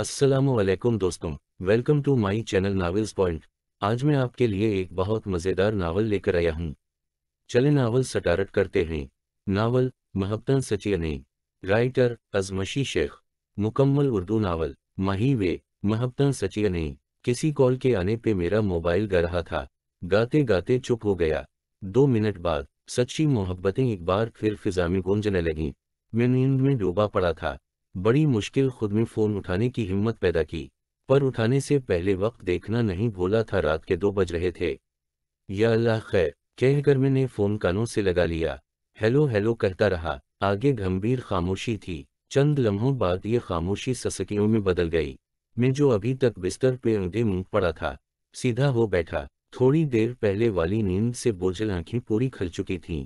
असलम दोस्तों welcome to my channel novels point आज मैं आपके लिए एक बहुत मज़ेदार नावल लेकर आया हूँ चले नावल सटारट करते हैं नावल महबतन सचिया ने राइटर अजमशी शेख मुकम्मल उर्दू नावल माही वे महबतन सचिया ने किसी कॉल के आने पे मेरा मोबाइल गा रहा था गाते गाते चुप हो गया दो मिनट बाद सच्ची मोहब्बतें एक बार फिर फिजामी गूंजने लगीं मैं नींद में डूबा पड़ा था बड़ी मुश्किल खुद में फ़ोन उठाने की हिम्मत पैदा की पर उठाने से पहले वक्त देखना नहीं भूला था रात के दो बज रहे थे या अल्लाह खैर कहकर मैंने फ़ोन कानों से लगा लिया हेलो हेलो कहता रहा आगे गंभीर खामोशी थी चंद लम्हों बाद ये खामोशी ससकियों में बदल गई मैं जो अभी तक बिस्तर पे ऊँधे मुंह पड़ा था सीधा हो बैठा थोड़ी देर पहले वाली नींद से बोझल आंखें पूरी खल चुकी थीं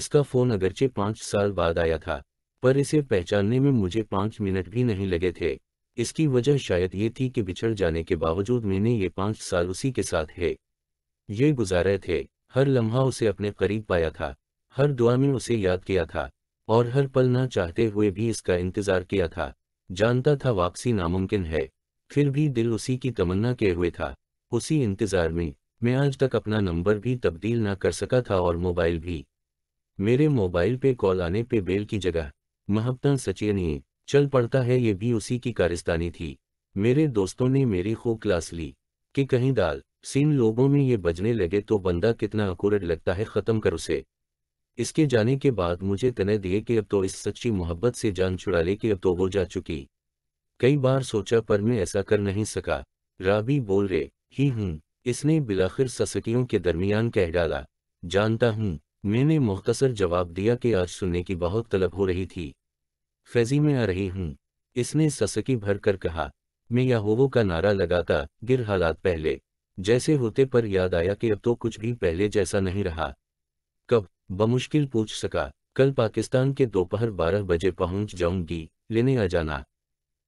इसका फ़ोन अगरचे पांच साल बाद आया था पर इसे पहचानने में मुझे पाँच मिनट भी नहीं लगे थे इसकी वजह शायद ये थी कि बिछड़ जाने के बावजूद मैंने ये पांच साल उसी के साथ है ये गुजारे थे हर लम्हा उसे अपने करीब पाया था हर दुआ में उसे याद किया था और हर पल ना चाहते हुए भी इसका इंतज़ार किया था जानता था वापसी नामुमकिन है फिर भी दिल उसी की तमन्ना के हुए था उसी इंतज़ार में मैं आज तक अपना नंबर भी तब्दील ना कर सका था और मोबाइल भी मेरे मोबाइल पे कॉल आने पे बेल की जगह महबतन सचेनीय चल पड़ता है ये भी उसी की कारिस्तानी थी मेरे दोस्तों ने मेरी खूब क्लास ली कि कहीं दाल सीन लोगों में ये बजने लगे तो बंदा कितना अकूरट लगता है ख़त्म कर उसे इसके जाने के बाद मुझे तने दिए कि अब तो इस सच्ची मोहब्बत से जान छुड़ा ले कि अब तो वो जा चुकी कई बार सोचा पर मैं ऐसा कर नहीं सका राबी बोल रहे ही हूँ इसने बिलाखिर ससकियों के दरमियान कह डाला जानता हूँ मैंने मुख्तसर जवाब दिया कि आज सुनने की बहुत तलब हो रही थी फैजी में आ रही हूँ इसने ससकी भर कर कहा मैं यहोवो का नारा लगाता गिर हालात पहले जैसे होते पर याद आया कि अब तो कुछ भी पहले जैसा नहीं रहा कब बमुश्किल पूछ सका कल पाकिस्तान के दोपहर बारह बजे पहुंच जाऊंगी लेने आ जाना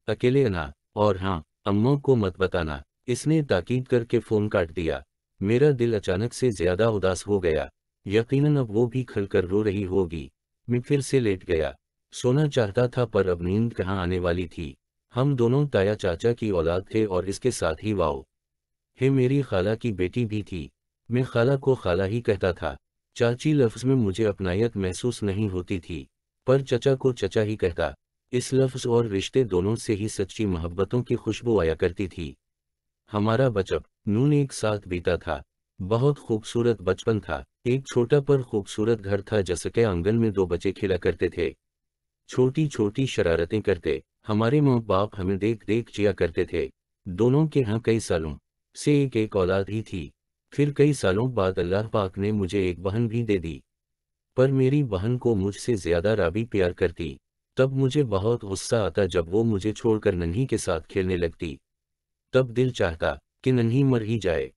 अकेले आना और हाँ अम्मा को मत बताना इसने ताकीद करके फ़ोन काट दिया मेरा दिल अचानक से ज़्यादा उदास हो गया यकीनन अब वो भी खलकर रो रही होगी मैं फिर से लेट गया सोना चाहता था पर अब नींद कहाँ आने वाली थी हम दोनों ताया चाचा की औलाद थे और इसके साथ ही वाओ हे मेरी खाला की बेटी भी थी मैं खाला को खाला ही कहता था चाची लफ्ज़ में मुझे अपनायत महसूस नहीं होती थी पर चचा को चचा ही कहता इस लफ्ज़ और रिश्ते दोनों से ही सच्ची मोहब्बतों की खुशबू आया करती थी हमारा बचप नून एक साथ बीता था बहुत खूबसूरत बचपन था एक छोटा पर खूबसूरत घर था जैसे के आंगन में दो बच्चे खेला करते थे छोटी छोटी शरारतें करते हमारे माँ बाप हमें देख देख जिया करते थे दोनों के यहाँ कई सालों से एक एक औलाद ही थी फिर कई सालों बाद अल्लाह पाक ने मुझे एक बहन भी दे दी पर मेरी बहन को मुझसे ज्यादा राबी प्यार करती तब मुझे बहुत गुस्सा आता जब वो मुझे छोड़कर नन्ही के साथ खेलने लगती तब दिल चाहता कि नन्ही मर ही जाए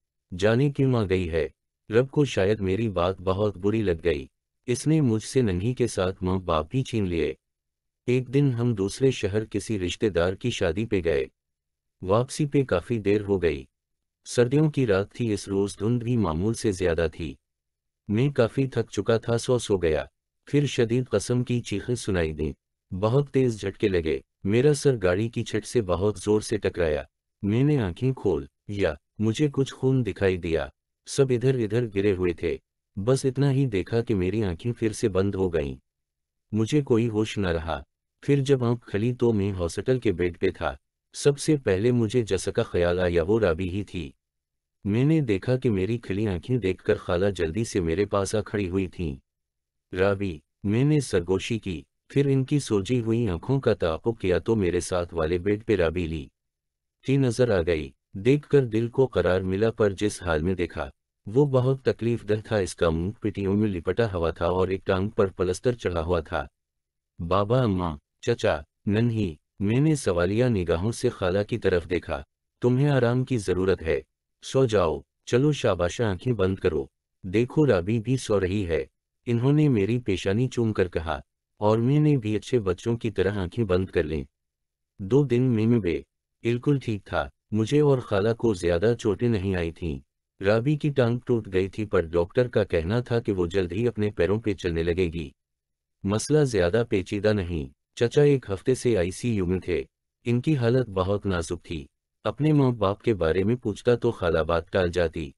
जाने क्यों आ गई है रब को शायद मेरी बात बहुत बुरी लग गई इसने मुझसे नन्ही के साथ माँ बाप भी छीन लिए एक दिन हम दूसरे शहर किसी रिश्तेदार की शादी पे गए वापसी पे काफ़ी देर हो गई सर्दियों की रात थी इस रोज़ धुंध भी मामूल से ज़्यादा थी मैं काफ़ी थक चुका था सो सो गया फिर शदीद कसम की चीखें सुनाई दी बहुत तेज़ झटके लगे मेरा सर गाड़ी की छट से बहुत ज़ोर से टकराया मैंने आंखें खोल या मुझे कुछ खून दिखाई दिया सब इधर इधर गिरे हुए थे बस इतना ही देखा कि मेरी आंखें फिर से बंद हो गईं मुझे कोई होश न रहा फिर जब आंख खली तो मैं हॉस्पिटल के बेड पे था सबसे पहले मुझे जसका ख्याल आया वो राबी ही थी मैंने देखा कि मेरी खिली आंखें देखकर खाला जल्दी से मेरे पास आ खड़ी हुई थी राबी मैंने सरगोशी की फिर इनकी सोजी हुई आंखों का तापो किया तो मेरे साथ वाले बेड पे राबी ली थी नजर आ गई देखकर दिल को करार मिला पर जिस हाल में देखा वो बहुत तकलीफ दह था इसका मुंह पिटियों में लिपटा हुआ था और एक टांग पर पलस्तर चढ़ा हुआ था बाबा अम्मा चचा नन्ही मैंने सवालिया निगाहों से खाला की तरफ देखा तुम्हें आराम की जरूरत है सो जाओ चलो शाबाशा आंखें बंद करो देखो राबी भी सो रही है इन्होंने मेरी पेशानी चूम कर कहा और मैंने भी अच्छे बच्चों की तरह आंखें बंद कर लें दो दिन में बे बिल्कुल ठीक था मुझे और खाला को ज्यादा चोटें नहीं आई थीं। राबी की टांग टूट गई थी पर डॉक्टर का कहना था कि वो जल्द ही अपने पैरों पे चलने लगेगी मसला ज्यादा पेचीदा नहीं चचा एक हफ्ते से आईसीयू में थे इनकी हालत बहुत नाजुक थी अपने माँ बाप के बारे में पूछता तो बात टाल जाती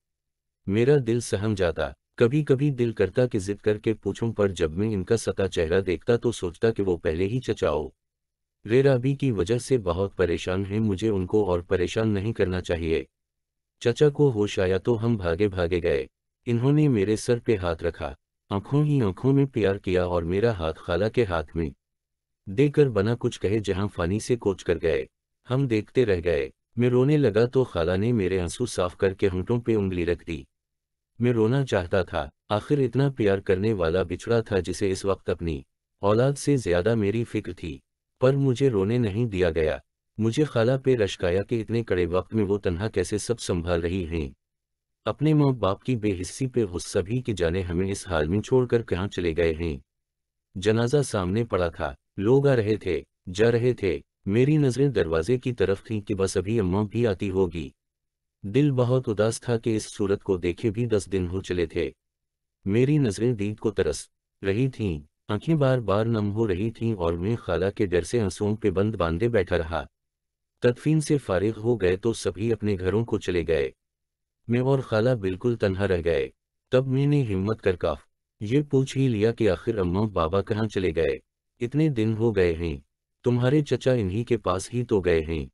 मेरा दिल सहम जाता कभी कभी दिल करता कि जिद करके पूछूं पर जब मैं इनका सता चेहरा देखता तो सोचता कि वो पहले ही चचाओ रेराबी की वजह से बहुत परेशान हैं मुझे उनको और परेशान नहीं करना चाहिए चचा को होश आया तो हम भागे भागे गए इन्होंने मेरे सर पे हाथ रखा आंखों ही आंखों में प्यार किया और मेरा हाथ खाला के हाथ में देखकर बना कुछ कहे जहां फानी से कोच कर गए हम देखते रह गए मैं रोने लगा तो खाला ने मेरे आंसू साफ करके हंटों पे उंगली रख दी मैं रोना चाहता था आखिर इतना प्यार करने वाला बिछड़ा था जिसे इस वक्त अपनी औलाद से ज्यादा मेरी फिक्र थी पर मुझे रोने नहीं दिया गया मुझे खाला पे रशकाया कि इतने कड़े वक्त में वो तनहा कैसे सब संभाल रही हैं अपने माँ बाप की बेहिस्सी पे गुस्सा भी कि जाने हमें इस हाल में छोड़कर कहाँ चले गए हैं जनाजा सामने पड़ा था लोग आ रहे थे जा रहे थे मेरी नज़रें दरवाजे की तरफ थीं कि बस अभी अम्मा भी आती होगी दिल बहुत उदास था कि इस सूरत को देखे भी दस दिन हो चले थे मेरी नज़रें दीद को तरस रही थीं आंखें बार बार नम हो रही थीं और मैं खाला के डर से आंसुओं पे बंद बांधे बैठा रहा तदफीन से फारिग हो गए तो सभी अपने घरों को चले गए मैं और खाला बिल्कुल तन्हा रह गए तब मैंने हिम्मत कर काफ ये पूछ ही लिया कि आखिर अम्मा बाबा कहाँ चले गए इतने दिन हो गए हैं तुम्हारे चचा इन्हीं के पास ही तो गए हैं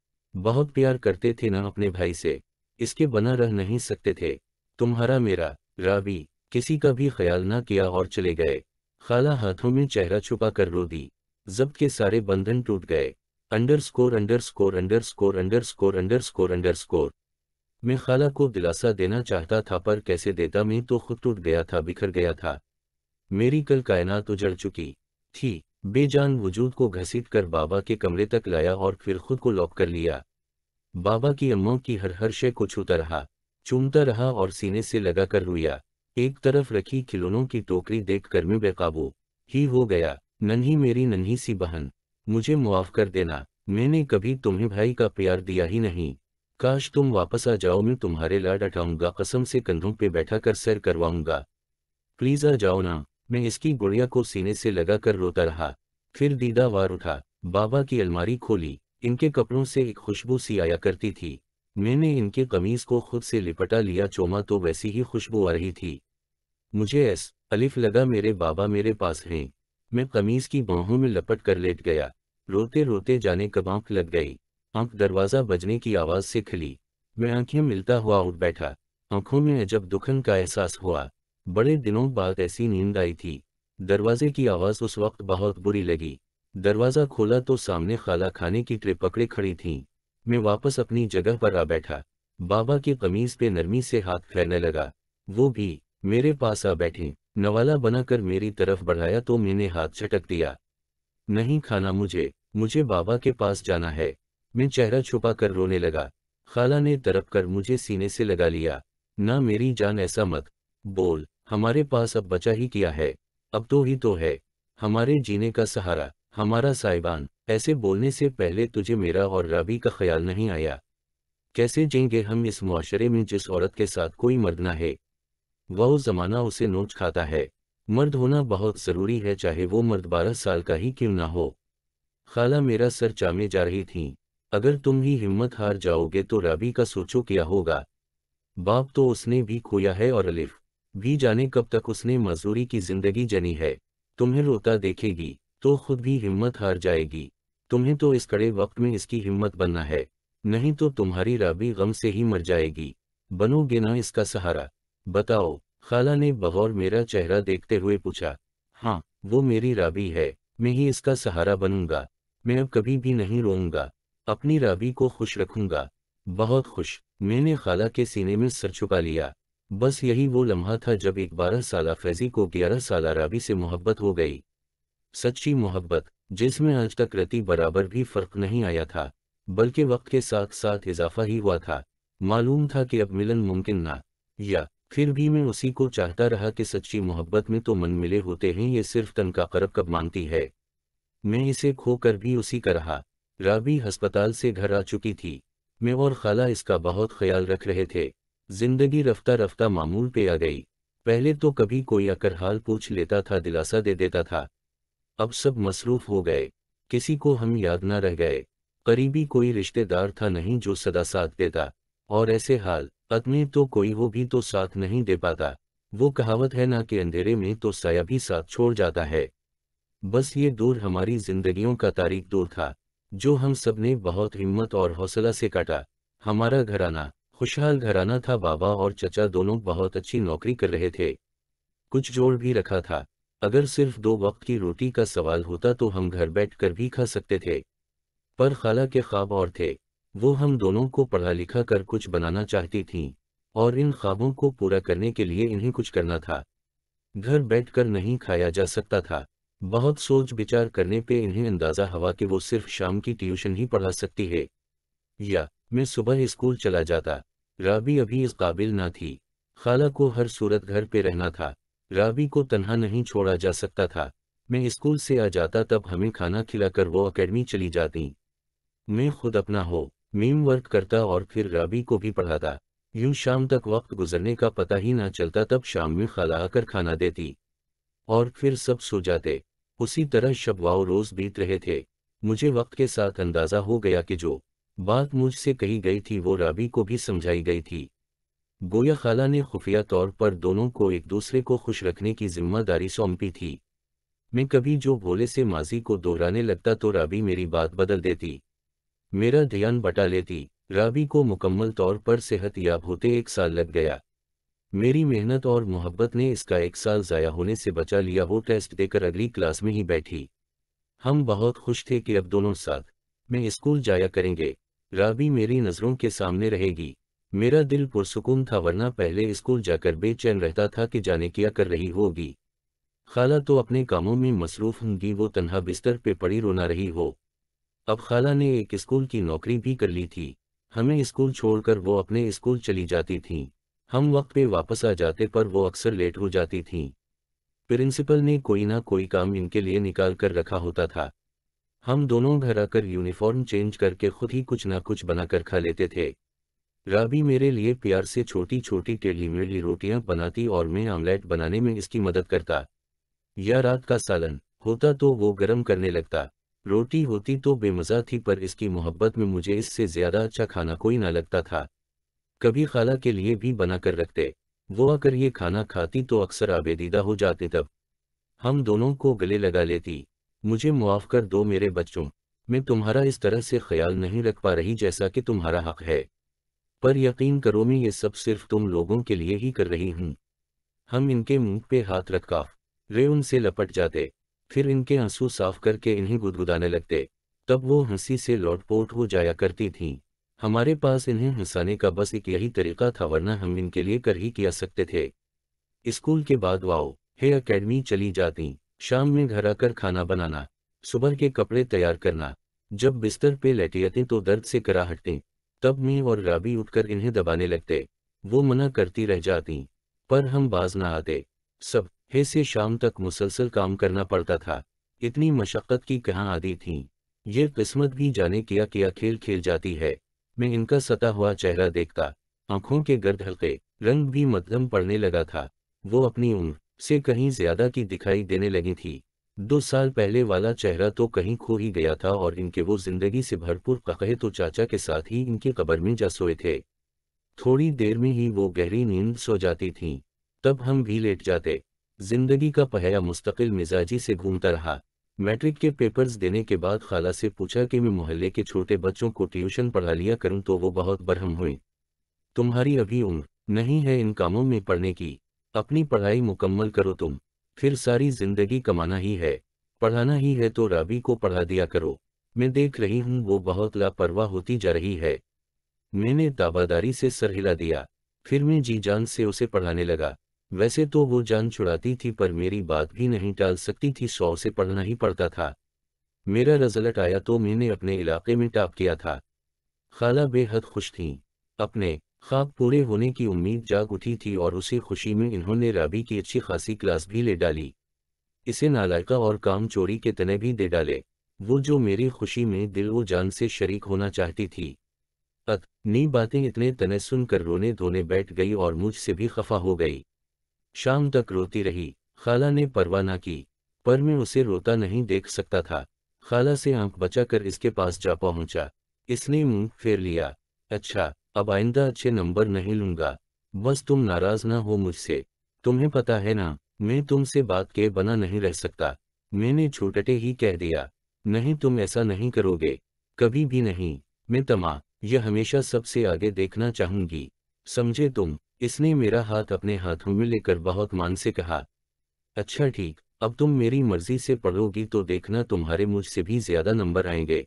बहुत प्यार करते थे ना अपने भाई से इसके बना रह नहीं सकते थे तुम्हारा मेरा रावी किसी का भी ख्याल ना किया और चले गए खाला हाथों में चेहरा छुपा कर रो दी जब्त के सारे बंधन टूट गए underscore underscore underscore underscore underscore underscore मैं खाला को दिलासा देना चाहता था पर कैसे देता मैं तो खुद टूट गया था बिखर गया था मेरी कल कायनात उजड़ चुकी थी बेजान वजूद को घसीट कर बाबा के कमरे तक लाया और फिर खुद को लॉक कर लिया बाबा की अम्मों की हर हर शय को छूता रहा चूमता रहा और सीने से लगाकर रुया एक तरफ रखी खिलौनों की टोकरी देख कर मैं बेकाबू ही हो गया नन्ही मेरी नन्ही सी बहन मुझे मुआफ कर देना मैंने कभी तुम्हें भाई का प्यार दिया ही नहीं काश तुम वापस आ जाओ मैं तुम्हारे लाड हटाऊंगा कसम से कंधों पे बैठा कर सैर करवाऊंगा प्लीज आ जाओ ना मैं इसकी गुड़िया को सीने से लगाकर रोता रहा फिर दीदा वार उठा बाबा की अलमारी खोली इनके कपड़ों से एक खुशबू सी आया करती थी मैंने इनके कमीज को खुद से लिपटा लिया चोमा तो वैसी ही खुशबू आ रही थी मुझे एस अलिफ लगा मेरे बाबा मेरे पास हैं मैं कमीज की बाहों में लपट कर लेट गया रोते रोते जाने कब आंख लग गई आंख दरवाज़ा बजने की आवाज़ से खिली मैं आंखें मिलता हुआ उठ बैठा आंखों में अजब दुखन का एहसास हुआ बड़े दिनों बाद ऐसी नींद आई थी दरवाजे की आवाज उस वक्त बहुत बुरी लगी दरवाजा खोला तो सामने खाला खाने की ट्रे पकड़े खड़ी थी मैं वापस अपनी जगह पर आ बैठा बाबा की कमीज पे नरमी से हाथ फैलने लगा वो भी मेरे पास आ बैठे नवाला बनाकर मेरी तरफ बढ़ाया तो मैंने हाथ झटक दिया नहीं खाना मुझे मुझे बाबा के पास जाना है मैं चेहरा छुपा कर रोने लगा खाला ने तरफ कर मुझे सीने से लगा लिया ना मेरी जान ऐसा मत बोल हमारे पास अब बचा ही किया है अब तो ही तो है हमारे जीने का सहारा हमारा साइबान ऐसे बोलने से पहले तुझे मेरा और रबी का ख्याल नहीं आया कैसे जेंगे हम इस माशरे में जिस औरत के साथ कोई मर्द ना है वह जमाना उसे नोच खाता है मर्द होना बहुत ज़रूरी है चाहे वो मर्द बारह साल का ही क्यों ना हो खाला मेरा सर चामे जा रही थी अगर तुम ही हिम्मत हार जाओगे तो रबी का सोचो क्या होगा बाप तो उसने भी खोया है और अलिफ भी जाने कब तक उसने मजदूरी की जिंदगी जनी है तुम्हें रोता देखेगी तो खुद भी हिम्मत हार जाएगी तुम्हें तो इस कड़े वक्त में इसकी हिम्मत बनना है नहीं तो तुम्हारी राबी गम से ही मर जाएगी बनोगे ना इसका सहारा बताओ खाला ने बगौर मेरा चेहरा देखते हुए पूछा हाँ वो मेरी राबी है मैं ही इसका सहारा बनूंगा मैं अब कभी भी नहीं रोऊंगा अपनी राबी को खुश रखूंगा बहुत खुश मैंने खाला के सीने में सर छुपा लिया बस यही वो लम्हा था जब एक बारह साल फैजी को ग्यारह साल राबी से मोहब्बत हो गई सच्ची मोहब्बत जिसमें आज तक रति बराबर भी फर्क नहीं आया था बल्कि वक्त के साथ साथ इजाफा ही हुआ था मालूम था कि अब मिलन मुमकिन ना या फिर भी मैं उसी को चाहता रहा कि सच्ची मोहब्बत में तो मन मिले होते हैं ये सिर्फ तन का करब कब मानती है मैं इसे खोकर भी उसी का रहा राबी अस्पताल से घर आ चुकी थी मैं और खाला इसका बहुत ख्याल रख रहे थे जिंदगी रफ्ता रफ्ता मामूल पे आ गई पहले तो कभी कोई आकर हाल पूछ लेता था दिलासा दे देता था अब सब मसरूफ हो गए किसी को हम याद ना रह गए करीबी कोई रिश्तेदार था नहीं जो सदा साथ देता और ऐसे हाल में तो कोई वो भी तो साथ नहीं दे पाता वो कहावत है ना कि अंधेरे में तो साया भी साथ छोड़ जाता है बस ये दौर हमारी जिंदगियों का तारीख दौर था जो हम सब ने बहुत हिम्मत और हौसला से काटा हमारा घराना खुशहाल घराना था बाबा और चचा दोनों बहुत अच्छी नौकरी कर रहे थे कुछ जोड़ भी रखा था अगर सिर्फ दो वक्त की रोटी का सवाल होता तो हम घर बैठकर भी खा सकते थे पर खाला के ख्वाब और थे वो हम दोनों को पढ़ा लिखा कर कुछ बनाना चाहती थीं और इन ख्वाबों को पूरा करने के लिए इन्हें कुछ करना था घर बैठकर नहीं खाया जा सकता था बहुत सोच विचार करने पे इन्हें अंदाज़ा हवा कि वो सिर्फ शाम की ट्यूशन ही पढ़ा सकती है या मैं सुबह स्कूल चला जाता राबी अभी इस काबिल न थी खाला को हर सूरत घर पे रहना था राबी को तनहा नहीं छोड़ा जा सकता था मैं स्कूल से आ जाता तब हमें खाना खिलाकर वो अकेडमी चली जाती मैं खुद अपना हो मीम वर्क करता और फिर राबी को भी पढ़ाता यूं शाम तक वक्त गुजरने का पता ही ना चलता तब शाम में खाला आकर खाना देती और फिर सब सो जाते उसी तरह शबवाओ रोज बीत रहे थे मुझे वक्त के साथ अंदाज़ा हो गया कि जो बात मुझसे कही गई थी वो राबी को भी समझाई गई थी गोया खाला ने खुफिया तौर पर दोनों को एक दूसरे को खुश रखने की जिम्मेदारी सौंपी थी मैं कभी जो भोले से माजी को दोहराने लगता तो राबी मेरी बात बदल देती मेरा ध्यान बटा लेती राबी को मुकम्मल तौर पर सेहत याब होते एक साल लग गया मेरी मेहनत और मोहब्बत ने इसका एक साल ज़ाया होने से बचा लिया वो टेस्ट देकर अगली क्लास में ही बैठी हम बहुत खुश थे कि अब दोनों साथ में स्कूल जाया करेंगे रावी मेरी नज़रों के सामने रहेगी मेरा दिल पुरसकून था वरना पहले स्कूल जाकर बेचैन रहता था कि जाने क्या कर रही होगी खाला तो अपने कामों में मसरूफ होंगी वो तनहा बिस्तर पे पड़ी रोना रही हो अब खाला ने एक स्कूल की नौकरी भी कर ली थी हमें स्कूल छोड़कर वो अपने स्कूल चली जाती थीं हम वक्त पे वापस आ जाते पर वो अक्सर लेट हो जाती थीं प्रिंसिपल ने कोई ना कोई काम इनके लिए निकाल कर रखा होता था हम दोनों घर आकर यूनिफॉर्म चेंज करके खुद ही कुछ ना कुछ बनाकर खा लेते थे राबी मेरे लिए प्यार से छोटी छोटी टेढ़ी मेढ़ी रोटियां बनाती और मैं आमलेट बनाने में इसकी मदद करता या रात का सालन होता तो वो गर्म करने लगता रोटी होती तो बेमज़ा थी पर इसकी मोहब्बत में मुझे इससे ज़्यादा अच्छा खाना कोई ना लगता था कभी खाला के लिए भी बनाकर रखते वो आकर ये खाना खाती तो अक्सर आबेदीदा हो जाते तब हम दोनों को गले लगा लेती मुझे मुआफ़ कर दो मेरे बच्चों मैं तुम्हारा इस तरह से ख्याल नहीं रख पा रही जैसा कि तुम्हारा हक है पर यकीन करो मैं ये सब सिर्फ तुम लोगों के लिए ही कर रही हूँ हम इनके मुंह पे हाथ रखा वे उनसे लपट जाते फिर इनके आंसू साफ करके इन्हें गुदगुदाने लगते तब वो हंसी से लौटपोट हो जाया करती थीं हमारे पास इन्हें हंसाने का बस एक यही तरीका था वरना हम इनके लिए कर ही किया सकते थे स्कूल के बाद वाओ हे अकेडमी चली जाती शाम में घर आकर खाना बनाना सुबह के कपड़े तैयार करना जब बिस्तर पे लटियते तो दर्द से कराहटते तब मैं और राबी उठकर इन्हें दबाने लगते वो मना करती रह जाती पर हम बाज ना आते सब हे से शाम तक मुसलसल काम करना पड़ता था इतनी मशक्क़त की कहाँ आदि थी ये किस्मत भी जाने किया किया खेल खेल जाती है मैं इनका सता हुआ चेहरा देखता आंखों के गर्द हल्के रंग भी मध्यम पड़ने लगा था वो अपनी उम्र से कहीं ज्यादा की दिखाई देने लगी थी दो साल पहले वाला चेहरा तो कहीं खो ही गया था और इनके वो जिंदगी से भरपूर कहे तो चाचा के साथ ही इनके कबर में जा सोए थे थोड़ी देर में ही वो गहरी नींद सो जाती थी तब हम भी लेट जाते जिंदगी का पहया मुस्तकिल मिजाजी से घूमता रहा मैट्रिक के पेपर्स देने के बाद खाला से पूछा कि मैं मोहल्ले के छोटे बच्चों को ट्यूशन पढ़ा लिया करूं तो वो बहुत बरहम हुई तुम्हारी अभी उम्र नहीं है इन कामों में पढ़ने की अपनी पढ़ाई मुकम्मल करो तुम फिर सारी जिंदगी कमाना ही है पढ़ाना ही है तो राबी को पढ़ा दिया करो मैं देख रही हूँ वो बहुत लापरवाह होती जा रही है मैंने दावादारी से सर हिला दिया फिर मैं जी जान से उसे पढ़ाने लगा वैसे तो वो जान छुड़ाती थी पर मेरी बात भी नहीं टाल सकती थी सौ से पढ़ना ही पड़ता था मेरा रिजल्ट आया तो मैंने अपने इलाके में टाप किया था खाला बेहद खुश थी अपने ख्वाब पूरे होने की उम्मीद जाग उठी थी और उसी खुशी में इन्होंने राबी की अच्छी खासी क्लास भी ले डाली इसे नालायका और काम चोरी के तने भी दे डाले वो जो मेरी खुशी में दिल व जान से शरीक होना चाहती थी अत नी बातें इतने तने सुनकर रोने धोने बैठ गई और मुझसे भी खफा हो गई शाम तक रोती रही खाला ने परवाह ना की पर मैं उसे रोता नहीं देख सकता था खाला से आंख बचाकर इसके पास जा पहुंचा इसने मुंह फेर लिया अच्छा अब आइंदा अच्छे नंबर नहीं लूंगा बस तुम नाराज ना हो मुझसे तुम्हें पता है ना मैं तुमसे बात के बना नहीं रह सकता मैंने छोटे ही कह दिया नहीं तुम ऐसा नहीं करोगे कभी भी नहीं मैं तमा यह हमेशा सबसे आगे देखना चाहूंगी समझे तुम इसने मेरा हाथ अपने हाथों में लेकर बहुत मान से कहा अच्छा ठीक अब तुम मेरी मर्जी से पढ़ोगी तो देखना तुम्हारे मुझसे भी ज्यादा नंबर आएंगे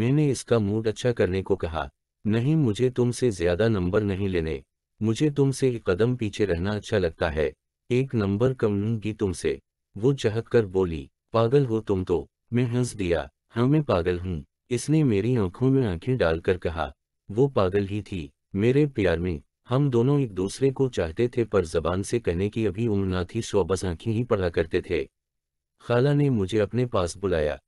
मैंने इसका मूड अच्छा करने को कहा नहीं मुझे तुमसे ज्यादा नंबर नहीं लेने मुझे तुमसे एक कदम पीछे रहना अच्छा लगता है एक नंबर कम लूंगी तुमसे वो चहक कर बोली पागल हो तुम तो मैं हंस दिया हाँ मैं पागल हूँ इसने मेरी आंखों में आंखें डालकर कहा वो पागल ही थी मेरे प्यार में हम दोनों एक दूसरे को चाहते थे पर जबान से कहने की अभी उम्र ना थी सो बस आंखें ही पढ़ा करते थे खाला ने मुझे अपने पास बुलाया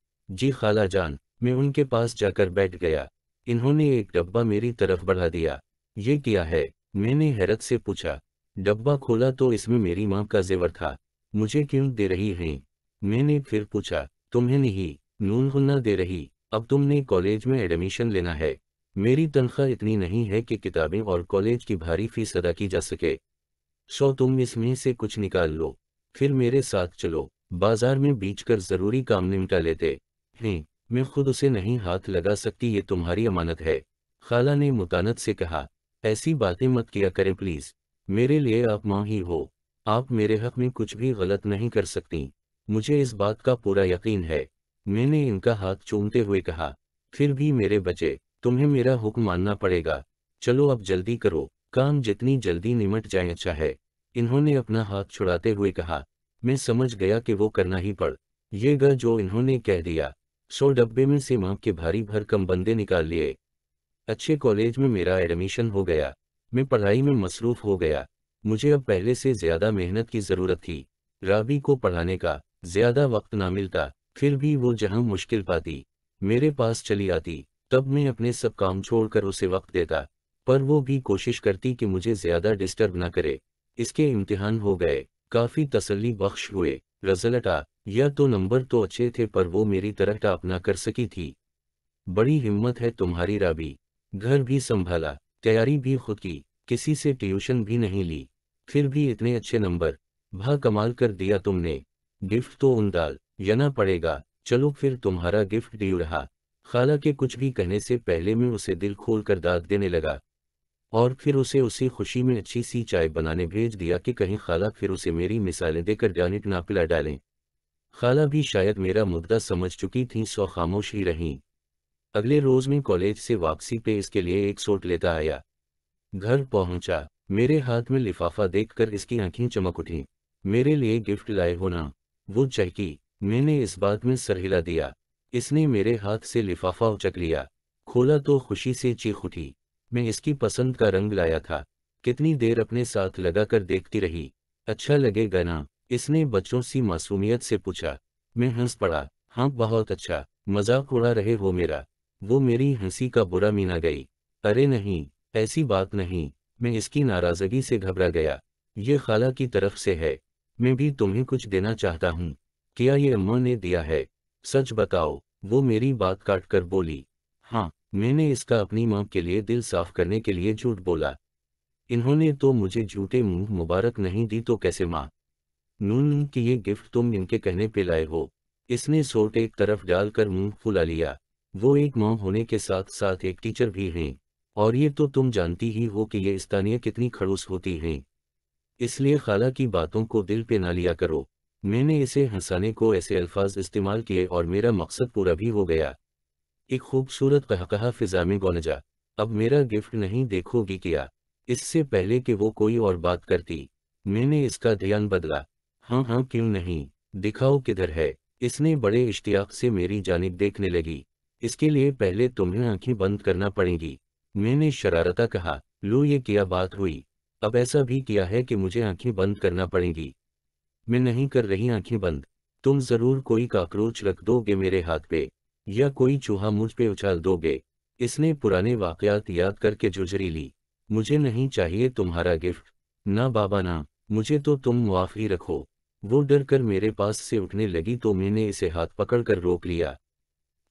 जी खाला जान मैं उनके पास जाकर बैठ गया इन्होंने एक डब्बा मेरी तरफ बढ़ा दिया ये किया है मैंने हैरत से पूछा डब्बा खोला तो इसमें मेरी माँ का जेवर था मुझे क्यों दे रही हैं मैंने फिर पूछा तुम्हें नहीं नून हुना दे रही अब तुमने कॉलेज में एडमिशन लेना है मेरी तनख्वाह इतनी नहीं है कि किताबें और कॉलेज की भारी फीस अदा की जा सके सो तुम इसमें से कुछ निकाल लो फिर मेरे साथ चलो बाजार में बीच कर जरूरी काम निमटा लेते हैं मैं खुद उसे नहीं हाथ लगा सकती ये तुम्हारी अमानत है खाला ने मुतानत से कहा ऐसी बातें मत किया करें प्लीज मेरे लिए आप माँ ही हो आप मेरे हक में कुछ भी गलत नहीं कर सकती मुझे इस बात का पूरा यकीन है मैंने इनका हाथ चूमते हुए कहा फिर भी मेरे बचे तुम्हें मेरा हुक्म मानना पड़ेगा चलो अब जल्दी करो काम जितनी जल्दी निमट जाए अच्छा है इन्होंने अपना हाथ छुड़ाते हुए कहा मैं समझ गया कि वो करना ही पड़ ये गो जो इन्होंने कह दिया सो डब्बे में से माँ के भारी भरकम बंदे निकाल लिए अच्छे कॉलेज में मेरा एडमिशन हो गया मैं पढ़ाई में मसरूफ़ हो गया मुझे अब पहले से ज़्यादा मेहनत की ज़रूरत थी राबी को पढ़ाने का ज़्यादा वक्त ना मिलता फिर भी वो जहाँ मुश्किल पाती मेरे पास चली आती तब मैं अपने सब काम छोड़कर उसे वक्त देता पर वो भी कोशिश करती कि मुझे ज़्यादा डिस्टर्ब ना करे इसके इम्तिहान हो गए काफ़ी तसली बख्श हुए रजलटा आ यह तो नंबर तो अच्छे थे पर वो मेरी तरह टाप ना कर सकी थी बड़ी हिम्मत है तुम्हारी राबी घर भी संभाला तैयारी भी खुद की किसी से ट्यूशन भी नहीं ली फिर भी इतने अच्छे नंबर भा कमाल कर दिया तुमने गिफ्ट तो उनदाल जना पड़ेगा चलो फिर तुम्हारा गिफ्ट ड्यू रहा खाला के कुछ भी कहने से पहले मैं उसे दिल खोल कर दाग देने लगा और फिर उसे उसी खुशी में अच्छी सी चाय बनाने भेज दिया कि कहीं खाला फिर उसे मेरी मिसालें देकर जानिट ना पिला डालें खाला भी शायद मेरा मुद्दा समझ चुकी थी सो खामोश ही रहीं अगले रोज में कॉलेज से वापसी पे इसके लिए एक सोट लेता आया घर पहुंचा मेरे हाथ में लिफाफा देखकर इसकी आंखें चमक उठी मेरे लिए गिफ्ट लाए हो ना वो चहकी मैंने इस बात में सरहिला दिया इसने मेरे हाथ से लिफाफा उचक लिया खोला तो खुशी से चीख उठी मैं इसकी पसंद का रंग लाया था कितनी देर अपने साथ लगाकर देखती रही अच्छा लगेगा ना इसने बच्चों सी मासूमियत से पूछा मैं हंस पड़ा हाँ बहुत अच्छा मजाक उड़ा रहे हो मेरा वो मेरी हंसी का बुरा मीना गई अरे नहीं ऐसी बात नहीं मैं इसकी नाराजगी से घबरा गया ये खाला की तरफ से है मैं भी तुम्हें कुछ देना चाहता हूँ क्या ये अम्मा ने दिया है सच बताओ वो मेरी बात काट कर बोली हाँ मैंने इसका अपनी माँ के लिए दिल साफ करने के लिए झूठ बोला इन्होंने तो मुझे झूठे मुंह मुबारक नहीं दी तो कैसे माँ नून नू की ये गिफ्ट तुम इनके कहने पे लाए हो इसने सोट एक तरफ डालकर मुंह फुला लिया वो एक मॉम होने के साथ साथ एक टीचर भी हैं और ये तो तुम जानती ही हो कि ये स्थानीय कितनी खड़ूस होती हैं इसलिए खाला की बातों को दिल पे ना लिया करो मैंने इसे हंसाने को ऐसे अल्फाज इस्तेमाल किए और मेरा मकसद पूरा भी हो गया एक खूबसूरत कहकह फिजा में गौनजा अब मेरा गिफ्ट नहीं देखोगी किया इससे पहले कि वो कोई और बात करती मैंने इसका ध्यान बदला हाँ हाँ क्यों नहीं दिखाओ किधर है इसने बड़े इश्तियाक से मेरी जानब देखने लगी इसके लिए पहले तुम्हें आंखें बंद करना पड़ेंगी मैंने शरारता कहा लो ये किया बात हुई अब ऐसा भी किया है कि मुझे आंखें बंद करना पड़ेंगी मैं नहीं कर रही आंखें बंद तुम जरूर कोई काकरोच रख दोगे मेरे हाथ पे या कोई चूहा मुझ पे उछाल दोगे इसने पुराने वाकयात याद करके जुजरी ली मुझे नहीं चाहिए तुम्हारा गिफ्ट ना बाबा ना मुझे तो तुम मुआफ़ी रखो वो डर कर मेरे पास से उठने लगी तो मैंने इसे हाथ पकड़कर रोक लिया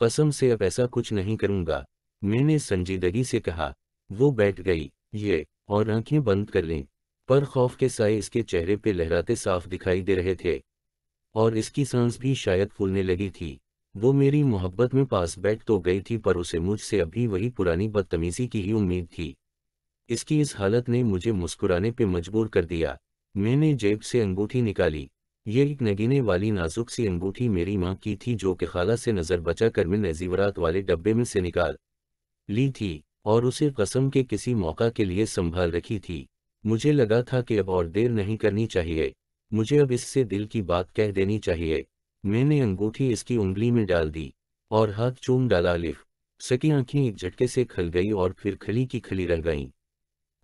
कसम से अब ऐसा कुछ नहीं करूंगा मैंने संजीदगी से कहा वो बैठ गई ये और आंखें बंद कर लें पर खौफ के साए इसके चेहरे पे लहराते साफ दिखाई दे रहे थे और इसकी सांस भी शायद फूलने लगी थी वो मेरी मोहब्बत में पास बैठ तो गई थी पर उसे मुझसे अभी वही पुरानी बदतमीजी की ही उम्मीद थी इसकी इस हालत ने मुझे मुस्कुराने पे मजबूर कर दिया मैंने जेब से अंगूठी निकाली ये एक नगीने वाली नाजुक सी अंगूठी मेरी माँ की थी जो कि खाला से नज़र बचा कर मैंने जीवरात वाले डब्बे में से निकाल ली थी और उसे कसम के किसी मौका के लिए संभाल रखी थी मुझे लगा था कि अब और देर नहीं करनी चाहिए मुझे अब इससे दिल की बात कह देनी चाहिए मैंने अंगूठी इसकी उंगली में डाल दी और हाथ चूम डाला लिफ सकी आंखें एक झटके से खल गई और फिर खली की खली रह गईं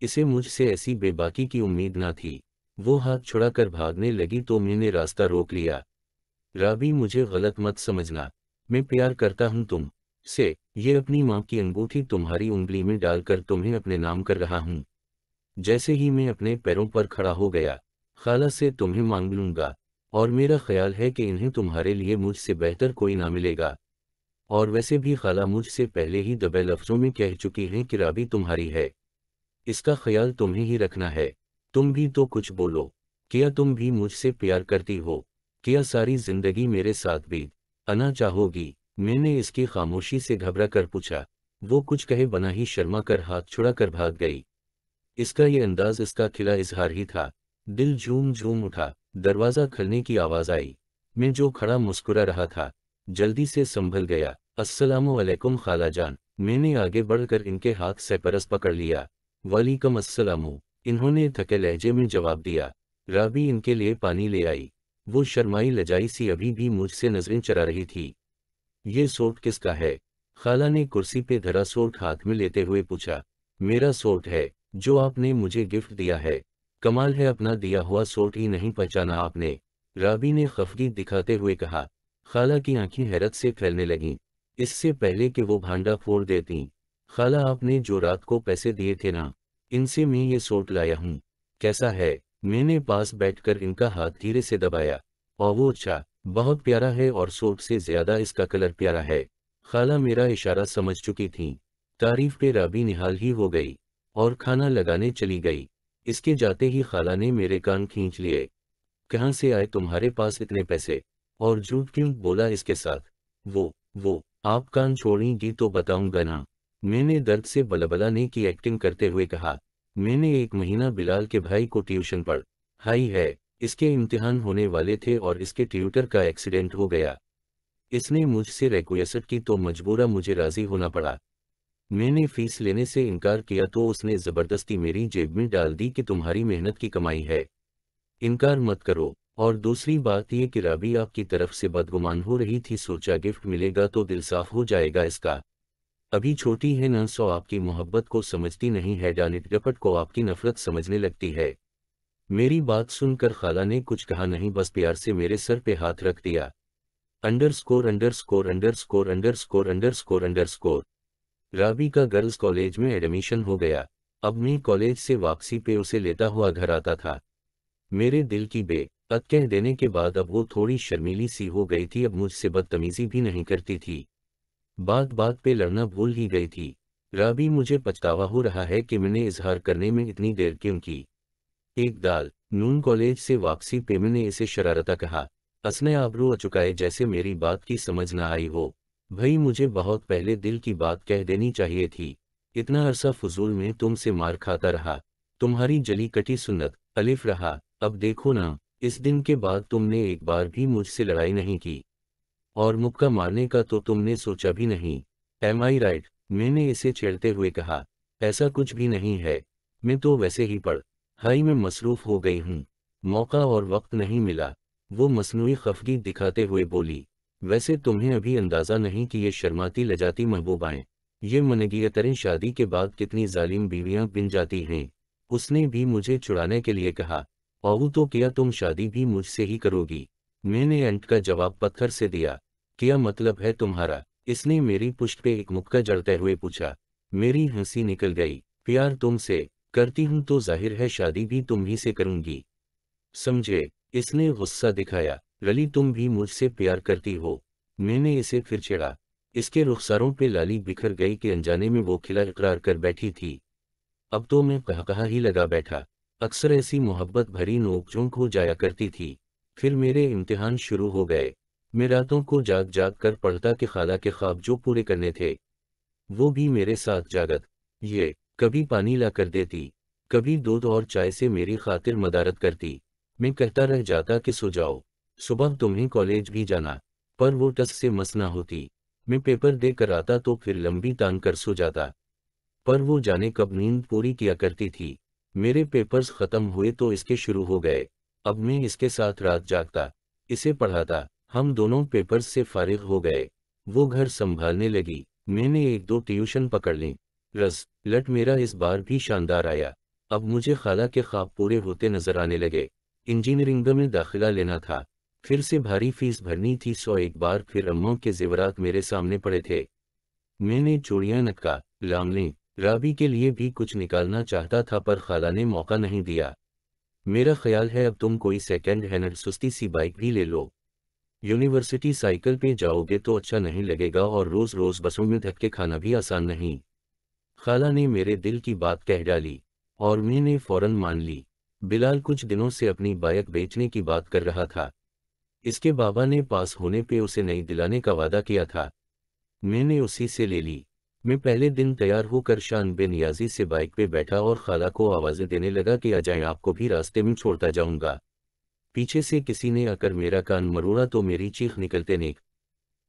इसे मुझसे ऐसी बेबाकी की उम्मीद ना थी वो हाथ छुड़ाकर भागने लगी तो मैंने रास्ता रोक लिया राबी मुझे गलत मत समझना मैं प्यार करता हूँ तुम से ये अपनी माँ की अंगूठी तुम्हारी उंगली में डालकर तुम्हें अपने नाम कर रहा हूँ जैसे ही मैं अपने पैरों पर खड़ा हो गया खाला से तुम्हें मांग लूंगा और मेरा ख्याल है कि इन्हें तुम्हारे लिए मुझसे बेहतर कोई ना मिलेगा और वैसे भी खाला मुझसे पहले ही दबे लफ्जों में कह चुकी हैं कि राबी तुम्हारी है इसका ख्याल तुम्हें ही रखना है तुम भी तो कुछ बोलो क्या तुम भी मुझसे प्यार करती हो क्या सारी जिंदगी मेरे साथ भी अना चाहोगी मैंने इसकी खामोशी से घबरा कर पूछा वो कुछ कहे बना ही शर्मा कर हाथ छुड़ा कर भाग गई इसका ये अंदाज इसका खिला इजहार ही था दिल झूम झूम उठा दरवाज़ा खलने की आवाज़ आई मैं जो खड़ा मुस्कुरा रहा था जल्दी से संभल गया अस्सलाम खाला जान मैंने आगे बढ़कर इनके हाथ से परस पकड़ लिया वालेकम अस्सलामु इन्होंने थके लहजे में जवाब दिया राबी इनके लिए पानी ले आई वो शर्माई लजाई सी अभी भी मुझसे नजरें चरा रही थी ये सोट किसका है खाला ने कुर्सी पे धरा सोट हाथ में लेते हुए पूछा मेरा सोट है जो आपने मुझे गिफ्ट दिया है कमाल है अपना दिया हुआ सोट ही नहीं पहचाना आपने राबी ने खफगी दिखाते हुए कहा खाला की आंखें हैरत से फैलने लगीं इससे पहले कि वो भांडा फोड़ देती खाला आपने जो रात को पैसे दिए थे ना इनसे मैं ये सोट लाया हूँ कैसा है मैंने पास बैठकर इनका हाथ धीरे से दबाया और वो अच्छा बहुत प्यारा है और सोट से ज्यादा इसका कलर प्यारा है खाला मेरा इशारा समझ चुकी थी तारीफ पे राबी निहाल ही हो गई और खाना लगाने चली गई इसके जाते ही खाला ने मेरे कान खींच लिए कहाँ से आए तुम्हारे पास इतने पैसे और झूठ क्यों बोला इसके साथ वो वो आप कान छोड़ेंगी तो बताऊंगा ना मैंने दर्द से बलबलाने की एक्टिंग करते हुए कहा मैंने एक महीना बिलाल के भाई को ट्यूशन पढ़ हाई है इसके इम्तिहान होने वाले थे और इसके ट्यूटर का एक्सीडेंट हो गया इसने मुझसे रिक्वेस्ट की तो मजबूरा मुझे राजी होना पड़ा मैंने फीस लेने से इनकार किया तो उसने ज़बरदस्ती मेरी जेब में डाल दी कि तुम्हारी मेहनत की कमाई है इनकार मत करो और दूसरी बात ये कि राबी आपकी तरफ से बदगुमान हो रही थी सोचा गिफ्ट मिलेगा तो दिल साफ हो जाएगा इसका अभी छोटी है न सो आपकी मोहब्बत को समझती नहीं है जानित गपट को आपकी नफरत समझने लगती है मेरी बात सुनकर खाला ने कुछ कहा नहीं बस प्यार से मेरे सर पे हाथ रख दिया underscore underscore underscore underscore underscore underscore राबी का गर्ल्स कॉलेज में एडमिशन हो गया अब मैं कॉलेज से वापसी पे उसे लेता हुआ घर आता था मेरे दिल की बे कह देने के बाद अब वो थोड़ी शर्मीली सी हो गई थी अब मुझसे बदतमीजी भी नहीं करती थी बात बात पे लड़ना भूल ही गई थी राबी मुझे पछतावा हो रहा है कि मैंने इजहार करने में इतनी देर क्यों की एक दाल नून कॉलेज से वापसी पे मैंने इसे शरारता कहा असने आबरू अचुकाए जैसे मेरी बात की समझ न आई हो भई मुझे बहुत पहले दिल की बात कह देनी चाहिए थी इतना अरसा फजूल में तुमसे मार खाता रहा तुम्हारी जली कटी सुन्नत अलिफ रहा अब देखो ना इस दिन के बाद तुमने एक बार भी मुझसे लड़ाई नहीं की और मुक्का मारने का तो तुमने सोचा भी नहीं एम आई राइट मैंने इसे छेड़ते हुए कहा ऐसा कुछ भी नहीं है मैं तो वैसे ही पढ़ हाई में मसरूफ हो गई हूँ मौका और वक्त नहीं मिला वो मसनू खफगी दिखाते हुए बोली वैसे तुम्हें अभी अंदाज़ा नहीं कि ये शर्माती लजाती महबूबाएं ये मनगियतरें शादी के बाद कितनी जालिम बीवियां बिन जाती हैं उसने भी मुझे चुड़ाने के लिए कहा औू तो किया तुम शादी भी मुझसे ही करोगी मैंने अंट का जवाब पत्थर से दिया क्या मतलब है तुम्हारा इसने मेरी पुष्ट पे एक मुक्का जड़ते हुए पूछा मेरी हंसी निकल गई प्यार तुमसे करती हूं तो जाहिर है शादी भी तुम ही से करूंगी समझे इसने गुस्सा दिखाया लली तुम भी मुझसे प्यार करती हो मैंने इसे फिर छेड़ा इसके रुखसारों पे लाली बिखर गई कि अनजाने में वो खिला इकरार कर बैठी थी अब तो मैं कहा ही लगा बैठा अक्सर ऐसी मोहब्बत भरी नोकझोंक हो जाया करती थी फिर मेरे इम्तिहान शुरू हो गए मैं रातों को जाग जाग कर पढ़ता कि खाला के ख्वाब जो पूरे करने थे वो भी मेरे साथ जागत ये कभी पानी ला कर देती कभी दूध और चाय से मेरी खातिर मदारत करती मैं कहता रह जाता कि सो जाओ सुबह तुम्हें कॉलेज भी जाना पर वो टस से मस ना होती मैं पेपर दे कर आता तो फिर लंबी तान कर सो जाता पर वो जाने कब नींद पूरी किया करती थी मेरे पेपर्स ख़त्म हुए तो इसके शुरू हो गए अब मैं इसके साथ रात जागता इसे पढ़ाता हम दोनों पेपर्स से फारिग हो गए वो घर संभालने लगी मैंने एक दो ट्यूशन पकड़ ली रस लट मेरा इस बार भी शानदार आया अब मुझे खाला के ख्वाब पूरे होते नजर आने लगे इंजीनियरिंग में दाखिला लेना था फिर से भारी फीस भरनी थी सौ एक बार फिर अम्मा के जेवरात मेरे सामने पड़े थे मैंने चूड़ियाँ नक्का लामले राबी के लिए भी कुछ निकालना चाहता था पर खाला ने मौका नहीं दिया मेरा ख्याल है अब तुम कोई सेकेंड हैंड सुस्ती सी बाइक भी ले लो यूनिवर्सिटी साइकिल पे जाओगे तो अच्छा नहीं लगेगा और रोज रोज बसों में धक्के खाना भी आसान नहीं खाला ने मेरे दिल की बात कह डाली और मैंने फौरन मान ली बिलाल कुछ दिनों से अपनी बाइक बेचने की बात कर रहा था इसके बाबा ने पास होने पे उसे नहीं दिलाने का वादा किया था मैंने उसी से ले ली मैं पहले दिन तैयार होकर शान बे नियाजी से बाइक पे बैठा और खाला को आवाज़ें देने लगा कि अजय आपको भी रास्ते में छोड़ता जाऊंगा पीछे से किसी ने आकर मेरा कान मरोड़ा तो मेरी चीख निकलते निक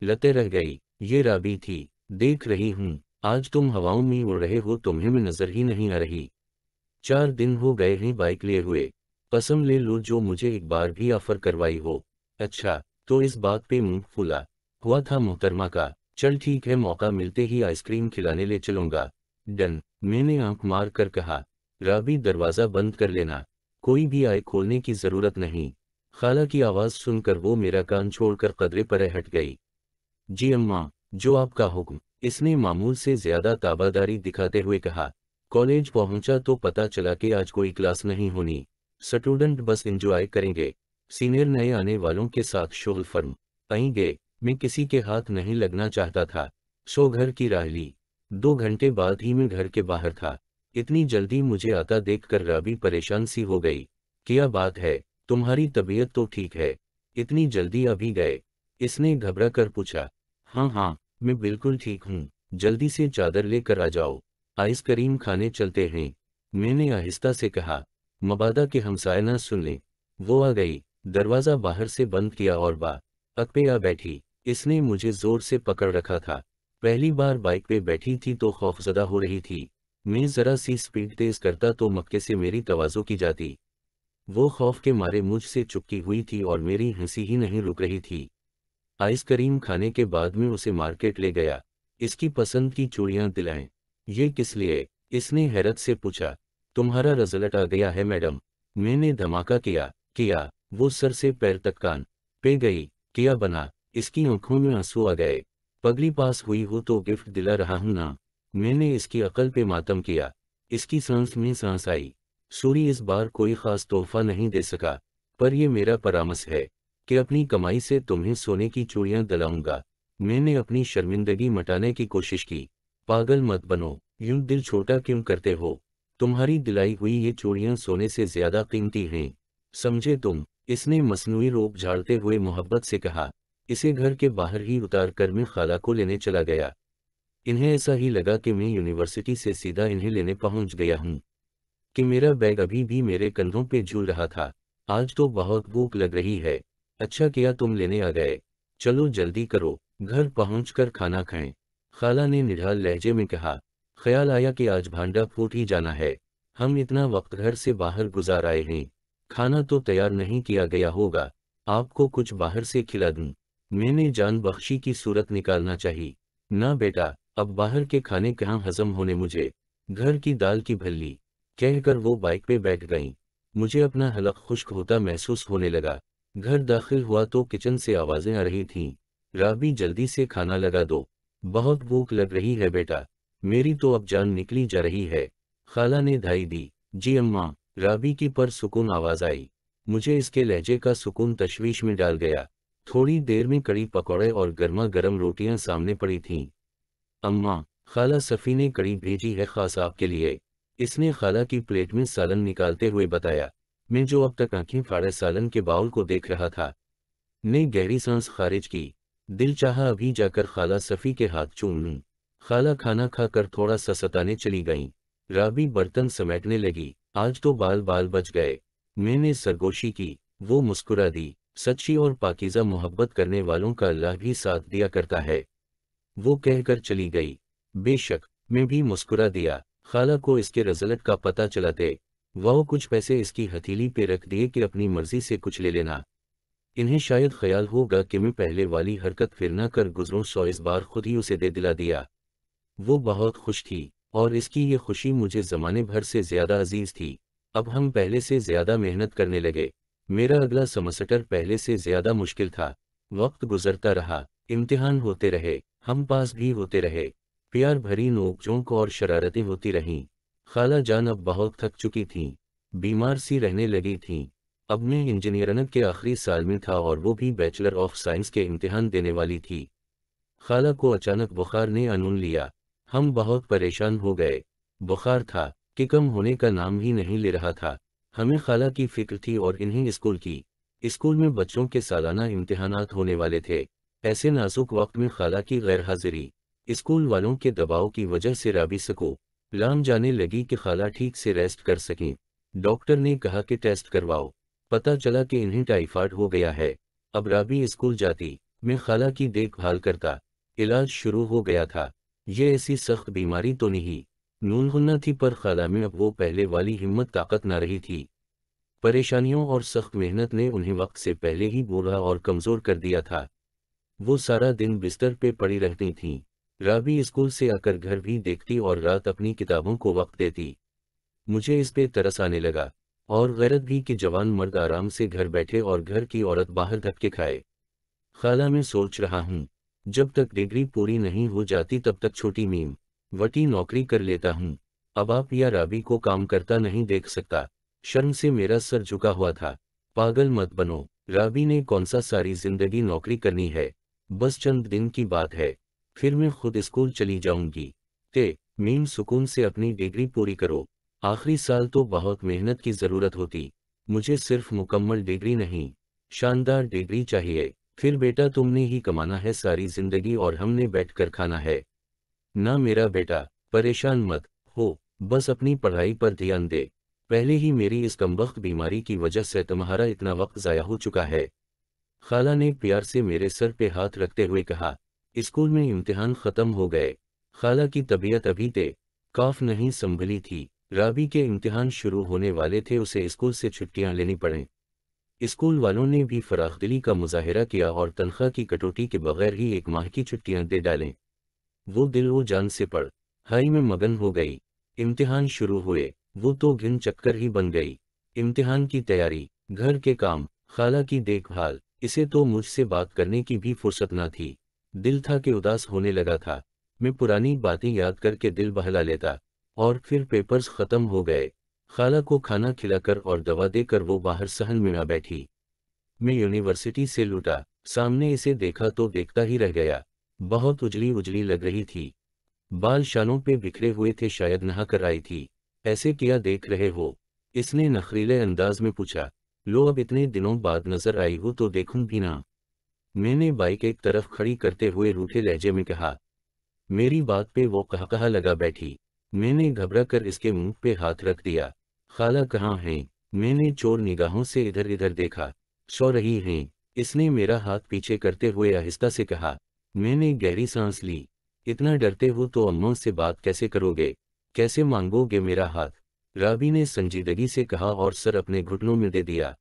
लते रह गई ये राबी थी देख रही हूँ आज तुम हवाओं में उड़ रहे हो तुम्हें में नजर ही नहीं आ रही चार दिन हो गए हैं बाइक लिए हुए कसम ले लो जो मुझे एक बार भी ऑफर करवाई हो अच्छा तो इस बात पे मुंह फूला हुआ था मोहतरमा का चल ठीक है मौका मिलते ही आइसक्रीम खिलाने ले चलूंगा डन मैंने आंख मार कर कहा राबी दरवाज़ा बंद कर लेना कोई भी आय खोलने की ज़रूरत नहीं खाला की आवाज़ सुनकर वो मेरा कान छोड़कर कदरे पर हट गई जी अम्मा जो आपका हुक्म इसने मामूल से ज़्यादा ताबादारी दिखाते हुए कहा कॉलेज पहुंचा तो पता चला कि आज कोई क्लास नहीं होनी स्टूडेंट बस एंजॉय करेंगे सीनियर नए आने वालों के साथ शोल फर्म आएंगे मैं किसी के हाथ नहीं लगना चाहता था सो घर की राह ली दो घंटे बाद ही मैं घर के बाहर था इतनी जल्दी मुझे आता देखकर राबी परेशान सी हो गई क्या बात है तुम्हारी तबीयत तो ठीक है इतनी जल्दी अभी गए इसने घबरा कर पूछा हाँ हाँ मैं बिल्कुल ठीक हूँ जल्दी से चादर लेकर आ जाओ आइसक्रीम खाने चलते हैं मैंने आहिस्ता से कहा मबादा के हमसाय न सुन ले वो आ गई दरवाज़ा बाहर से बंद किया और बा अकपे आ बैठी इसने मुझे जोर से पकड़ रखा था पहली बार बाइक पे बैठी थी तो खौफजदा हो रही थी मैं ज़रा सी स्पीड तेज़ करता तो मक्के से मेरी तोज़ो की जाती वो खौफ के मारे मुझसे चुपकी हुई थी और मेरी हंसी ही नहीं रुक रही थी आइसक्रीम खाने के बाद में उसे मार्केट ले गया इसकी पसंद की चूड़ियां दिलाएं ये किस लिए इसने हैरत से पूछा तुम्हारा रिजल्ट आ गया है मैडम मैंने धमाका किया किया वो सर से पैर तक कान पे गई किया बना इसकी आंखों में आंसू आ गए पगड़ी पास हुई हो तो गिफ्ट दिला रहा हूं ना मैंने इसकी अकल पे मातम किया इसकी सांस में सांस आई सूरी इस बार कोई खास तोहफा नहीं दे सका पर यह मेरा परामर्श है कि अपनी कमाई से तुम्हें सोने की चूड़ियां दिलाऊंगा मैंने अपनी शर्मिंदगी मटाने की कोशिश की पागल मत बनो यूं दिल छोटा क्यों करते हो तुम्हारी दिलाई हुई ये चूड़ियां सोने से ज्यादा कीमती हैं समझे तुम इसने मसनू रोप झाड़ते हुए मोहब्बत से कहा इसे घर के बाहर ही उतार कर मैं खाला को लेने चला गया इन्हें ऐसा ही लगा कि मैं यूनिवर्सिटी से सीधा इन्हें लेने पहुंच गया हूं कि मेरा बैग अभी भी मेरे कंधों पे झूल रहा था आज तो बहुत भूख लग रही है अच्छा किया तुम लेने आ गए चलो जल्दी करो घर कर खाना खाएं खाला ने निढाल लहजे में कहा ख्याल आया कि आज भांडा फूट ही जाना है हम इतना वक्त घर से बाहर गुजार आए हैं खाना तो तैयार नहीं किया गया होगा आपको कुछ बाहर से खिला दूं मैंने जान बख्शी की सूरत निकालना चाहिए ना बेटा अब बाहर के खाने कहाँ हजम होने मुझे घर की दाल की भल्ली कहकर वो बाइक पे बैठ गई मुझे अपना हलक खुश्क होता महसूस होने लगा घर दाखिल हुआ तो किचन से आवाज़ें आ रही थीं राबी जल्दी से खाना लगा दो बहुत भूख लग रही है बेटा मेरी तो अब जान निकली जा रही है खाला ने धाई दी जी अम्मा राबी की पर सुकून आवाज़ आई मुझे इसके लहजे का सुकून तशवीश में डाल गया थोड़ी देर में कड़ी पकौड़े और गर्मा गर्म रोटियां सामने पड़ी थीं अम्मा खाला सफ़ी ने कड़ी भेजी है खास आपके लिए इसने खाला की प्लेट में सालन निकालते हुए बताया मैं जो अब तक आंखें फाड़े सालन के बाउल को देख रहा था ने गहरी सांस खारिज की दिल चाह अभी जाकर खाला सफ़ी के हाथ चूम लूँ खाला खाना खाकर थोड़ा सा सताने चली गईं राबी बर्तन समेटने लगी आज तो बाल बाल बच गए मैंने सरगोशी की वो मुस्कुरा दी सच्ची और पाकिजा मोहब्बत करने वालों का अल्लाह भी साथ दिया करता है वो कहकर चली गई बेशक मैं भी मुस्कुरा दिया खाला को इसके रजलत का पता चला दे वह कुछ पैसे इसकी हथेली पे रख दिए कि अपनी मर्जी से कुछ ले लेना इन्हें शायद ख्याल होगा कि मैं पहले वाली हरकत फिर न कर गुजरों सौ इस बार खुद ही उसे दे दिला दिया वो बहुत खुश थी और इसकी ये खुशी मुझे जमाने भर से ज्यादा अजीज थी अब हम पहले से ज्यादा मेहनत करने लगे मेरा अगला समस्टर पहले से ज्यादा मुश्किल था वक्त गुजरता रहा इम्तिहान होते रहे हम पास भी होते रहे प्यार भरी नोकझोंक और शरारतें होती रहीं खाला जान अब बहुत थक चुकी थीं बीमार सी रहने लगी थीं अब मैं इंजीनियरिंग के आखिरी साल में था और वो भी बैचलर ऑफ साइंस के इम्तिहान देने वाली थी खाला को अचानक बुखार ने अनून लिया हम बहुत परेशान हो गए बुखार था कि कम होने का नाम ही नहीं ले रहा था हमें खाला की फिक्र थी और इन्हीं स्कूल की स्कूल में बच्चों के सालाना इम्तहानात होने वाले थे ऐसे नाजुक वक्त में खाला की गैरहाजिरी स्कूल वालों के दबाव की वजह से राबी सको लाम जाने लगी कि खाला ठीक से रेस्ट कर सकें डॉक्टर ने कहा कि टेस्ट करवाओ पता चला कि इन्हें टाइफाइड हो गया है अब राबी स्कूल जाती मैं खाला की देखभाल करता इलाज शुरू हो गया था ये ऐसी सख्त बीमारी तो नहीं हुनर थी पर खला में अब वो पहले वाली हिम्मत ताकत न रही थी परेशानियों और सख्त मेहनत ने उन्हें वक्त से पहले ही बूढ़ा और कमज़ोर कर दिया था वो सारा दिन बिस्तर पे पड़ी रहती थीं राबी स्कूल से आकर घर भी देखती और रात अपनी किताबों को वक्त देती मुझे इस पे तरस आने लगा और गैरत भी कि जवान मर्द आराम से घर बैठे और घर की औरत बाहर धक्के खाए खाला मैं सोच रहा हूँ जब तक डिग्री पूरी नहीं हो जाती तब तक छोटी मीम वटी नौकरी कर लेता हूँ अब आप या राबी को काम करता नहीं देख सकता शर्म से मेरा सर झुका हुआ था पागल मत बनो राबी ने कौन सा सारी जिंदगी नौकरी करनी है बस चंद दिन की बात है फिर मैं खुद स्कूल चली जाऊंगी ते मीम सुकून से अपनी डिग्री पूरी करो आखिरी साल तो बहुत मेहनत की ज़रूरत होती मुझे सिर्फ मुकम्मल डिग्री नहीं शानदार डिग्री चाहिए फिर बेटा तुमने ही कमाना है सारी जिंदगी और हमने बैठ कर खाना है ना मेरा बेटा परेशान मत हो बस अपनी पढ़ाई पर ध्यान दे पहले ही मेरी इस कमबख्त बीमारी की वजह से तुम्हारा इतना वक्त ज़ाया हो चुका है खाला ने प्यार से मेरे सर पे हाथ रखते हुए कहा स्कूल में इम्तिहान ख़त्म हो गए खाला की तबीयत अभी थे काफ नहीं संभली थी राबी के इम्तिहान शुरू होने वाले थे उसे स्कूल से छुट्टियां लेनी पड़ें स्कूल वालों ने भी फराखदिली का मुजाहरा किया और तनख्वाह की कटौती के बगैर ही एक माह की छुट्टियां दे डालें वो दिल वो जान से पड़ हई में मगन हो गई इम्तिहान शुरू हुए वो तो घिन चक्कर ही बन गई इम्तिहान की तैयारी घर के काम खाला की देखभाल इसे तो मुझसे बात करने की भी फुर्सत ना थी दिल था कि उदास होने लगा था मैं पुरानी बातें याद करके दिल बहला लेता और फिर पेपर्स खत्म हो गए खाला को खाना खिलाकर और दवा देकर वो बाहर सहन में आ बैठी मैं यूनिवर्सिटी से लूटा सामने इसे देखा तो देखता ही रह गया बहुत उजली उजली लग रही थी बाल शालों पे बिखरे हुए थे शायद नहा कर आई थी ऐसे क्या देख रहे हो इसने नखरीले अंदाज में पूछा लो अब इतने दिनों बाद नजर आई हो तो देखूं भी ना मैंने बाइक एक तरफ खड़ी करते हुए रूठे लहजे में कहा मेरी बात पे वो कहा कहा लगा बैठी मैंने घबरा कर इसके मुंह पे हाथ रख दिया खाला कहाँ है मैंने चोर निगाहों से इधर इधर देखा सो रही है इसने मेरा हाथ पीछे करते हुए आहिस्ता से कहा मैंने गहरी सांस ली इतना डरते हो तो अम्मा से बात कैसे करोगे कैसे मांगोगे मेरा हाथ राबी ने संजीदगी से कहा और सर अपने घुटनों में दे दिया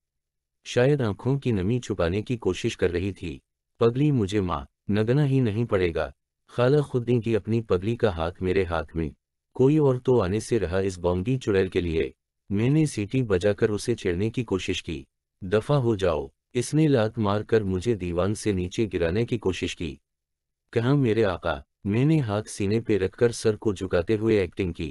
शायद आंखों की नमी छुपाने की कोशिश कर रही थी पगली मुझे माँ नगना ही नहीं पड़ेगा खाला खुद की अपनी पगली का हाथ मेरे हाथ में कोई और तो आने से रहा इस बॉम्बी चुड़ैल के लिए मैंने सीटी बजाकर उसे छेड़ने की कोशिश की दफा हो जाओ इसने लात मार कर मुझे दीवान से नीचे गिराने की कोशिश की कहा मेरे आका मैंने हाथ सीने पे रखकर सर को झुकाते हुए एक्टिंग की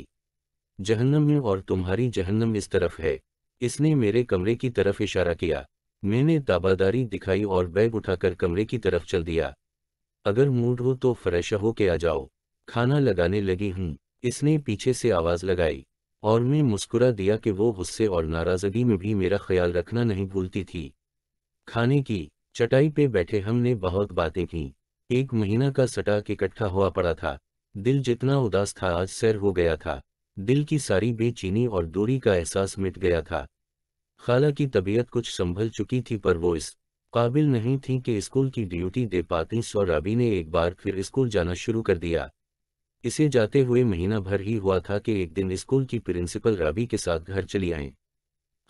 जहन्नम में और तुम्हारी जहन्नम इस तरफ है इसने मेरे कमरे की तरफ इशारा किया मैंने ताबादारी दिखाई और बैग उठाकर कमरे की तरफ चल दिया अगर मूड हो तो फ्रेश हो के आ जाओ खाना लगाने लगी हूँ इसने पीछे से आवाज़ लगाई और मैं मुस्कुरा दिया कि वो गुस्से और नाराज़गी में भी मेरा ख्याल रखना नहीं भूलती थी खाने की चटाई पे बैठे हमने बहुत बातें की एक महीना का सटाक इकट्ठा हुआ पड़ा था दिल जितना उदास था आज सैर हो गया था दिल की सारी बेचीनी और दूरी का एहसास मिट गया था खाला की तबीयत कुछ संभल चुकी थी पर वो इस काबिल नहीं थी कि स्कूल की ड्यूटी दे पाती और रबी ने एक बार फिर स्कूल जाना शुरू कर दिया इसे जाते हुए महीना भर ही हुआ था कि एक दिन स्कूल की प्रिंसिपल रबी के साथ घर चली आए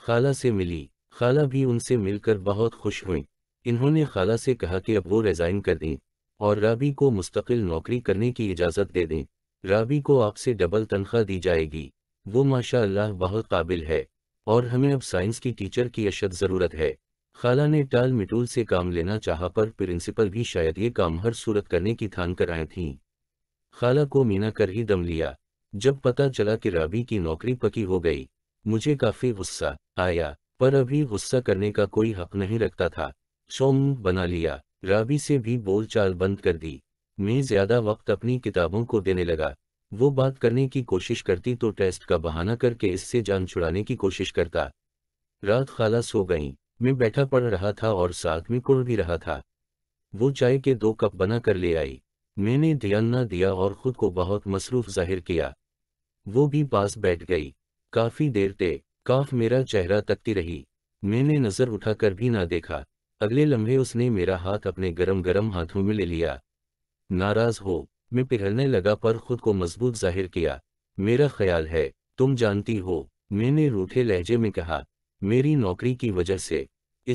खाला से मिली खाला भी उनसे मिलकर बहुत खुश हुई इन्होंने खाला से कहा कि अब वो रिज़ाइन कर दें और राबी को मुस्तकिल नौकरी करने की इजाज़त दे दें राबी को आपसे डबल तनख्वाह दी जाएगी वो माशा बहुत काबिल है और हमें अब साइंस की टीचर की अशद ज़रूरत है खाला ने टाल मिटूल से काम लेना चाहा पर प्रिंसिपल भी शायद ये काम हर सूरत करने की थान आए थीं खाला को मीना कर ही दम लिया जब पता चला कि राबी की नौकरी पकी हो गई मुझे काफ़ी गुस्सा आया पर अभी गुस्सा करने का कोई हक नहीं रखता था सोम बना लिया रावी से भी बोलचाल बंद कर दी मैं ज्यादा वक्त अपनी किताबों को देने लगा वो बात करने की कोशिश करती तो टेस्ट का बहाना करके इससे जान छुड़ाने की कोशिश करता रात खाला सो गई मैं बैठा पढ़ रहा था और साथ में कुड़ भी रहा था वो चाय के दो कप बना कर ले आई मैंने ध्यान न दिया और खुद को बहुत मसरूफ जाहिर किया वो भी पास बैठ गई काफी देर ते काफ मेरा चेहरा तकती रही मैंने नजर उठाकर भी ना देखा अगले लम्हे उसने मेरा हाथ अपने गरम गरम हाथों में ले लिया नाराज हो मैं पिघलने लगा पर खुद को मजबूत जाहिर किया मेरा ख्याल है तुम जानती हो मैंने रूठे लहजे में कहा मेरी नौकरी की वजह से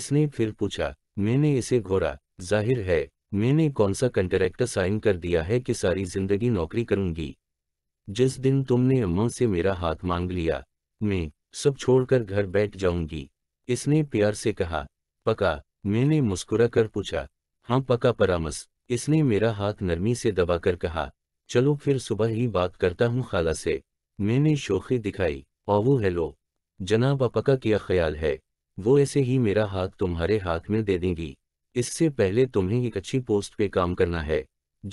इसने फिर पूछा मैंने इसे घोरा जाहिर है मैंने कौन सा कंट्रैक्ट साइन कर दिया है कि सारी जिंदगी नौकरी करूंगी जिस दिन तुमने अम्मा से मेरा हाथ मांग लिया मैं सब छोड़कर घर बैठ जाऊंगी इसने प्यार से कहा पका मैंने मुस्कुरा कर पूछा हाँ पका परामस इसने मेरा हाथ नरमी से दबाकर कहा चलो फिर सुबह ही बात करता हूँ खाला से मैंने शोखी दिखाई ओवो हेलो जनाब अपका क्या ख्याल है वो ऐसे ही मेरा हाथ तुम्हारे हाथ में दे देंगी इससे पहले तुम्हें एक अच्छी पोस्ट पे काम करना है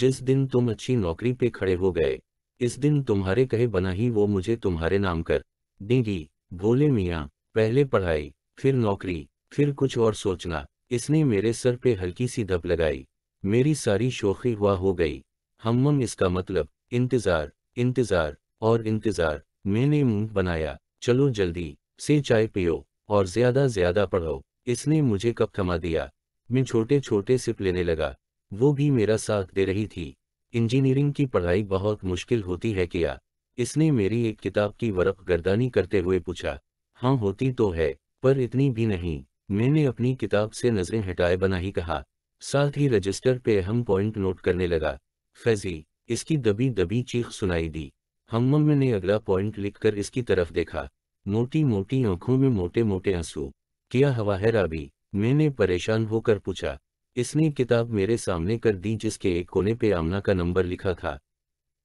जिस दिन तुम अच्छी नौकरी पे खड़े हो गए इस दिन तुम्हारे कहे बना ही वो मुझे तुम्हारे नाम कर देंगी भोले मियाँ पहले पढ़ाई फिर नौकरी फिर कुछ और सोचना इसने मेरे सर पे हल्की सी धप लगाई मेरी सारी शोखी हुआ हो गई हम्मम इसका मतलब इंतज़ार इंतज़ार और इंतज़ार मैंने मुंह बनाया चलो जल्दी से चाय पियो और ज़्यादा ज़्यादा पढ़ो इसने मुझे कब थमा दिया मैं छोटे छोटे सिप लेने लगा वो भी मेरा साथ दे रही थी इंजीनियरिंग की पढ़ाई बहुत मुश्किल होती है क्या इसने मेरी एक किताब की वरफ गर्दानी करते हुए पूछा हाँ होती तो है पर इतनी भी नहीं मैंने अपनी किताब से नजरें हटाए बना ही कहा साथ ही रजिस्टर पे अहम पॉइंट नोट करने लगा फैजी इसकी दबी दबी चीख सुनाई दी हमम ने अगला पॉइंट लिखकर इसकी तरफ देखा मोटी मोटी आंखों में मोटे मोटे आंसू क्या हवा है राबी मैंने परेशान होकर पूछा इसने किताब मेरे सामने कर दी जिसके एक कोने पे आमना का नंबर लिखा था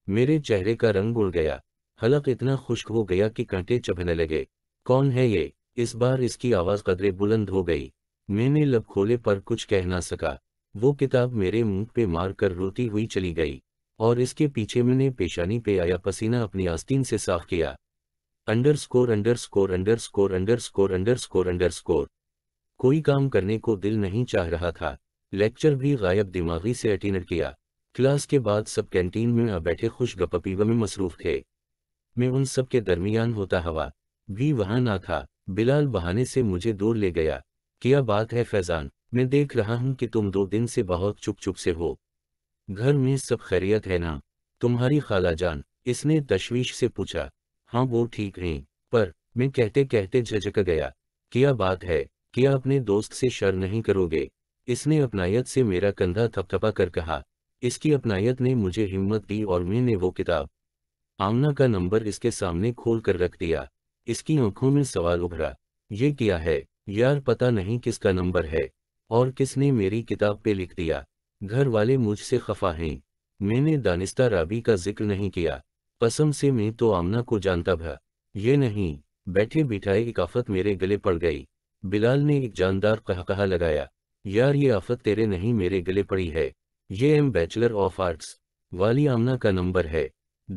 मेरे चेहरे का रंग उड़ गया हलक इतना खुश्क हो गया कि कांटे चबने लगे कौन है ये इस बार इसकी आवाज़ कदरे बुलंद हो गई मैंने लब खोले पर कुछ कह ना सका वो किताब मेरे मुंह पे मार कर रोती हुई चली गई और इसके पीछे मैंने पेशानी पे आया पसीना अपनी आस्तीन से साफ किया underscore underscore underscore underscore underscore underscore कोई काम करने को दिल नहीं चाह रहा था लेक्चर भी गायब दिमागी से अटेंड किया क्लास के बाद सब कैंटीन में आ बैठे खुश गपीवा में मसरूफ थे मैं उन सब के दरमियान होता हवा भी वहाँ ना था बिलाल बहाने से मुझे दूर ले गया क्या बात है फैजान मैं देख रहा हूँ कि तुम दो दिन से बहुत चुप चुप से हो घर में सब खैरियत है ना तुम्हारी खाला जान इसने तशवीश से पूछा हाँ वो ठीक है पर मैं कहते कहते झजक गया क्या बात है क्या अपने दोस्त से शर नहीं करोगे इसने अपनायत से मेरा कंधा थपथपा कर कहा इसकी अपनायत ने मुझे हिम्मत दी और मैंने वो किताब आमना का नंबर इसके सामने खोल कर रख दिया इसकी आंखों में सवाल उभरा ये क्या है यार पता नहीं किसका नंबर है और किसने मेरी किताब पे लिख दिया घर वाले मुझसे खफा हैं मैंने दानिस्ता राबी का जिक्र नहीं किया कसम से मैं तो आमना को जानता भा ये नहीं बैठे बिठाए एक आफत मेरे गले पड़ गई बिलाल ने एक जानदार कहा लगाया यार ये आफत तेरे नहीं मेरे गले पड़ी है ये एम बैचलर ऑफ आर्ट्स वाली आमना का नंबर है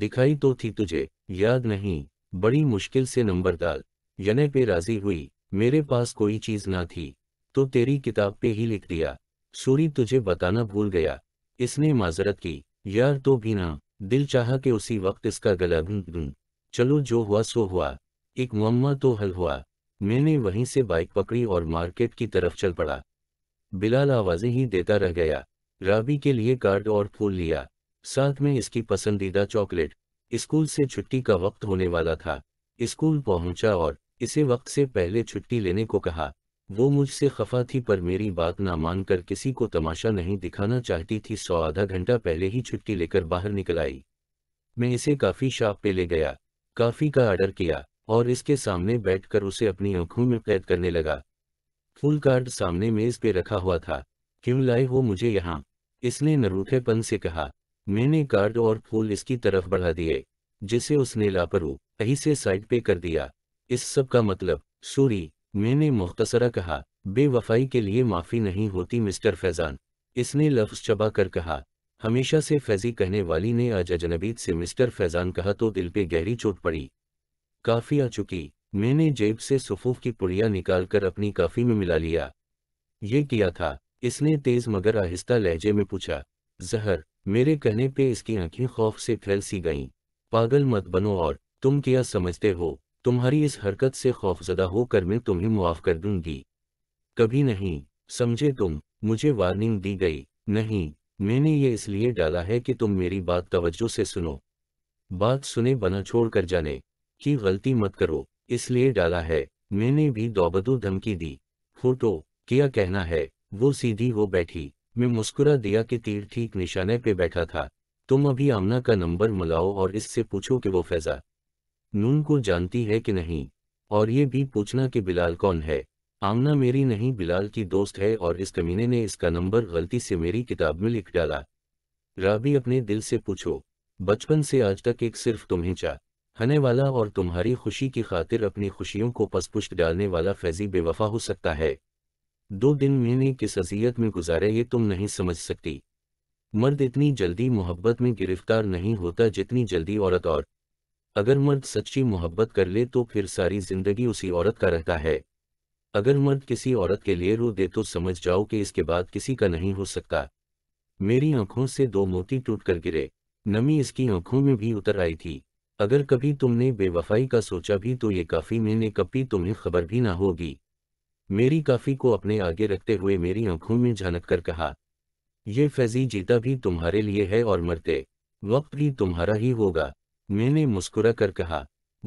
दिखाई तो थी तुझे याद नहीं बड़ी मुश्किल से नंबर डाल यने पे राजी हुई मेरे पास कोई चीज़ ना थी तो तेरी किताब पे ही लिख दिया सूरी तुझे बताना भूल गया इसने माजरत की यार तो भी ना दिल चाह के उसी वक्त इसका गला चलो जो हुआ सो हुआ एक मम्मा तो हल हुआ मैंने वहीं से बाइक पकड़ी और मार्केट की तरफ चल पड़ा बिलाल आवाज़ें ही देता रह गया राबी के लिए कार्ड और फूल लिया साथ में इसकी पसंदीदा चॉकलेट स्कूल से छुट्टी का वक्त होने वाला था स्कूल पहुंचा और इसे वक्त से पहले छुट्टी लेने को कहा वो मुझसे खफा थी पर मेरी बात ना मानकर किसी को तमाशा नहीं दिखाना चाहती थी सौ आधा घंटा पहले ही छुट्टी लेकर बाहर निकल आई मैं इसे काफ़ी शॉप पे ले गया काफ़ी का आर्डर किया और इसके सामने बैठकर उसे अपनी आंखों में कैद करने लगा फुल कार्ड सामने मेज पे रखा हुआ था क्यों लाए हो मुझे यहाँ इसने नरूठेपन से कहा मैंने गार्ड और फूल इसकी तरफ बढ़ा दिए जिसे उसने लापरू कहीं से साइड पे कर दिया इस सब का मतलब सूरी मैंने मुख्तसरा कहा बेवफाई के लिए माफ़ी नहीं होती मिस्टर फैज़ान इसने लफ्ज़ चबा कर कहा हमेशा से फैज़ी कहने वाली ने आज अजनबीत से मिस्टर फैज़ान कहा तो दिल पे गहरी चोट पड़ी काफ़ी आ चुकी मैंने जेब से सफूफ की पुड़िया निकालकर अपनी काफ़ी में मिला लिया ये किया था इसने तेज़ मगर आहिस्ता लहजे में पूछा जहर मेरे कहने पे इसकी आंखें खौफ से फैल सी गईं। पागल मत बनो और तुम क्या समझते हो तुम्हारी इस हरकत से खौफजदा होकर मैं तुम्हें मुआफ कर दूंगी कभी नहीं समझे तुम मुझे वार्निंग दी गई नहीं मैंने ये इसलिए डाला है कि तुम मेरी बात तवज्जो से सुनो बात सुने बना छोड़ कर जाने की गलती मत करो इसलिए डाला है मैंने भी दौबदो धमकी दी फोटो तो, क्या कहना है वो सीधी हो बैठी मैं मुस्कुरा दिया कि तीर ठीक निशाने पे बैठा था तुम अभी आमना का नंबर मिलाओ और इससे पूछो कि वो फैज़ा नून को जानती है कि नहीं और ये भी पूछना कि बिलाल कौन है आमना मेरी नहीं बिलाल की दोस्त है और इस कमीने ने इसका नंबर गलती से मेरी किताब में लिख डाला राबी अपने दिल से पूछो बचपन से आज तक एक सिर्फ तुम्हें चाह हने वाला और तुम्हारी खुशी की खातिर अपनी खुशियों को पसपुष्ट डालने वाला फैजी बेवफा हो सकता है दो दिन मैंने किस असीयत में गुजारे ये तुम नहीं समझ सकती मर्द इतनी जल्दी मोहब्बत में गिरफ्तार नहीं होता जितनी जल्दी औरत और अगर मर्द सच्ची मोहब्बत कर ले तो फिर सारी जिंदगी उसी औरत का रहता है अगर मर्द किसी औरत के लिए रो दे तो समझ जाओ कि इसके बाद किसी का नहीं हो सकता मेरी आंखों से दो मोती टूट कर गिरे नमी इसकी आंखों में भी उतर आई थी अगर कभी तुमने बेवफाई का सोचा भी तो ये काफ़ी मैंने कभी तुम्हें खबर भी ना होगी मेरी काफ़ी को अपने आगे रखते हुए मेरी आंखों में झनक कर कहा ये फैजी जीता भी तुम्हारे लिए है और मरते वक्त भी तुम्हारा ही होगा मैंने मुस्कुरा कर कहा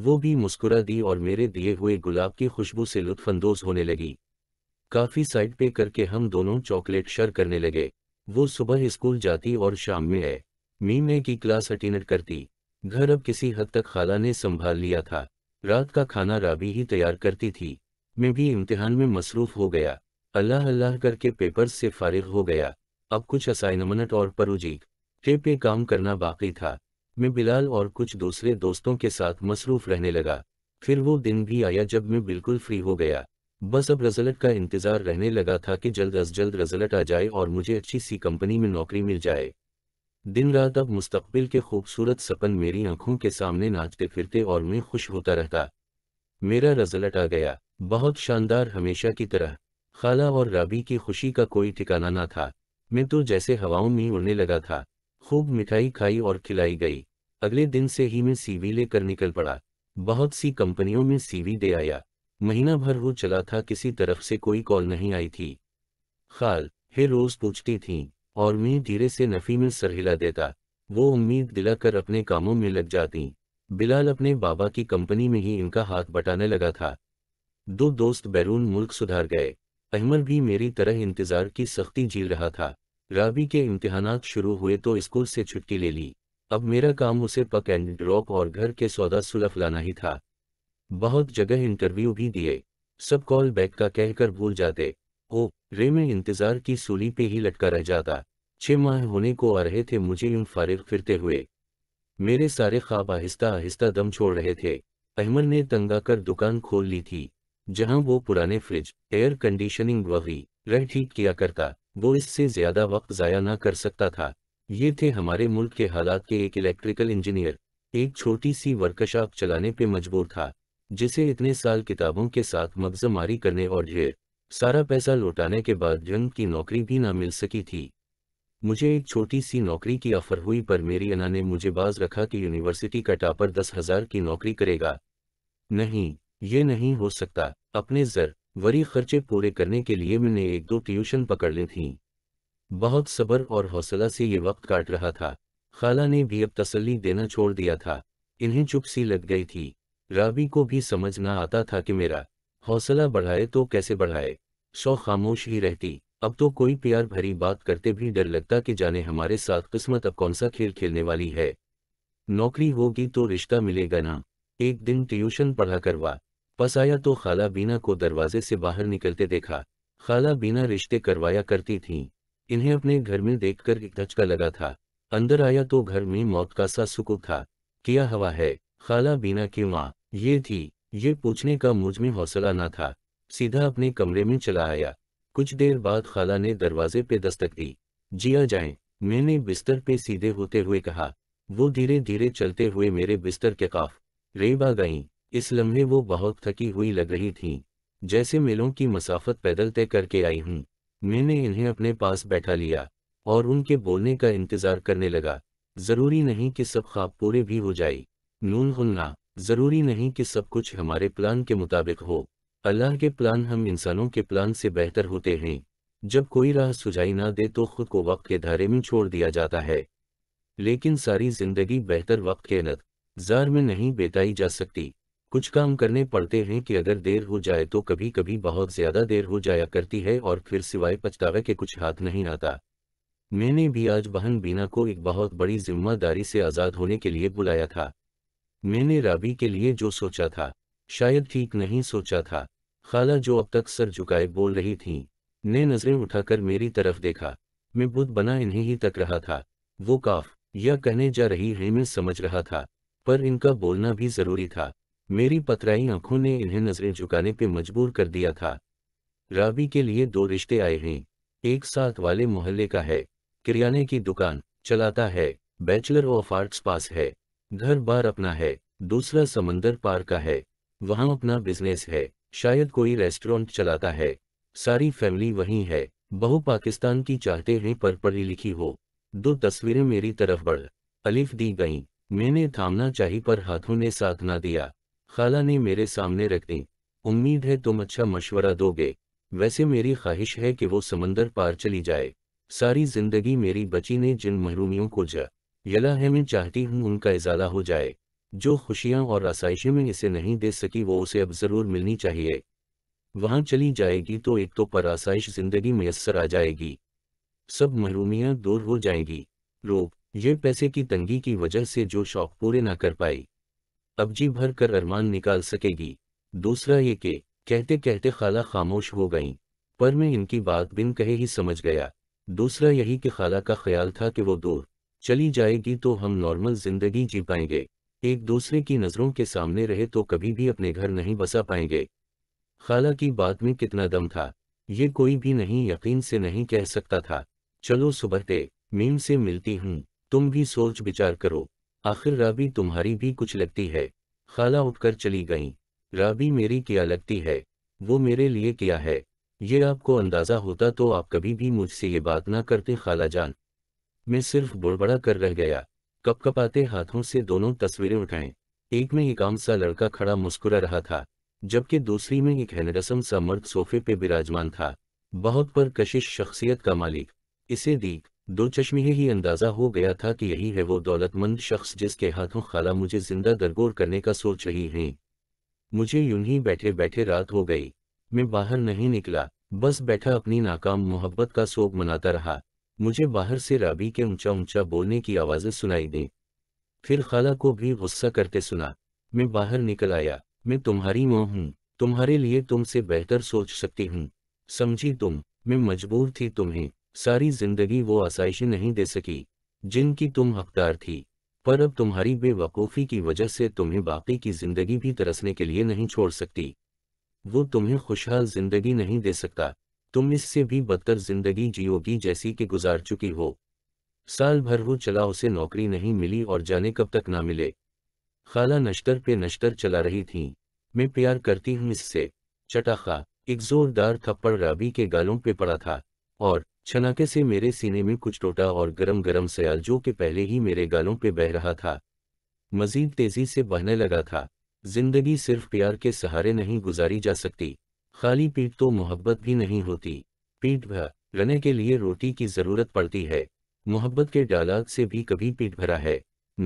वो भी मुस्कुरा दी और मेरे दिए हुए गुलाब की खुशबू से लुत्फानंदोज होने लगी काफ़ी साइड पे करके हम दोनों चॉकलेट शर करने लगे वो सुबह स्कूल जाती और शाम में है मीमे की क्लास अटेंड करती घर अब किसी हद तक खाला ने संभाल लिया था रात का खाना राबी ही तैयार करती थी में भी इम्तिहान में मसरूफ हो गया अल्लाह अल्लाह करके पेपर से फारिग हो गया अब कुछ असाइनमेंट और परूजीक के पे काम करना बाकी था मैं बिलाल और कुछ दूसरे दोस्तों के साथ मसरूफ रहने लगा फिर वो दिन भी आया जब मैं बिल्कुल फ्री हो गया बस अब रिजल्ट का इंतज़ार रहने लगा था कि जल्द अज जल्द रिजल्ट आ जाए और मुझे अच्छी सी कंपनी में नौकरी मिल जाए दिन रात अब मुस्तबिल के खूबसूरत सपन मेरी आंखों के सामने नाचते फिरते और मैं खुश होता रहता मेरा रिजल्ट आ गया बहुत शानदार हमेशा की तरह खाला और राबी की खुशी का कोई ठिकाना ना था मैं तो जैसे हवाओं में उड़ने लगा था खूब मिठाई खाई और खिलाई गई अगले दिन से ही मैं सीवी लेकर निकल पड़ा बहुत सी कंपनियों में सीवी दे आया महीना भर वो चला था किसी तरफ से कोई कॉल नहीं आई थी खाल हे रोज पूछती थी और मैं धीरे से नफ़ी में सर हिला देता वो उम्मीद दिलाकर अपने कामों में लग जाती बिलाल अपने बाबा की कंपनी में ही इनका हाथ बटाने लगा था दो दोस्त बैरून मुल्क सुधार गए अहमद भी मेरी तरह इंतजार की सख्ती झील रहा था राबी के इम्तहानात शुरू हुए तो स्कूल से छुट्टी ले ली अब मेरा काम उसे पक एंड ड्रॉप और घर के सौदा सुलफ लाना ही था बहुत जगह इंटरव्यू भी दिए सब कॉल बैक का कहकर भूल जाते ओ रे में इंतजार की सूली पे ही लटका रह जाता छह माह होने को आ रहे थे मुझे यूं फारिग फिरते हुए मेरे सारे ख्वाब आहिस्ता आहिस्ता दम छोड़ रहे थे अहमद ने तंगा कर दुकान खोल ली थी जहां वो पुराने फ्रिज एयर कंडीशनिंग व रह ठीक किया करता वो इससे ज्यादा वक्त ज़ाया ना कर सकता था ये थे हमारे मुल्क के हालात के एक इलेक्ट्रिकल इंजीनियर एक छोटी सी वर्कशॉप चलाने पे मजबूर था जिसे इतने साल किताबों के साथ मगजमारी करने और ढेर सारा पैसा लौटाने के बाद जंग की नौकरी भी ना मिल सकी थी मुझे एक छोटी सी नौकरी की ऑफर हुई पर मेरी अना ने मुझे बाज रखा कि यूनिवर्सिटी का टापर दस हजार की नौकरी करेगा नहीं ये नहीं हो सकता अपने जर वरी खर्चे पूरे करने के लिए मैंने एक दो ट्यूशन पकड़ ली थी बहुत सब्र और हौसला से ये वक्त काट रहा था खाला ने भी अब तसल्ली देना छोड़ दिया था इन्हें चुप सी लग गई थी राबी को भी समझ ना आता था कि मेरा हौसला बढ़ाए तो कैसे बढ़ाए शौ खामोश ही रहती अब तो कोई प्यार भरी बात करते भी डर लगता कि जाने हमारे साथ किस्मत अब कौन सा खेल खेलने वाली है नौकरी होगी तो रिश्ता मिलेगा ना एक दिन ट्यूशन पढ़ा करवा पस आया तो खाला बीना को दरवाजे से बाहर निकलते देखा खाला बीना रिश्ते करवाया करती थीं। इन्हें अपने घर में देखकर एक धचका लगा था अंदर आया तो घर में मौत का सा सुकुक था किया हवा है खाला बीना की माँ ये थी ये पूछने का मुझ में हौसला न था सीधा अपने कमरे में चला आया कुछ देर बाद खाला ने दरवाजे पे दस्तक दी जिया जाए मैंने बिस्तर पे सीधे होते हुए कहा वो धीरे धीरे चलते हुए मेरे बिस्तर के काफ रेब आ गई इस लम्हे वो बहुत थकी हुई लग रही थी जैसे मिलों की मसाफत पैदल तय करके आई हूँ मैंने इन्हें अपने पास बैठा लिया और उनके बोलने का इंतज़ार करने लगा ज़रूरी नहीं कि सब ख्वाब पूरे भी हो जाए नून खुलना ज़रूरी नहीं कि सब कुछ हमारे प्लान के मुताबिक हो अल्लाह के प्लान हम इंसानों के प्लान से बेहतर होते हैं जब कोई राह सुझाई ना दे तो खुद को वक्त के धारे में छोड़ दिया जाता है लेकिन सारी जिंदगी बेहतर वक्त के नत जार में नहीं बेताई जा सकती कुछ काम करने पड़ते हैं कि अगर देर हो जाए तो कभी कभी बहुत ज्यादा देर हो जाया करती है और फिर सिवाय पछतावे के कुछ हाथ नहीं आता मैंने भी आज बहन बीना को एक बहुत बड़ी जिम्मेदारी से आज़ाद होने के लिए बुलाया था मैंने राबी के लिए जो सोचा था शायद ठीक नहीं सोचा था खाला जो अब तक सर झुकाए बोल रही थी ने नज़रें उठाकर मेरी तरफ देखा मैं बुद्ध बना इन्हें ही तक रहा था वो काफ या कहने जा रही है मैं समझ रहा था पर इनका बोलना भी ज़रूरी था मेरी पतराई आंखों ने इन्हें नजरें झुकाने पर मजबूर कर दिया था राबी के लिए दो रिश्ते आए हैं एक साथ वाले मोहल्ले का है किरियाने की दुकान चलाता है बैचलर ऑफ आर्ट्स पास है घर बार अपना है दूसरा समंदर पार का है वहां अपना बिजनेस है शायद कोई रेस्टोरेंट चलाता है सारी फैमिली वहीं है बहु पाकिस्तान की चाहते हैं पर पढ़ी लिखी हो दो तस्वीरें मेरी तरफ बढ़ अलिफ दी गईं मैंने थामना चाहिए पर हाथों ने साथ ना दिया खाला ने मेरे सामने रख दी उम्मीद है तुम अच्छा मशवरा दोगे वैसे मेरी ख्वाहिश है कि वो समंदर पार चली जाए सारी जिंदगी मेरी बची ने जिन महरूमियों को जा यला है मैं चाहती हूँ उनका इजाला हो जाए जो खुशियाँ और आसाइशें में इसे नहीं दे सकी वो उसे अब ज़रूर मिलनी चाहिए वहां चली जाएगी तो एक तो पर आसाइश जिंदगी मैसर आ जाएगी सब महरूमियाँ दूर हो जाएंगी रोग ये पैसे की तंगी की वजह से जो शौक पूरे ना कर पाई अब जी भर कर अरमान निकाल सकेगी दूसरा ये कि कहते कहते खाला खामोश हो गईं पर मैं इनकी बात बिन कहे ही समझ गया दूसरा यही कि खाला का ख्याल था कि वो दूर चली जाएगी तो हम नॉर्मल जिंदगी जी पाएंगे एक दूसरे की नज़रों के सामने रहे तो कभी भी अपने घर नहीं बसा पाएंगे खाला की बात में कितना दम था ये कोई भी नहीं यकीन से नहीं कह सकता था चलो सुबह ते मीम से मिलती हूँ तुम भी सोच विचार करो आखिर राबी तुम्हारी भी कुछ लगती है खाला उठकर चली गईं। राबी मेरी क्या लगती है वो मेरे लिए क्या है ये आपको अंदाज़ा होता तो आप कभी भी मुझसे ये बात ना करते खाला जान मैं सिर्फ बुड़बड़ा कर रह गया कपकपाते हाथों से दोनों तस्वीरें उठाएं एक में एक आम सा लड़का खड़ा मुस्कुरा रहा था जबकि दूसरी में एक हैनरसम सा मर्द सोफे पे विराजमान था बहुत पर कशिश शख्सियत का मालिक इसे दीख दो चश्मे ही अंदाज़ा हो गया था कि यही है वो दौलतमंद शख्स जिसके हाथों खाला मुझे जिंदा दरगोर करने का सोच रही हैं मुझे यूं ही बैठे बैठे रात हो गई मैं बाहर नहीं निकला बस बैठा अपनी नाकाम मोहब्बत का सोग मनाता रहा मुझे बाहर से राबी के ऊंचा ऊंचा बोलने की आवाज़ें सुनाई दें फिर खाला को भी गुस्सा करते सुना मैं बाहर निकल आया मैं तुम्हारी माँ हूँ तुम्हारे लिए तुमसे बेहतर सोच सकती हूँ समझी तुम मैं मजबूर थी तुम्हें सारी जिंदगी वो आसाइशें नहीं दे सकी जिनकी तुम हकदार थी पर अब तुम्हारी बेवकूफ़ी की वजह से तुम्हें बाकी की ज़िंदगी भी तरसने के लिए नहीं छोड़ सकती वो तुम्हें खुशहाल ज़िंदगी नहीं दे सकता तुम इससे भी बदतर ज़िंदगी जियोगी जैसी कि गुजार चुकी हो साल भर वो चला उसे नौकरी नहीं मिली और जाने कब तक ना मिले खाला नश्तर पे नश्तर चला रही थी मैं प्यार करती हूँ इससे चटाखा एक जोरदार थप्पड़ राबी के गालों पे पड़ा था और छनाके से मेरे सीने में कुछ टोटा और गरम गरम सयाल जो कि पहले ही मेरे गालों पे बह रहा था मजीद तेजी से बहने लगा था जिंदगी सिर्फ प्यार के सहारे नहीं गुजारी जा सकती खाली पीठ तो मोहब्बत भी नहीं होती पीठ भर रहने के लिए रोटी की जरूरत पड़ती है मोहब्बत के डायलाग से भी कभी पीठ भरा है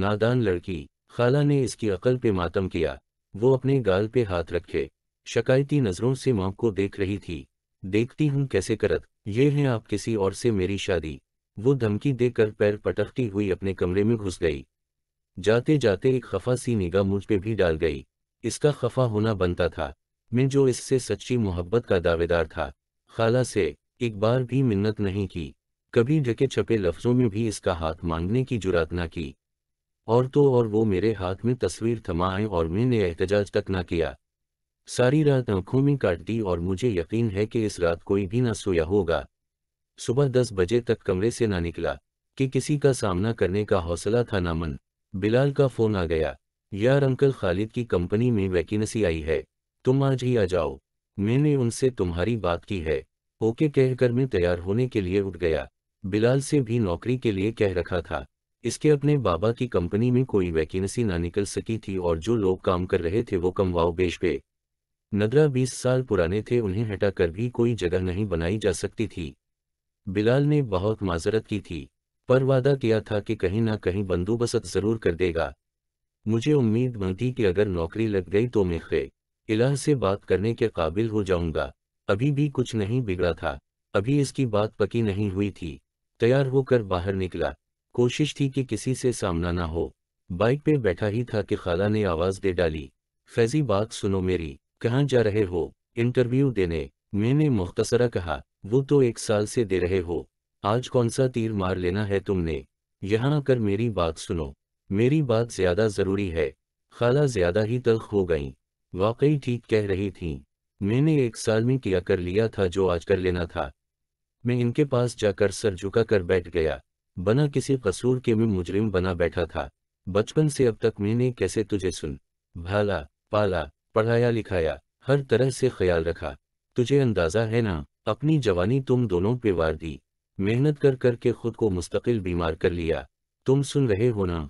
नादान लड़की खाला ने इसकी अकल पे मातम किया वो अपने गाल पे हाथ रखे शिकायती नज़रों से माँ को देख रही थी देखती हूँ कैसे करत ये है आप किसी और से मेरी शादी वो धमकी देकर पैर पटकती हुई अपने कमरे में घुस गई जाते जाते एक खफा सी निगाह मुझ पे भी डाल गई इसका खफा होना बनता था मैं जो इससे सच्ची मोहब्बत का दावेदार था खाला से एक बार भी मिन्नत नहीं की कभी ढके छपे लफ्जों में भी इसका हाथ मांगने की जुरात ना की और तो और वो मेरे हाथ में तस्वीर थमाए और मैंने एहतजाज तक ना किया सारी रात आंखों में काट दी और मुझे यकीन है कि इस रात कोई भी ना सोया होगा सुबह दस बजे तक कमरे से ना निकला कि किसी का सामना करने का हौसला था ना मन बिलाल का फोन आ गया यार अंकल खालिद की कंपनी में वैकेंसी आई है तुम आज ही आ जाओ मैंने उनसे तुम्हारी बात की है ओके कहकर मैं तैयार होने के लिए उठ गया बिलाल से भी नौकरी के लिए कह रखा था इसके अपने बाबा की कंपनी में कोई वैकेंसी ना निकल सकी थी और जो लोग काम कर रहे थे वो कमवाओ बेच पे नदरा बीस साल पुराने थे उन्हें हटाकर भी कोई जगह नहीं बनाई जा सकती थी बिलाल ने बहुत माजरत की थी पर वादा किया था कि कहीं ना कहीं बंदोबस्त जरूर कर देगा मुझे उम्मीद बनती कि अगर नौकरी लग गई तो मैं खे इलाह से बात करने के काबिल हो जाऊंगा अभी भी कुछ नहीं बिगड़ा था अभी इसकी बात पकी नहीं हुई थी तैयार होकर बाहर निकला कोशिश थी कि किसी से सामना ना हो बाइक पे बैठा ही था कि खाला ने आवाज़ दे डाली फैजी बात सुनो मेरी कहाँ जा रहे हो इंटरव्यू देने मैंने मुख्तसरा कहा वो तो एक साल से दे रहे हो आज कौन सा तीर मार लेना है तुमने यहाँ आकर मेरी बात सुनो मेरी बात ज्यादा ज़रूरी है खाला ज्यादा ही तलख हो गई वाकई ठीक कह रही थी मैंने एक साल में किया कर लिया था जो आज कर लेना था मैं इनके पास जाकर सर झुका कर बैठ गया बना किसी कसूर के में मुजरिम बना बैठा था बचपन से अब तक मैंने कैसे तुझे सुन भाला पाला पढ़ाया लिखाया हर तरह से ख्याल रखा तुझे अंदाज़ा है ना अपनी जवानी तुम दोनों पे वार दी मेहनत कर कर के खुद को मुस्तकिल बीमार कर लिया तुम सुन रहे हो ना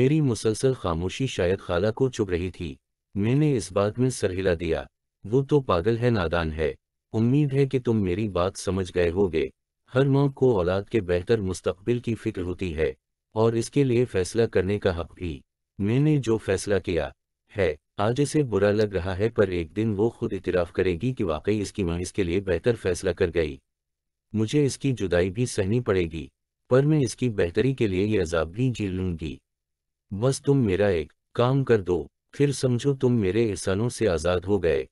मेरी मुसलसल खामोशी शायद खाला को चुप रही थी मैंने इस बात में सर हिला दिया वो तो पागल है नादान है उम्मीद है कि तुम मेरी बात समझ गए होगे हर माँ को औलाद के बेहतर मुस्तबिल की फिक्र होती है और इसके लिए फैसला करने का हक भी मैंने जो फैसला किया है आज इसे बुरा लग रहा है पर एक दिन वो खुद इतराफ करेगी कि वाकई इसकी माँ इसके लिए बेहतर फैसला कर गई मुझे इसकी जुदाई भी सहनी पड़ेगी पर मैं इसकी बेहतरी के लिए ये अजाब भी जी लूंगी बस तुम मेरा एक काम कर दो फिर समझो तुम मेरे एहसानों से आज़ाद हो गए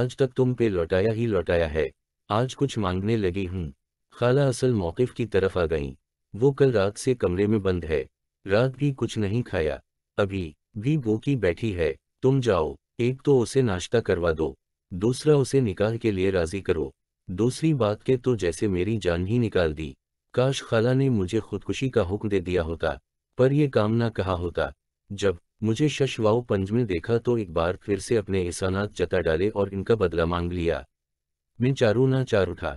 आज तक तुम पे लौटाया ही लौटाया है आज कुछ मांगने लगी हूँ खाला असल मौकफ की तरफ आ गई वो कल रात से कमरे में बंद है रात भी कुछ नहीं खाया अभी भी की बैठी है तुम जाओ एक तो उसे नाश्ता करवा दो दूसरा उसे निकाह के लिए राजी करो दूसरी बात के तो जैसे मेरी जान ही निकाल दी काश खाला ने मुझे खुदकुशी का हुक्म दे दिया होता पर यह काम ना कहा होता जब मुझे शशवाओ पंज में देखा तो एक बार फिर से अपने एहसानात जता डाले और इनका बदला मांग लिया मैं चारू ना चार उठा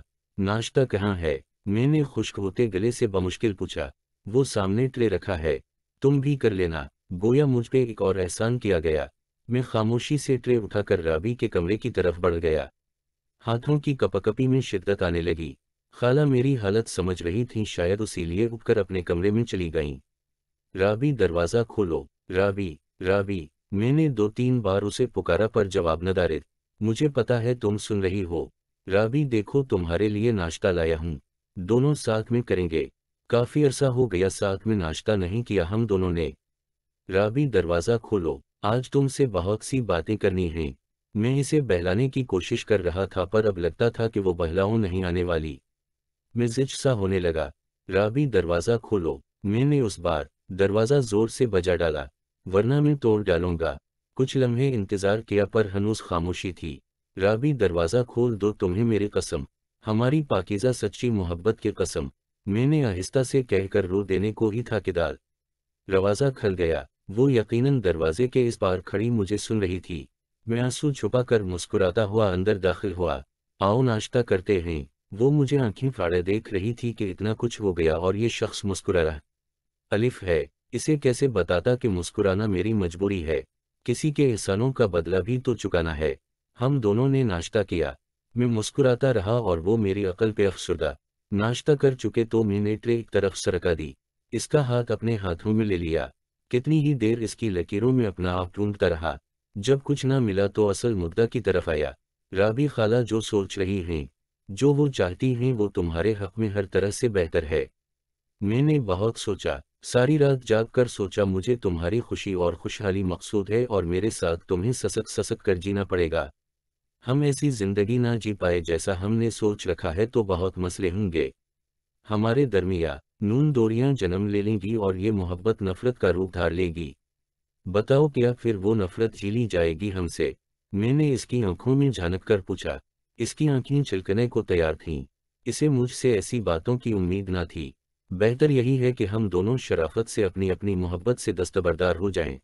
नाश्ता कहाँ है मैंने खुश्क होते गले से बमुश्किल पूछा वो सामने ट्रे रखा है तुम भी कर लेना गोया मुझ पे एक और एहसान किया गया मैं खामोशी से ट्रे उठाकर राबी के कमरे की तरफ बढ़ गया हाथों की कपकपी में शिद्दत आने लगी खाला मेरी हालत समझ रही थी शायद उसीलिए उठकर अपने कमरे में चली गईं। राबी दरवाज़ा खोलो राबी राबी मैंने दो तीन बार उसे पुकारा पर जवाब न दारिद मुझे पता है तुम सुन रही हो राबी देखो तुम्हारे लिए नाश्ता लाया हूँ दोनों साथ में करेंगे काफ़ी अरसा हो गया साथ में नाश्ता नहीं किया हम दोनों ने राबी दरवाज़ा खोलो आज तुमसे बहुत सी बातें करनी हैं मैं इसे बहलाने की कोशिश कर रहा था पर अब लगता था कि वो बहलाओं नहीं आने वाली मैं जिज सा होने लगा राबी दरवाज़ा खोलो मैंने उस बार दरवाज़ा ज़ोर से बजा डाला वरना मैं तोड़ डालूंगा कुछ लम्हे इंतज़ार किया पर हनूस खामोशी थी राबी दरवाज़ा खोल दो तुम्हें मेरे कसम हमारी पाकिज़ा सच्ची मोहब्बत के कसम मैंने आहिस्ता से कहकर रो देने को ही था किदार रवाज़ा खल गया वो यकीनन दरवाजे के इस पार खड़ी मुझे सुन रही थी मैं आंसू छुपा कर मुस्कुराता हुआ अंदर दाखिल हुआ आओ नाश्ता करते हैं वो मुझे आंखें फाड़े देख रही थी कि इतना कुछ हो गया और ये शख्स मुस्कुरा रहा अलिफ है इसे कैसे बताता कि मुस्कुराना मेरी मजबूरी है किसी के एहसानों का बदला भी तो चुकाना है हम दोनों ने नाश्ता किया मैं मुस्कुराता रहा और वो मेरी अकल पे अफसुदा नाश्ता कर चुके तो मैंने ट्रे एक तरफ सरका दी इसका हाथ अपने हाथों में ले लिया कितनी ही देर इसकी लकीरों में अपना आप ढूंढता रहा जब कुछ ना मिला तो असल मुद्दा की तरफ आया राबी खाला जो सोच रही हैं जो वो चाहती हैं वो तुम्हारे हक में हर तरह से बेहतर है मैंने बहुत सोचा सारी रात जाग कर सोचा मुझे तुम्हारी खुशी और खुशहाली मकसूद है और मेरे साथ तुम्हें ससक ससक कर जीना पड़ेगा हम ऐसी जिंदगी ना जी पाए जैसा हमने सोच रखा है तो बहुत मसले होंगे हमारे दरमिया नून दोरियां जन्म ले लेंगी और ये मोहब्बत नफरत का रूप धार लेगी बताओ क्या फिर वो नफरत झीली जाएगी हमसे मैंने इसकी आंखों में झानक कर पूछा इसकी आंखें छिलकने को तैयार थीं इसे मुझसे ऐसी बातों की उम्मीद ना थी बेहतर यही है कि हम दोनों शराफत से अपनी अपनी मोहब्बत से दस्तबरदार हो जाएं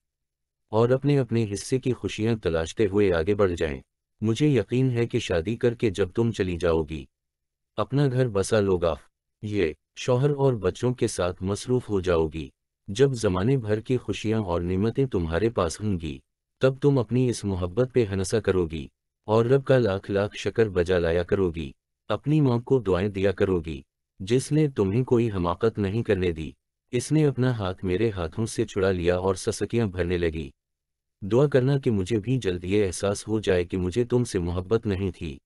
और अपने अपने हिस्से की खुशियां तलाशते हुए आगे बढ़ जाएं। मुझे यकीन है कि शादी करके जब तुम चली जाओगी अपना घर बसा लोगा ये शौहर और बच्चों के साथ मसरूफ हो जाओगी जब जमाने भर की खुशियां और नियमतें तुम्हारे पास होंगी तब तुम अपनी इस मोहब्बत पे हनसा करोगी और रब का लाख लाख शकर बजा लाया करोगी अपनी माँ को दुआएं दिया करोगी जिसने तुम्हें कोई हमाकत नहीं करने दी इसने अपना हाथ मेरे हाथों से छुड़ा लिया और ससकियां भरने लगी दुआ करना कि मुझे भी जल्द ये एहसास हो जाए कि मुझे तुमसे मोहब्बत नहीं थी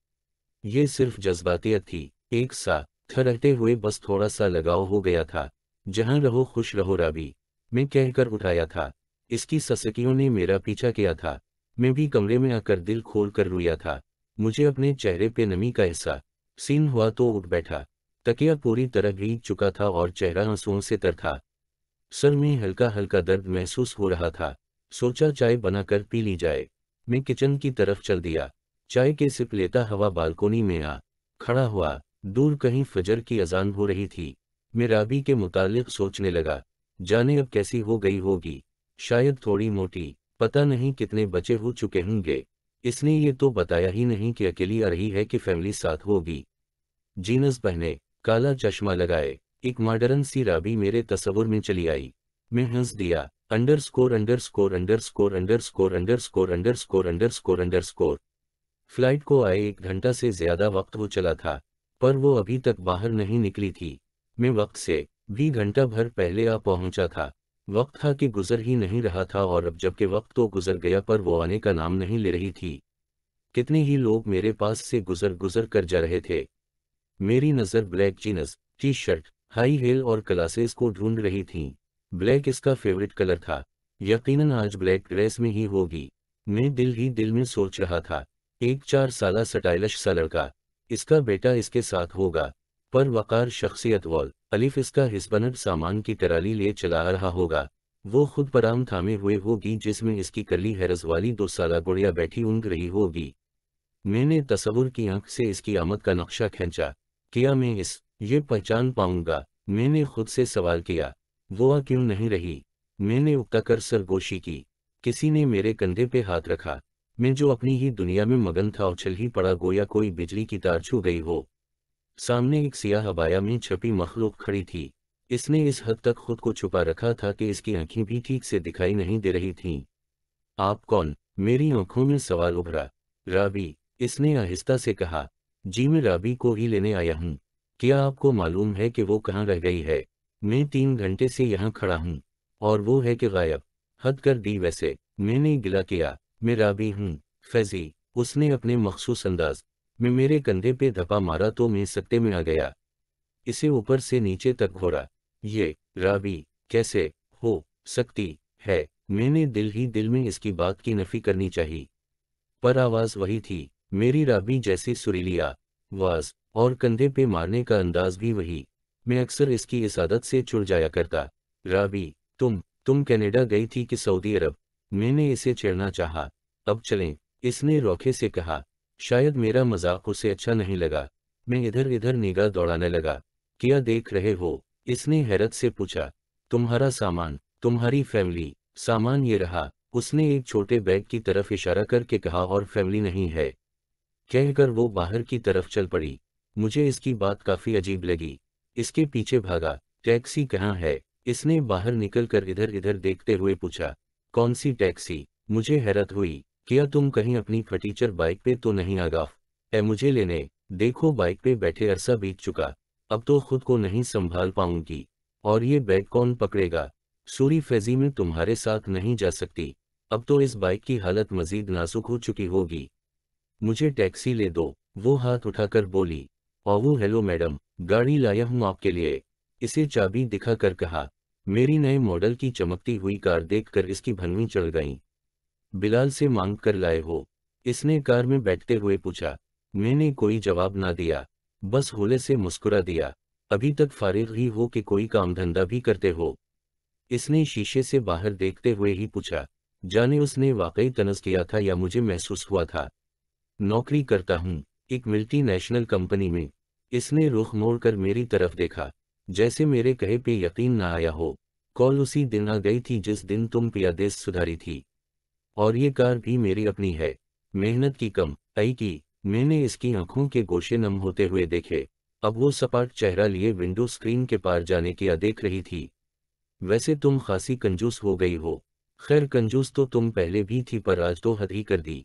ये सिर्फ जज्बातियत थी एक साथ थरकते हुए बस थोड़ा सा लगाव हो गया था जहां रहो खुश रहो राबी मैं कहकर उठाया था इसकी ससकियों ने मेरा पीछा किया था मैं भी कमरे में आकर दिल खोल कर रोया था मुझे अपने चेहरे पे नमी का हिस्सा सीन हुआ तो उठ बैठा तकिया पूरी तरह भीग चुका था और चेहरा आंसुओं से तर था सर में हल्का हल्का दर्द महसूस हो रहा था सोचा चाय बनाकर पी ली जाए मैं किचन की तरफ चल दिया चाय के सिप लेता हवा बालकोनी में आ खड़ा हुआ दूर कहीं फजर की अजान हो रही थी मैं राबी के मुतालिक सोचने लगा जाने अब कैसी हो गई होगी शायद थोड़ी मोटी पता नहीं कितने बचे हो चुके होंगे इसने ये तो बताया ही नहीं कि अकेली आ रही है कि फैमिली साथ होगी जीनस बहने काला चश्मा लगाए एक मॉडर्न सी राबी मेरे तस्वुर में चली आई मैं हंस दिया underscore underscore underscore underscore underscore underscore underscore underscore flight को आए एक घंटा से ज्यादा वक्त वो चला था पर वो अभी तक बाहर नहीं निकली थी मैं वक्त से भी घंटा भर पहले आ पहुंचा था वक्त था कि गुजर ही नहीं रहा था और अब जबकि वक्त तो गुजर गया पर वो आने का नाम नहीं ले रही थी कितने ही लोग मेरे पास से गुजर गुजर कर जा रहे थे मेरी नज़र black jeans T shirt high heel और क्लासेस को ढूंढ रही थी ब्लैक इसका फेवरेट कलर था यकीनन आज ब्लैक ड्रेस में ही होगी मैं दिल ही दिल में सोच रहा था एक चार साल स्टाइलिश सा लड़का इसका बेटा इसके साथ होगा पर वकार शख्सियत वॉल अलिफ इसका हिस्बनट सामान की तराली लिए चला रहा होगा वो खुद पराम थामे हुए होगी जिसमें इसकी कली हैरस वाली दो साल गुड़िया बैठी ऊँग रही होगी मैंने तस्वुर की आंख से इसकी आमद का नक्शा खेचा किया मैं इस ये पहचान पाऊंगा मैंने खुद से सवाल किया वो क्यों नहीं रही मैंने उक्का कर सरगोशी की किसी ने मेरे कंधे पे हाथ रखा मैं जो अपनी ही दुनिया में मगन था उछल ही पड़ा गोया कोई बिजली की तार छू गई हो सामने एक सियाह हवाया में छपी मखलूक खड़ी थी इसने इस हद तक खुद को छुपा रखा था कि इसकी आंखें भी ठीक से दिखाई नहीं दे रही थीं। आप कौन मेरी आंखों में सवाल उभरा राबी इसने आहिस्ता से कहा जी मैं राबी को ही लेने आया हूँ क्या आपको मालूम है कि वो कहाँ रह गई है मैं तीन घंटे से यहाँ खड़ा हूँ और वो है कि गायब हद कर दी वैसे मैंने गिला किया मैं राबी हूँ फैजी उसने अपने मखसूस अंदाज में मेरे कंधे पे धपा मारा तो मैं सत्ते में आ गया इसे ऊपर से नीचे तक घोरा ये राबी कैसे हो सकती है मैंने दिल ही दिल में इसकी बात की नफी करनी चाहिए पर आवाज़ वही थी मेरी राबी जैसी सुरीली आवाज़ और कंधे पे मारने का अंदाज भी वही मैं अक्सर इसकी इस आदत से चुड़ जाया करता राबी तुम तुम कनाडा गई थी कि सऊदी अरब मैंने इसे छेड़ना चाहा अब चलें इसने रोखे से कहा शायद मेरा मजाक उसे अच्छा नहीं लगा मैं इधर इधर निगाह दौड़ाने लगा क्या देख रहे हो इसने हैरत से पूछा तुम्हारा सामान तुम्हारी फैमिली सामान ये रहा उसने एक छोटे बैग की तरफ इशारा करके कहा और फैमिली नहीं है कहकर वो बाहर की तरफ चल पड़ी मुझे इसकी बात काफी अजीब लगी इसके पीछे भागा टैक्सी कहाँ है इसने बाहर निकलकर इधर इधर देखते हुए पूछा कौन सी टैक्सी मुझे हैरत हुई क्या तुम कहीं अपनी फटीचर बाइक पे तो नहीं आगाफ ए मुझे लेने देखो बाइक पे बैठे अरसा बीत चुका अब तो खुद को नहीं संभाल पाऊंगी और ये बैग कौन पकड़ेगा सूरी फैजी में तुम्हारे साथ नहीं जा सकती अब तो इस बाइक की हालत मजीद नाजुक हो चुकी होगी मुझे टैक्सी ले दो वो हाथ उठाकर बोली वो हेलो मैडम गाड़ी लाया हूँ आपके लिए इसे चाबी दिखा कर कहा मेरी नए मॉडल की चमकती हुई कार देखकर इसकी भनवी चढ़ गई बिलाल से मांग कर लाए हो इसने कार में बैठते हुए पूछा मैंने कोई जवाब ना दिया बस होले से मुस्कुरा दिया अभी तक फारिग ही हो कि कोई काम धंधा भी करते हो इसने शीशे से बाहर देखते हुए ही पूछा जाने उसने वाकई तनस किया था या मुझे महसूस हुआ था नौकरी करता हूँ एक मल्टी नेशनल कंपनी में इसने रुख मोड़ कर मेरी तरफ देखा जैसे मेरे कहे पे यकीन न आया हो कॉल उसी दिन आ गई थी जिस दिन तुम पियादेस सुधारी थी और ये कार भी मेरी अपनी है मेहनत की कम आई की मैंने इसकी आंखों के गोशे नम होते हुए देखे अब वो सपाट चेहरा लिए विंडो स्क्रीन के पार जाने की देख रही थी वैसे तुम खासी कंजूस हो गई हो खैर कंजूस तो तुम पहले भी थी पर आज तो हद ही कर दी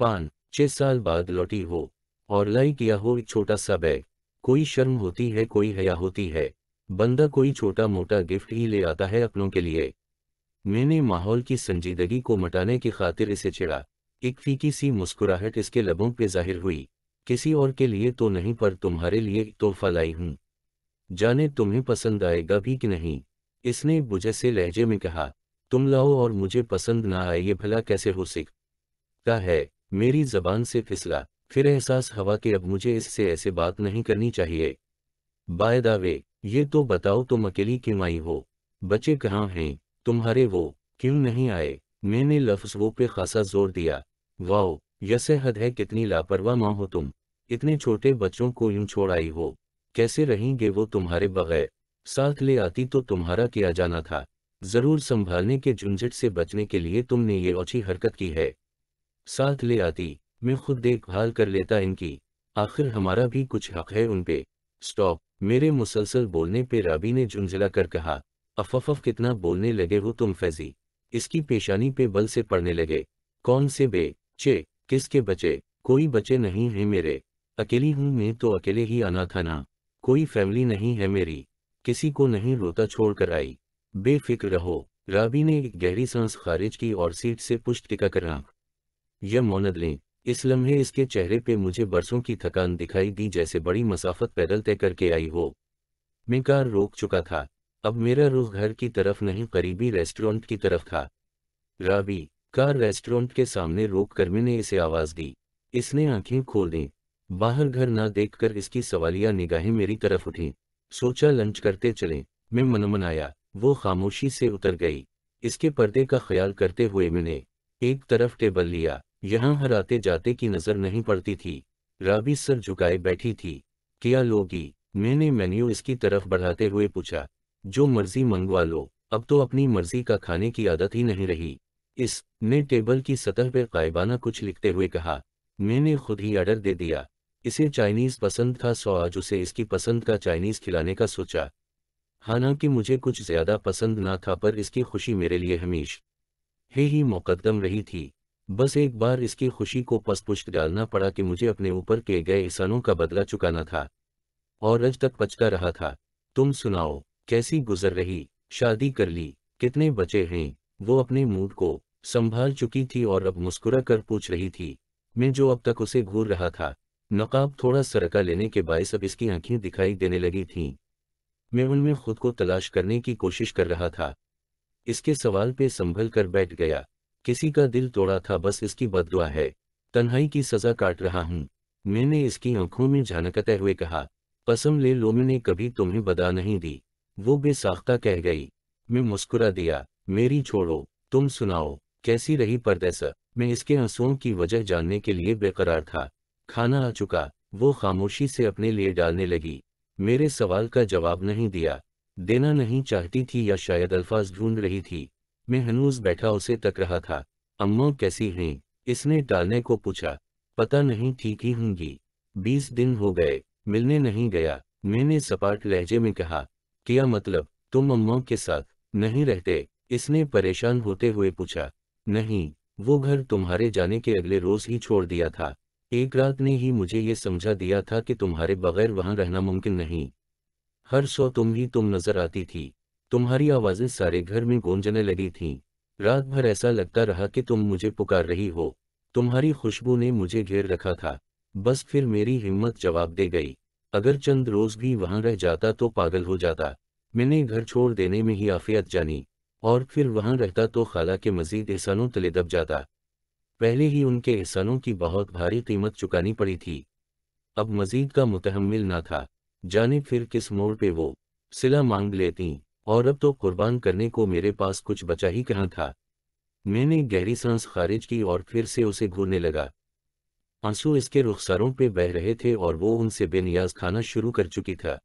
पान छह साल बाद लौटी हो और लाई किया हो एक छोटा सा बैग कोई शर्म होती है कोई हया होती है बंदा कोई छोटा मोटा गिफ्ट ही ले आता है अपनों के लिए मैंने माहौल की संजीदगी को मटाने की खातिर इसे चिड़ा एक फीकी सी मुस्कुराहट इसके लबों पे जाहिर हुई किसी और के लिए तो नहीं पर तुम्हारे लिए तोहफा लाई हूं जाने तुम्हें पसंद आएगा भी कि नहीं इसने बुझे से लहजे में कहा तुम लाओ और मुझे पसंद ना आए ये भला कैसे हो सिक का है मेरी जबान से फिसला फिर एहसास हवा कि अब मुझे इससे ऐसे बात नहीं करनी चाहिए बाय द वे ये तो बताओ तुम अकेली क्यों आई हो बच्चे कहाँ हैं तुम्हारे वो क्यों नहीं आए मैंने लफ्ज वो पे खासा जोर दिया वाओ यसे हद है कितनी लापरवाह माँ हो तुम इतने छोटे बच्चों को यूं छोड़ आई हो कैसे रहेंगे वो तुम्हारे बगैर साथ ले आती तो तुम्हारा किया जाना था जरूर संभालने के झुंझट से बचने के लिए तुमने ये ओछी हरकत की है साथ ले आती मैं खुद देखभाल कर लेता इनकी आखिर हमारा भी कुछ हक है उनपे स्टॉप मेरे मुसलसल बोलने पे राबी ने झुंझला कर कहा अफफ कितना बोलने लगे हो तुम फैजी इसकी पेशानी पे बल से पड़ने लगे कौन से बे चे किसके बचे कोई बचे नहीं है मेरे अकेली हूँ मैं तो अकेले ही आना था ना कोई फैमिली नहीं है मेरी किसी को नहीं रोता छोड़ कर आई बेफिक्र रहो राबी ने एक गहरी सांस खारिज की और सीट से पुष्ट टिका कर रहा यह मोनद लें इस लम्हे इसके चेहरे पे मुझे बरसों की थकान दिखाई दी जैसे बड़ी मसाफत पैदल तय करके आई हो मैं कार रोक चुका था अब मेरा रुख घर की तरफ नहीं करीबी रेस्टोरेंट की तरफ था रावी कार रेस्टोरेंट के सामने रोक कर मैंने इसे आवाज़ दी इसने आंखें खोल दी बाहर घर ना देखकर इसकी सवालिया निगाहें मेरी तरफ उठी सोचा लंच करते चले मैं मनमन आया वो खामोशी से उतर गई इसके पर्दे का ख्याल करते हुए मैंने एक तरफ टेबल लिया यहाँ हर आते जाते की नजर नहीं पड़ती थी राबी सर झुकाए बैठी थी क्या लोगी मैंने मेन्यू इसकी तरफ बढ़ाते हुए पूछा जो मर्जी मंगवा लो अब तो अपनी मर्जी का खाने की आदत ही नहीं रही इस ने टेबल की सतह पर कायबाना कुछ लिखते हुए कहा मैंने खुद ही ऑर्डर दे दिया इसे चाइनीज पसंद था सो आज उसे इसकी पसंद का चाइनीज खिलाने का सोचा हालांकि मुझे कुछ ज्यादा पसंद ना था पर इसकी खुशी मेरे लिए हमेश हे ही मुकदम रही थी बस एक बार इसकी खुशी को पस्त डालना पड़ा कि मुझे अपने ऊपर किए गए इंसानों का बदला चुकाना था और रज तक पचका रहा था तुम सुनाओ कैसी गुजर रही शादी कर ली कितने बचे हैं वो अपने मूड को संभाल चुकी थी और अब मुस्कुरा कर पूछ रही थी मैं जो अब तक उसे घूर रहा था नकाब थोड़ा सरका लेने के बायस अब इसकी आंखें दिखाई देने लगी थीं मैं उनमें खुद को तलाश करने की कोशिश कर रहा था इसके सवाल पे संभल कर बैठ गया किसी का दिल तोड़ा था बस इसकी बददुआ है तन्हाई की सजा काट रहा हूँ मैंने इसकी आंखों में झनकते हुए कहा कसम ले लो मैंने कभी तुम्हें बदा नहीं दी वो बेसाख्ता कह गई मैं मुस्कुरा दिया मेरी छोड़ो तुम सुनाओ कैसी रही परदेसा मैं इसके आंसुओं की वजह जानने के लिए बेकरार था खाना आ चुका वो खामोशी से अपने लिए डालने लगी मेरे सवाल का जवाब नहीं दिया देना नहीं चाहती थी या शायद अल्फाज ढूंढ रही थी मैं हनूज बैठा उसे तक रहा था अम्मा कैसी हैं इसने टालने को पूछा पता नहीं ठीक ही होंगी बीस दिन हो गए मिलने नहीं गया मैंने सपाट लहजे में कहा क्या मतलब तुम अम्मा के साथ नहीं रहते इसने परेशान होते हुए पूछा नहीं वो घर तुम्हारे जाने के अगले रोज ही छोड़ दिया था एक रात ने ही मुझे ये समझा दिया था कि तुम्हारे बगैर वहां रहना मुमकिन नहीं हर सौ तुम ही तुम नजर आती थी तुम्हारी आवाज़ें सारे घर में गूंजने लगी थीं। रात भर ऐसा लगता रहा कि तुम मुझे पुकार रही हो तुम्हारी खुशबू ने मुझे घेर रखा था बस फिर मेरी हिम्मत जवाब दे गई अगर चंद रोज भी वहां रह जाता तो पागल हो जाता मैंने घर छोड़ देने में ही आफियत जानी और फिर वहां रहता तो खाला के मजीद एहसानों तले दब जाता पहले ही उनके एहसानों की बहुत भारी कीमत चुकानी पड़ी थी अब मजीद का मुतहमल ना था जाने फिर किस मोड़ पे वो सिला मांग लेती और अब तो कुर्बान करने को मेरे पास कुछ बचा ही कहाँ था मैंने गहरी सांस खारिज की और फिर से उसे घूरने लगा आंसू इसके रुखसारों पे बह रहे थे और वो उनसे बेनियाज खाना शुरू कर चुकी था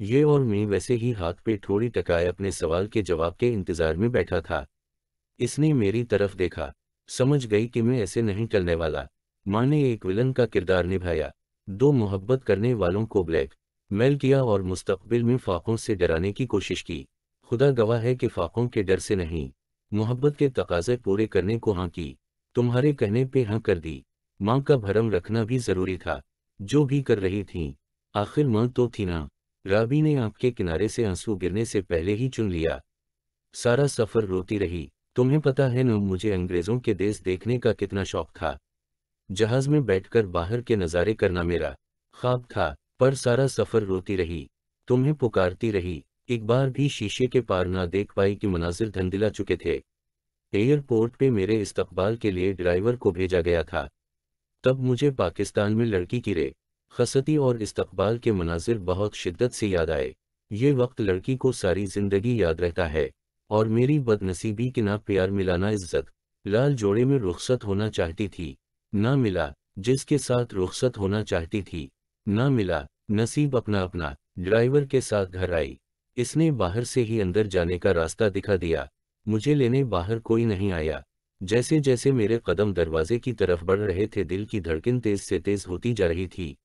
ये और मैं वैसे ही हाथ पे थोड़ी टकाए अपने सवाल के जवाब के इंतजार में बैठा था इसने मेरी तरफ देखा समझ गई कि मैं ऐसे नहीं चलने वाला माँ ने एक विलन का किरदार निभाया दो मोहब्बत करने वालों को ब्लैक मेल किया और मुस्तबिल में फाकों से डराने की कोशिश की खुदा गवाह है कि फाकों के डर से नहीं मोहब्बत के तकाजे पूरे करने को हाँ की तुम्हारे कहने पे हाँ कर दी माँ का भरम रखना भी ज़रूरी था जो भी कर रही थी आखिर माँ तो थी ना राबी ने आपके किनारे से आंसू गिरने से पहले ही चुन लिया सारा सफ़र रोती रही तुम्हें पता है न मुझे अंग्रेज़ों के देश देखने का कितना शौक था जहाज़ में बैठकर बाहर के नज़ारे करना मेरा ख्वाब था पर सारा सफ़र रोती रही तुम्हें पुकारती रही एक बार भी शीशे के पार ना देख पाई कि मनाजिर धंधिला चुके थे एयरपोर्ट पे मेरे इस्तकबाल के लिए ड्राइवर को भेजा गया था तब मुझे पाकिस्तान में लड़की की रे खसती और इस्तकबाल के मनाजिर बहुत शिद्दत से याद आए ये वक्त लड़की को सारी जिंदगी याद रहता है और मेरी बदनसीबी के ना प्यार मिलाना इज्जत लाल जोड़े में रुख्सत होना चाहती थी ना मिला जिसके साथ रुख्सत होना चाहती थी ना मिला नसीब अपना अपना ड्राइवर के साथ घर आई इसने बाहर से ही अंदर जाने का रास्ता दिखा दिया मुझे लेने बाहर कोई नहीं आया जैसे जैसे मेरे कदम दरवाजे की तरफ बढ़ रहे थे दिल की धड़कन तेज से तेज होती जा रही थी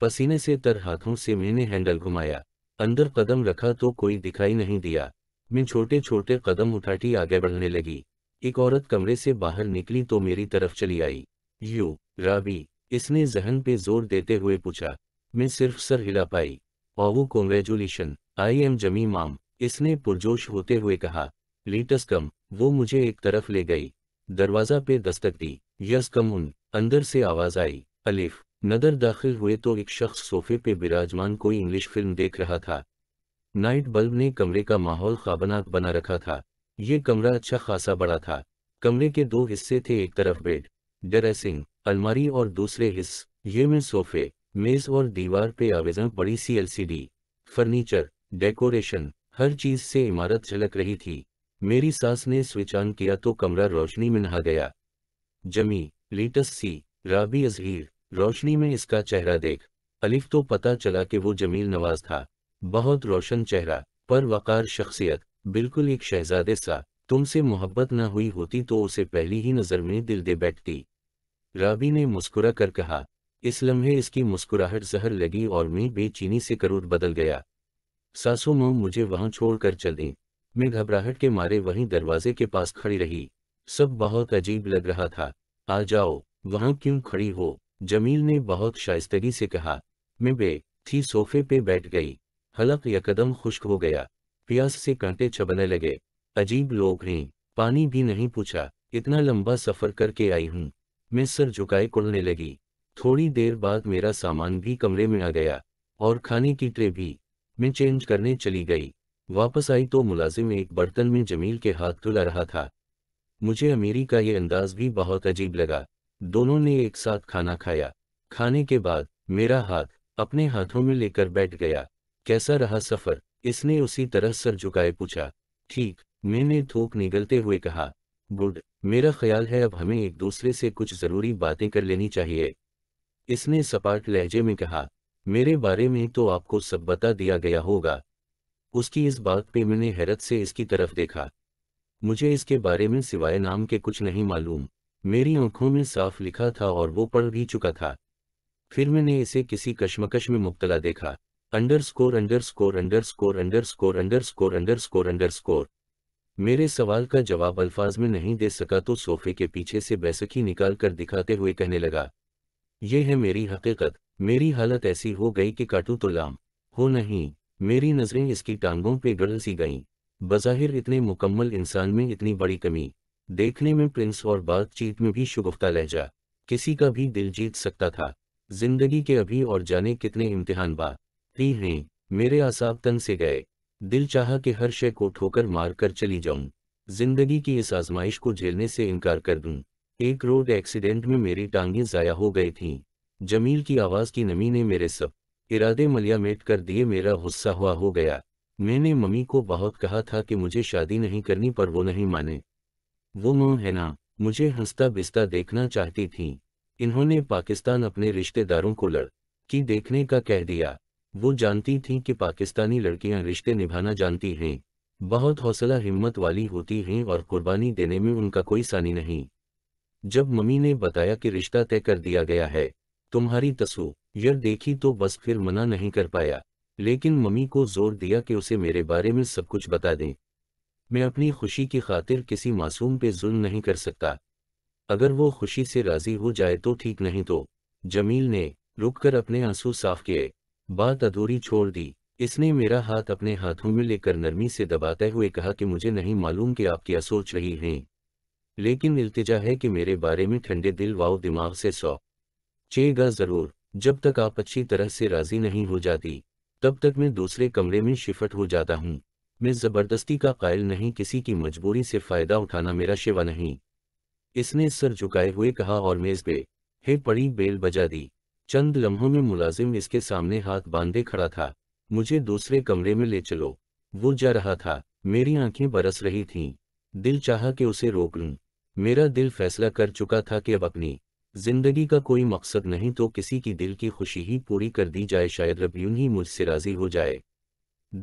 पसीने से तर हाथों से मैंने हैंडल घुमाया अंदर कदम रखा तो कोई दिखाई नहीं दिया मैं छोटे छोटे कदम उठाटी आगे बढ़ने लगी एक औरत कमरे से बाहर निकली तो मेरी तरफ चली आई यू राबी इसने जहन पे जोर देते हुए पूछा मैं सिर्फ सर हिला पाई ओवो कॉन्ग्रेचुलेशन आई एम जमी माम इसने पुरजोश होते हुए कहा लेटस कम वो मुझे एक तरफ ले गई दरवाज़ा पे दस्तक दी यस कम उन अंदर से आवाज़ आई अलिफ नदर दाखिल हुए तो एक शख्स सोफे पे विराजमान कोई इंग्लिश फिल्म देख रहा था नाइट बल्ब ने कमरे का माहौल खाबनाक बना रखा था ये कमरा अच्छा खासा बड़ा था कमरे के दो हिस्से थे एक तरफ बेड ड्रेसिंग अलमारी और दूसरे हिस्स ये में सोफे मेज और दीवार पे आवेजा बड़ी सी एलसीडी फर्नीचर डेकोरेशन हर चीज से इमारत झलक रही थी मेरी सास ने स्विच ऑन किया तो कमरा रोशनी में नहा गया जमी लेटेस्ट सी राबी अजहीर रोशनी में इसका चेहरा देख अलिफ तो पता चला कि वो जमील नवाज था बहुत रोशन चेहरा पर वकार शख्सियत बिल्कुल एक शहजादे सा तुमसे मोहब्बत न हुई होती तो उसे पहली ही नज़र में दिल दे बैठती राबी ने मुस्कुरा कर कहा इस लम्हे इसकी मुस्कुराहट जहर लगी और मैं बेचीनी से करूर बदल गया सासू मोम मुझे वहां छोड़कर चली मैं घबराहट के मारे वहीं दरवाजे के पास खड़ी रही सब बहुत अजीब लग रहा था आ जाओ वहां क्यों खड़ी हो जमील ने बहुत शाइस्तगी से कहा मैं बे थी सोफे पे बैठ गई हलक या कदम खुश्क हो गया प्यास से कांटे छबने लगे अजीब लोग हैं पानी भी नहीं पूछा इतना लंबा सफर करके आई हूँ मैं सर झुकाए कुड़ने लगी थोड़ी देर बाद मेरा सामान भी कमरे में आ गया और खाने की ट्रे भी मैं चेंज करने चली गई वापस आई तो मुलाजिम एक बर्तन में जमील के हाथ धुला रहा था मुझे अमीरी का ये अंदाज भी बहुत अजीब लगा दोनों ने एक साथ खाना खाया खाने के बाद मेरा हाथ अपने हाथों में लेकर बैठ गया कैसा रहा सफ़र इसने उसी तरह सर झुकाए पूछा ठीक मैंने थूक निगलते हुए कहा गुड मेरा ख्याल है अब हमें एक दूसरे से कुछ ज़रूरी बातें कर लेनी चाहिए इसने सपाट लहजे में कहा मेरे बारे में तो आपको सब बता दिया गया होगा उसकी इस बात पे मैंने हैरत से इसकी तरफ देखा मुझे इसके बारे में सिवाय नाम के कुछ नहीं मालूम मेरी आंखों में साफ लिखा था और वो पढ़ भी चुका था फिर मैंने इसे किसी कश्मकश में मुबतला देखा underscore underscore underscore underscore underscore underscore underscore मेरे सवाल का जवाब अल्फाज में नहीं दे सका तो सोफे के पीछे से बैसखी निकाल कर दिखाते हुए कहने लगा ये है मेरी हकीकत मेरी हालत ऐसी हो गई कि काटू तो लाम हो नहीं मेरी नज़रें इसकी टांगों पे गड़ सी गईं बज़ाहिर इतने मुकम्मल इंसान में इतनी बड़ी कमी देखने में प्रिंस और बातचीत में भी शुगफ्ता लहजा किसी का भी दिल जीत सकता था जिंदगी के अभी और जाने कितने इम्तिहान बा ती हैं मेरे आसाब तन से गए दिल चाह के हर शय को ठोकर मार कर चली जाऊं जिंदगी की इस आजमाइश को झेलने से इनकार कर दूं एक रोड एक्सीडेंट में मेरी टांगें ज़ाया हो गई थीं जमील की आवाज़ की नमी ने मेरे सब इरादे मलियामेट कर दिए मेरा गुस्सा हुआ हो गया मैंने मम्मी को बहुत कहा था कि मुझे शादी नहीं करनी पर वो नहीं माने वो मोह है ना मुझे हंसता बिस्ता देखना चाहती थीं इन्होंने पाकिस्तान अपने रिश्तेदारों को लड़ की देखने का कह दिया वो जानती थीं कि पाकिस्तानी लड़कियां रिश्ते निभाना जानती हैं बहुत हौसला हिम्मत वाली होती हैं और कुर्बानी देने में उनका कोई सानी नहीं जब मम्मी ने बताया कि रिश्ता तय कर दिया गया है तुम्हारी तस्वीर देखी तो बस फिर मना नहीं कर पाया लेकिन मम्मी को जोर दिया कि उसे मेरे बारे में सब कुछ बता दें मैं अपनी खुशी की खातिर किसी मासूम पे जुल्म नहीं कर सकता अगर वो खुशी से राजी हो जाए तो ठीक नहीं तो जमील ने रुककर अपने आंसू साफ किए बात अधूरी छोड़ दी इसने मेरा हाथ अपने हाथों में लेकर नरमी से दबाते हुए कहा कि मुझे नहीं मालूम कि आप क्या सोच रही हैं लेकिन इल्तिजा है कि मेरे बारे में ठंडे दिल वाओ दिमाग से सौ चेगा ज़रूर जब तक आप अच्छी तरह से राज़ी नहीं हो जाती तब तक मैं दूसरे कमरे में शिफ्ट हो जाता हूँ मैं ज़बरदस्ती का कायल नहीं किसी की मजबूरी से फ़ायदा उठाना मेरा शिवा नहीं इसने सर झुकाए हुए कहा और मेज़ पे हे पड़ी बेल बजा दी चंद लम्हों में मुलाजिम इसके सामने हाथ बांधे खड़ा था मुझे दूसरे कमरे में ले चलो वो जा रहा था मेरी आंखें बरस रही थीं दिल चाहा कि उसे रोक लूं मेरा दिल फैसला कर चुका था कि अब अपनी जिंदगी का कोई मकसद नहीं तो किसी की दिल की खुशी ही पूरी कर दी जाए शायद रब यूं ही मुझसे राजी हो जाए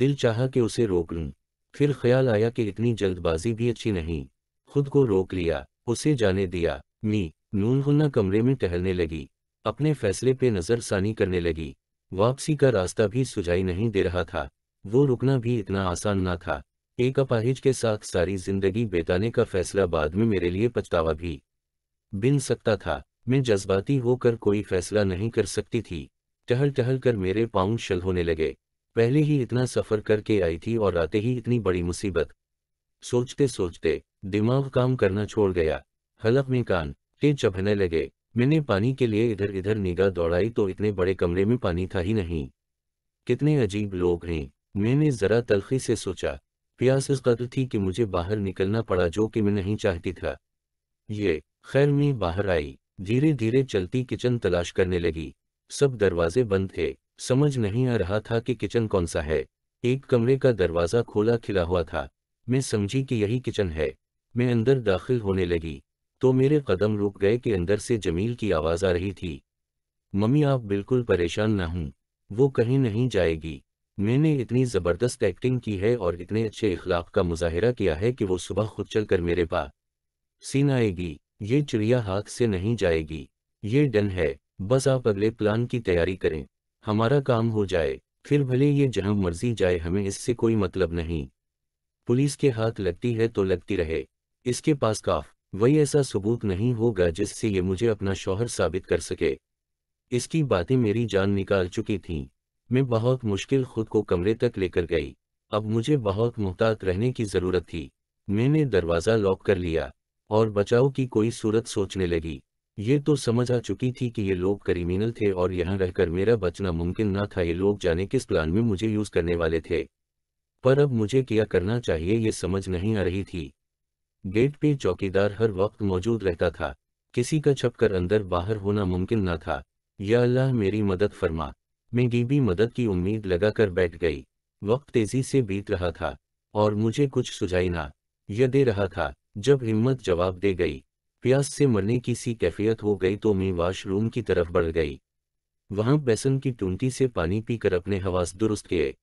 दिल चाहा कि उसे रोक लूं फिर ख्याल आया कि इतनी जल्दबाजी भी अच्छी नहीं खुद को रोक लिया उसे जाने दिया मी नून कमरे में टहलने लगी अपने फैसले पे नज़रसानी करने लगी वापसी का रास्ता भी सुझाई नहीं दे रहा था वो रुकना भी इतना आसान ना था एक अपाहिज के साथ सारी जिंदगी बिताने का फैसला बाद में मेरे लिए पछतावा भी बिन सकता था मैं जज्बाती होकर कोई फैसला नहीं कर सकती थी टहल टहल कर मेरे पाँव शल होने लगे पहले ही इतना सफ़र करके आई थी और आते ही इतनी बड़ी मुसीबत सोचते सोचते दिमाग काम करना छोड़ गया हलफ में कान तेज चभने लगे मैंने पानी के लिए इधर इधर निगाह दौड़ाई तो इतने बड़े कमरे में पानी था ही नहीं कितने अजीब लोग हैं मैंने ज़रा तलखी से सोचा प्यास इस कदर थी कि मुझे बाहर निकलना पड़ा जो कि मैं नहीं चाहती था ये खैर में बाहर आई धीरे धीरे चलती किचन तलाश करने लगी सब दरवाजे बंद थे समझ नहीं आ रहा था कि किचन कौन सा है एक कमरे का दरवाज़ा खोला खिला हुआ था मैं समझी कि यही किचन है मैं अंदर दाखिल होने लगी तो मेरे कदम रुक गए कि अंदर से जमील की आवाज़ आ रही थी मम्मी आप बिल्कुल परेशान ना हूं वो कहीं नहीं जाएगी मैंने इतनी ज़बरदस्त एक्टिंग की है और इतने अच्छे इखलाक का मुजाहरा किया है कि वो सुबह खुद चल कर मेरे पास सीन आएगी ये चिड़िया हाथ से नहीं जाएगी ये डन है बस आप अगले प्लान की तैयारी करें हमारा काम हो जाए फिर भले ये जहां मर्जी जाए हमें इससे कोई मतलब नहीं पुलिस के हाथ लगती है तो लगती रहे इसके पास काफ वही ऐसा सबूत नहीं होगा जिससे ये मुझे अपना शौहर साबित कर सके इसकी बातें मेरी जान निकाल चुकी थीं मैं बहुत मुश्किल खुद को कमरे तक लेकर गई अब मुझे बहुत मुहतात रहने की ज़रूरत थी मैंने दरवाज़ा लॉक कर लिया और बचाव की कोई सूरत सोचने लगी ये तो समझ आ चुकी थी कि ये लोग क्रिमिनल थे और यहाँ रहकर मेरा बचना मुमकिन न था ये लोग जाने किस प्लान में मुझे यूज़ करने वाले थे पर अब मुझे क्या करना चाहिए ये समझ नहीं आ रही थी गेट पे चौकीदार हर वक्त मौजूद रहता था किसी का छपकर अंदर बाहर होना मुमकिन न था या अल्लाह मेरी मदद फरमा मैं डीबी मदद की उम्मीद लगाकर बैठ गई वक्त तेजी से बीत रहा था और मुझे कुछ सुझाई ना यह दे रहा था जब हिम्मत जवाब दे गई प्यास से मरने की सी कैफियत हो गई तो मैं वॉशरूम की तरफ बढ़ गई वहां बेसन की टूंटी से पानी पीकर अपने हवास दुरुस्त किए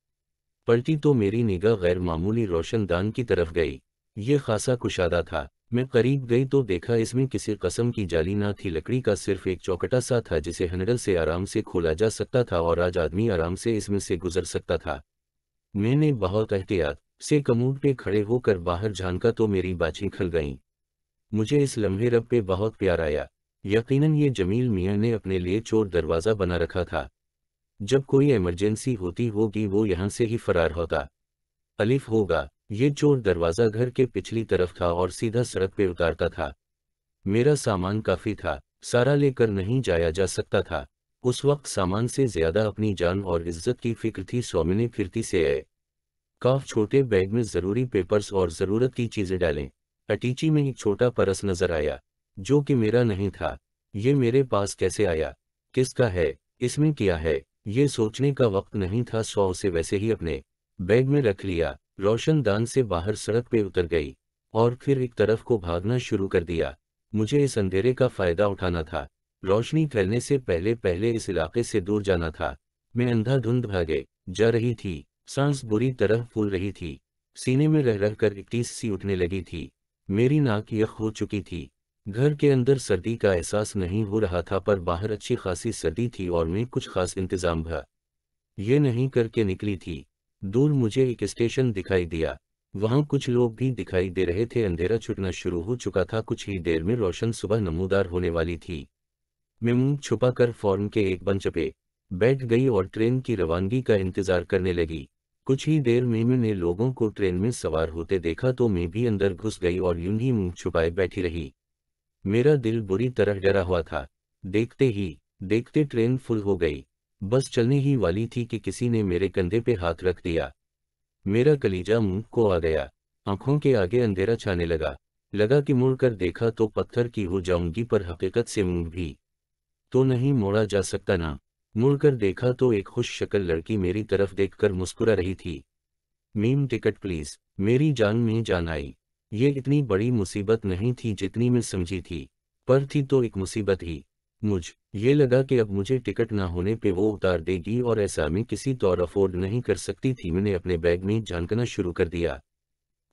पलटी तो मेरी निगाह गैर मामूली रोशनदान की तरफ गई ये खासा कुशादा था मैं करीब गई तो देखा इसमें किसी कसम की जाली ना थी लकड़ी का सिर्फ एक चौकटा सा था जिसे हैंडल से आराम से खोला जा सकता था और आज आदमी आराम से इसमें से गुजर सकता था मैंने बहुत एहतियात से कमूड पे खड़े होकर बाहर झानका तो मेरी बाछी खल गईं मुझे इस लम्हे रब पे बहुत प्यार आया यकीनन ये जमील मियाँ ने अपने लिए चोर दरवाज़ा बना रखा था जब कोई इमरजेंसी होती होगी वो यहाँ से ही फरार होता अलिफ होगा ये चोर दरवाज़ा घर के पिछली तरफ था और सीधा सड़क पे उतारता था मेरा सामान काफ़ी था सारा लेकर नहीं जाया जा सकता था उस वक्त सामान से ज़्यादा अपनी जान और इज्जत की फिक्र थी ने फिरती से आए काफ छोटे बैग में ज़रूरी पेपर्स और ज़रूरत की चीज़ें डालें अटीची में एक छोटा परस नज़र आया जो कि मेरा नहीं था ये मेरे पास कैसे आया किसका है इसमें क्या है ये सोचने का वक्त नहीं था सौ से वैसे ही अपने बैग में रख लिया रोशनदान से बाहर सड़क पे उतर गई और फिर एक तरफ को भागना शुरू कर दिया मुझे इस अंधेरे का फायदा उठाना था रोशनी फैलने से पहले पहले इस इलाके से दूर जाना था मैं अंधा धुंध भागे जा रही थी सांस बुरी तरह फूल रही थी सीने में रह रह कर इक्कीस सी उठने लगी थी मेरी नाक यख हो चुकी थी घर के अंदर सर्दी का एहसास नहीं हो रहा था पर बाहर अच्छी खासी सर्दी थी और मैं कुछ खास इंतजाम भा ये नहीं करके निकली थी दूर मुझे एक स्टेशन दिखाई दिया वहां कुछ लोग भी दिखाई दे रहे थे अंधेरा छुटना शुरू हो चुका था कुछ ही देर में रोशन सुबह नमूदार होने वाली थी मैं मुंह छुपाकर फॉर्म के एक बंच पे बैठ गई और ट्रेन की रवानगी का इंतजार करने लगी कुछ ही देर में मैंने लोगों को ट्रेन में सवार होते देखा तो मैं भी अंदर घुस गई और यूं ही मुंह छुपाए बैठी रही मेरा दिल बुरी तरह डरा हुआ था देखते ही देखते ट्रेन फुल हो गई बस चलने ही वाली थी कि किसी ने मेरे कंधे पे हाथ रख दिया मेरा कलीजा मुंह को आ गया आंखों के आगे अंधेरा छाने लगा लगा कि मुड़ कर देखा तो पत्थर की हो जाऊंगी पर हकीकत से मुंह भी तो नहीं मोड़ा जा सकता ना मुड़कर देखा तो एक खुश शक्ल लड़की मेरी तरफ देखकर मुस्कुरा रही थी मीम टिकट प्लीज मेरी जान में जान आई ये इतनी बड़ी मुसीबत नहीं थी जितनी मैं समझी थी पर थी तो एक मुसीबत ही मुझ ये लगा कि अब मुझे टिकट ना होने पे वो उतार देगी और ऐसा मैं किसी तौर अफोर्ड नहीं कर सकती थी मैंने अपने बैग में झांकना शुरू कर दिया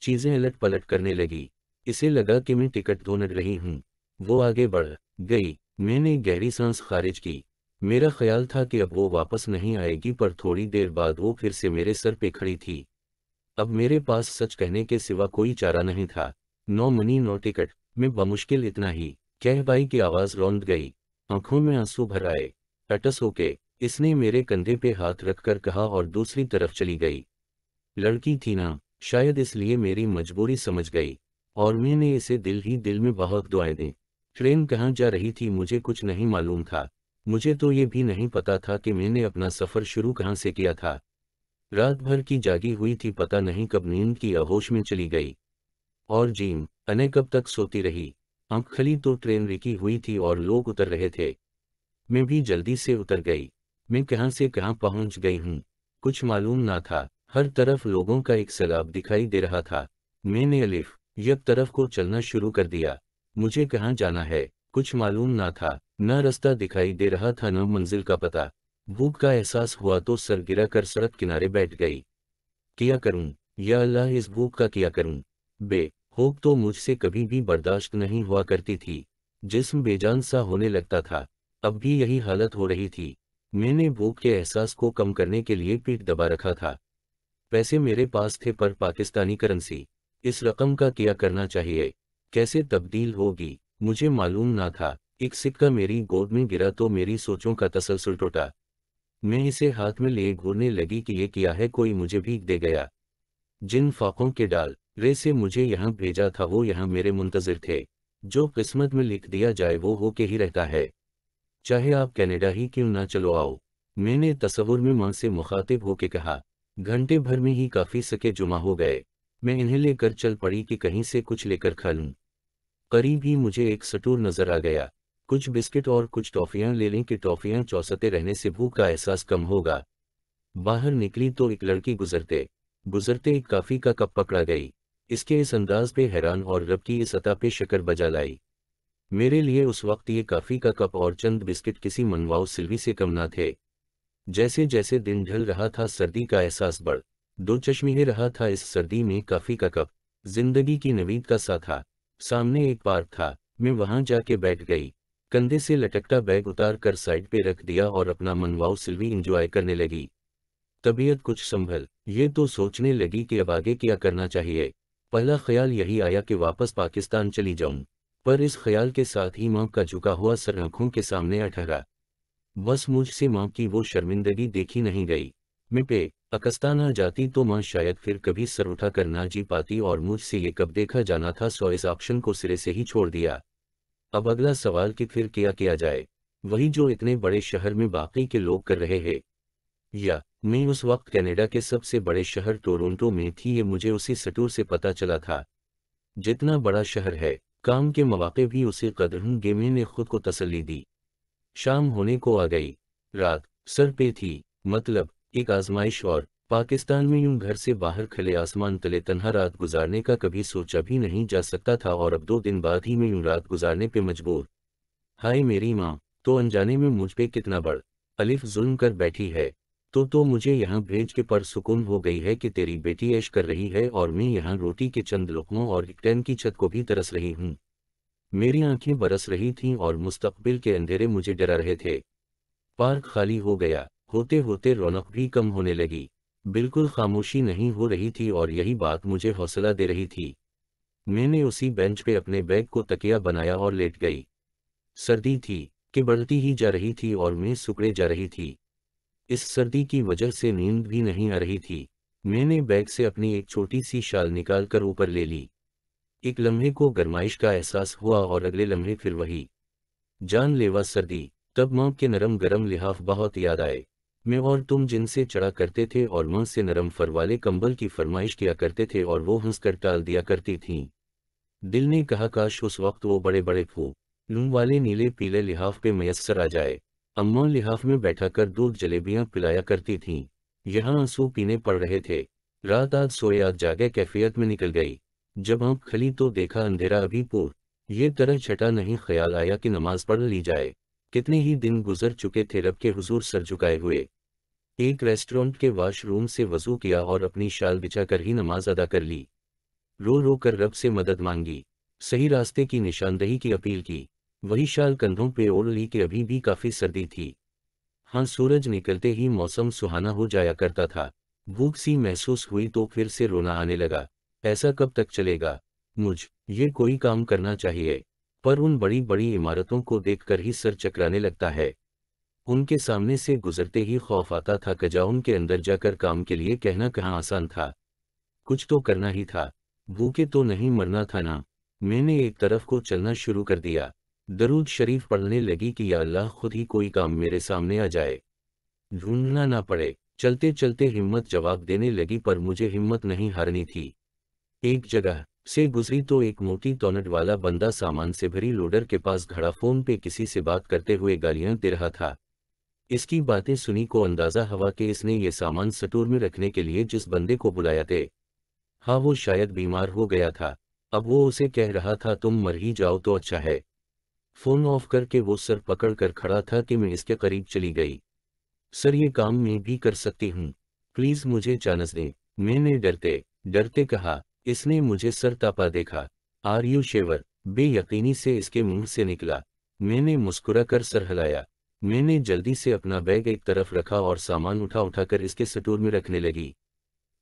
चीज़ें अलट पलट करने लगी इसे लगा कि मैं टिकट धोन रही हूँ वो आगे बढ़ गई मैंने गहरी सांस खारिज की मेरा ख्याल था कि अब वो वापस नहीं आएगी पर थोड़ी देर बाद वो फिर से मेरे सर पे खड़ी थी अब मेरे पास सच कहने के सिवा कोई चारा नहीं था नो मनी नो टिकट मैं बमुश्किल इतना ही कह भाई की आवाज़ रौंद गई आंखों में आंसू भर आए टटस होके इसने मेरे कंधे पे हाथ रखकर कहा और दूसरी तरफ चली गई लड़की थी ना शायद इसलिए मेरी मजबूरी समझ गई और मैंने इसे दिल ही दिल में बहुत दुआएं दी ट्रेन कहाँ जा रही थी मुझे कुछ नहीं मालूम था मुझे तो ये भी नहीं पता था कि मैंने अपना सफ़र शुरू कहाँ से किया था रात भर की जागी हुई थी पता नहीं कब नींद की अहोश में चली गई और जीम अने कब तक सोती रही आंख खली तो ट्रेन रिकी हुई थी और लोग उतर रहे थे मैं भी जल्दी से उतर गई मैं कहां से कहां पहुंच गई हूं कुछ मालूम ना था हर तरफ लोगों का एक सैलाब दिखाई दे रहा था मैंने अलिफ यक तरफ को चलना शुरू कर दिया मुझे कहाँ जाना है कुछ मालूम ना था न रास्ता दिखाई दे रहा था न मंजिल का पता भूख का एहसास हुआ तो सर गिरा कर सड़क किनारे बैठ गई किया करूं या अल्लाह इस भूख का किया करूं बे होप तो मुझसे कभी भी बर्दाश्त नहीं हुआ करती थी जिस्म बेजान सा होने लगता था अब भी यही हालत हो रही थी मैंने भूख के एहसास को कम करने के लिए पीठ दबा रखा था पैसे मेरे पास थे पर पाकिस्तानी करंसी इस रकम का क्या करना चाहिए कैसे तब्दील होगी मुझे मालूम ना था एक सिक्का मेरी गोद में गिरा तो मेरी सोचों का तसलसल टूटा मैं इसे हाथ में लिए घूरने लगी कि ये किया है कोई मुझे भीग दे गया जिन फाकों के डाल रे से मुझे यहाँ भेजा था वो यहाँ मेरे मुंतजर थे जो किस्मत में लिख दिया जाए वो हो के ही रहता है चाहे आप कनाडा ही क्यों ना चलो आओ मैंने तस्वुर में माँ से मुखातिब होके कहा घंटे भर में ही काफ़ी सके जुमा हो गए मैं इन्हें लेकर चल पड़ी कि कहीं से कुछ लेकर खा लूँ करीब ही मुझे एक सटूर नज़र आ गया कुछ बिस्किट और कुछ टॉफियां ले लें कि टॉफियां चौसते रहने से भूख का एहसास कम होगा बाहर निकली तो एक लड़की गुजरते गुजरते एक काफ़ी का कप पकड़ा गई इसके इस अंदाज पे हैरान और रब की इस सतह पे शकर बजा लाई मेरे लिए उस वक्त ये काफ़ी का कप और चंद बिस्किट किसी मनवाऊ सिल्वी से कम ना थे जैसे जैसे दिन ढल रहा था सर्दी का एहसास बढ़ दो चश्मीहे रहा था इस सर्दी में काफ़ी का कप जिंदगी की नवीद का सा था सामने एक पार्क था मैं वहां जाके बैठ गई कंधे से लटकता बैग उतार कर साइड पे रख दिया और अपना मनवाऊ सिल्वी इंजॉय करने लगी तबीयत कुछ संभल ये तो सोचने लगी कि अब आगे क्या करना चाहिए पहला ख्याल यही आया कि वापस पाकिस्तान चली जाऊं पर इस ख्याल के साथ ही माँ का झुका हुआ सर आंखों के सामने अठहरा बस मुझसे माँ की वो शर्मिंदगी देखी नहीं गई मैं पे अकस्ता ना जाती तो माँ शायद फिर कभी सर उठा कर ना जी पाती और मुझसे ये कब देखा जाना था सो इस ऑप्शन को सिरे से ही छोड़ दिया अब अगला सवाल कि फिर क्या किया जाए वही जो इतने बड़े शहर में बाकी के लोग कर रहे हैं या मैं उस वक्त कनाडा के सबसे बड़े शहर टोरंटो में थी ये मुझे उसी सटूर से पता चला था जितना बड़ा शहर है काम के मौाक़े भी उसे कदर गेमी ने खुद को तसली दी शाम होने को आ गई रात सर पे थी मतलब एक आजमाइश और पाकिस्तान में यूं घर से बाहर खले आसमान तले तनहा रात गुजारने का कभी सोचा भी नहीं जा सकता था और अब दो दिन बाद ही मैं यूं रात गुजारने पे मजबूर हाय मेरी माँ तो अनजाने में मुझ पे कितना बड़ अलिफ जुल्म कर बैठी है तो तो मुझे यहाँ भेज के पर सुकून हो गई है कि तेरी बेटी ऐश कर रही है और मैं यहाँ रोटी के चंद लुकमों और टैन की छत को भी तरस रही हूँ मेरी आंखें बरस रही थीं और मुस्तकबिल के अंधेरे मुझे डरा रहे थे पार्क खाली हो गया होते होते रौनक भी कम होने लगी बिल्कुल खामोशी नहीं हो रही थी और यही बात मुझे हौसला दे रही थी मैंने उसी बेंच पे अपने बैग को तकिया बनाया और लेट गई सर्दी थी कि बढ़ती ही जा रही थी और मैं सुकड़े जा रही थी इस सर्दी की वजह से नींद भी नहीं आ रही थी मैंने बैग से अपनी एक छोटी सी शाल निकालकर ऊपर ले ली एक लम्हे को गर्माइश का एहसास हुआ और अगले लम्हे फिर वही जानलेवा सर्दी तब माँ के नरम गरम लिहाफ बहुत याद आए मैं और तुम जिनसे चढ़ा करते थे और माँ से नरम फर वाले कंबल की फरमाइश किया करते थे और वो हंसकर टाल दिया करती थीं दिल ने कहा काश उस वक्त वो बड़े बड़े फू लूम वाले नीले पीले लिहाफ पे मयसर आ जाए अम्मा लिहाफ में बैठा कर दूध जलेबियां पिलाया करती थीं। यहाँ आंसू पीने पड़ रहे थे रात आज सोए आज जागे कैफियत में निकल गई जब आप खली तो देखा अंधेरा अभी पूर ये तरह छटा नहीं ख्याल आया कि नमाज पढ़ ली जाए कितने ही दिन गुजर चुके थे रब के हुजूर सर झुकाए हुए एक रेस्टोरेंट के वॉशरूम से वजू किया और अपनी शाल बिछा कर ही नमाज अदा कर ली रो रो कर रब से मदद मांगी सही रास्ते की निशानदही की अपील की वही शाल कंधों पे ओढ़ ली कि अभी भी काफी सर्दी थी हाँ सूरज निकलते ही मौसम सुहाना हो जाया करता था भूख सी महसूस हुई तो फिर से रोना आने लगा ऐसा कब तक चलेगा मुझ ये कोई काम करना चाहिए पर उन बड़ी बड़ी इमारतों को देखकर ही सर चकराने लगता है उनके सामने से गुजरते ही खौफ आता था कजा उनके अंदर जाकर काम के लिए कहना कहाँ आसान था कुछ तो करना ही था भूखे तो नहीं मरना था ना मैंने एक तरफ को चलना शुरू कर दिया दरूद शरीफ पढ़ने लगी कि या अल्लाह खुद ही कोई काम मेरे सामने आ जाए ढूंढना ना पड़े चलते चलते हिम्मत जवाब देने लगी पर मुझे हिम्मत नहीं हारनी थी एक जगह से गुजरी तो एक मोटी तोनट वाला बंदा सामान से भरी लोडर के पास घड़ा फोन पे किसी से बात करते हुए गालियां दे रहा था इसकी बातें सुनी को अंदाजा हवा कि इसने ये सामान सटूर में रखने के लिए जिस बंदे को बुलाया थे हाँ वो शायद बीमार हो गया था अब वो उसे कह रहा था तुम मर ही जाओ तो अच्छा है फोन ऑफ करके वो सर पकड़ कर खड़ा था कि मैं इसके करीब चली गई सर ये काम मैं भी कर सकती हूँ प्लीज मुझे चानस दे मैंने डरते डरते कहा इसने मुझे सर तापा देखा आर यू शेवर बेयकीनी से इसके मुंह से निकला मैंने मुस्कुरा कर सर हिलाया मैंने जल्दी से अपना बैग एक तरफ रखा और सामान उठा उठाकर इसके सटूर में रखने लगी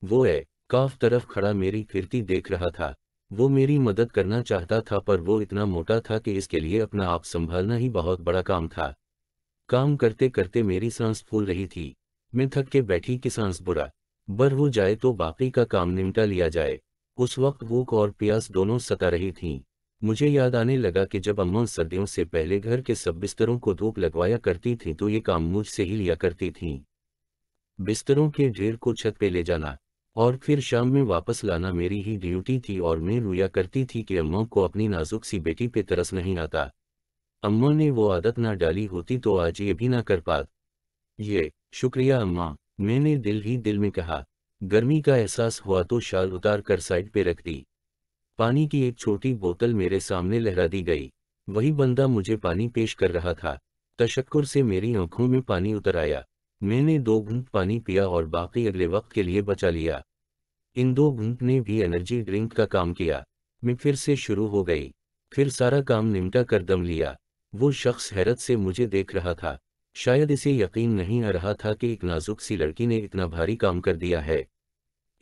वो है काफ तरफ खड़ा मेरी फिरती देख रहा था वो मेरी मदद करना चाहता था पर वो इतना मोटा था कि इसके लिए अपना आप संभालना ही बहुत बड़ा काम था काम करते करते मेरी सांस फूल रही थी मैं थक के बैठी कि सांस बुरा बर हो जाए तो बाकी का काम निमटा लिया जाए उस वक्त भूख और प्यास दोनों सता रही थीं मुझे याद आने लगा कि जब अम्मा सदियों से पहले घर के सब बिस्तरों को धूप लगवाया करती थी तो ये काम मुझसे ही लिया करती थीं बिस्तरों के ढेर को छत पे ले जाना और फिर शाम में वापस लाना मेरी ही ड्यूटी थी और मैं रुया करती थी कि अम्मा को अपनी नाजुक सी बेटी पे तरस नहीं आता अम्मा ने वो आदत ना डाली होती तो आज ये भी ना कर पा ये शुक्रिया अम्मा मैंने दिल ही दिल में कहा गर्मी का एहसास हुआ तो शाल उतार कर साइड पे रख दी पानी की एक छोटी बोतल मेरे सामने लहरा दी गई वही बंदा मुझे पानी पेश कर रहा था तशक्कुर से मेरी आंखों में पानी उतर आया मैंने दो घूंट पानी पिया और बाकी अगले वक्त के लिए बचा लिया इन दो घूंट ने भी एनर्जी ड्रिंक का काम किया मैं फिर से शुरू हो गई फिर सारा काम निमटा कर दम लिया वो शख्स हैरत से मुझे देख रहा था शायद इसे यकीन नहीं आ रहा था कि एक नाजुक सी लड़की ने इतना भारी काम कर दिया है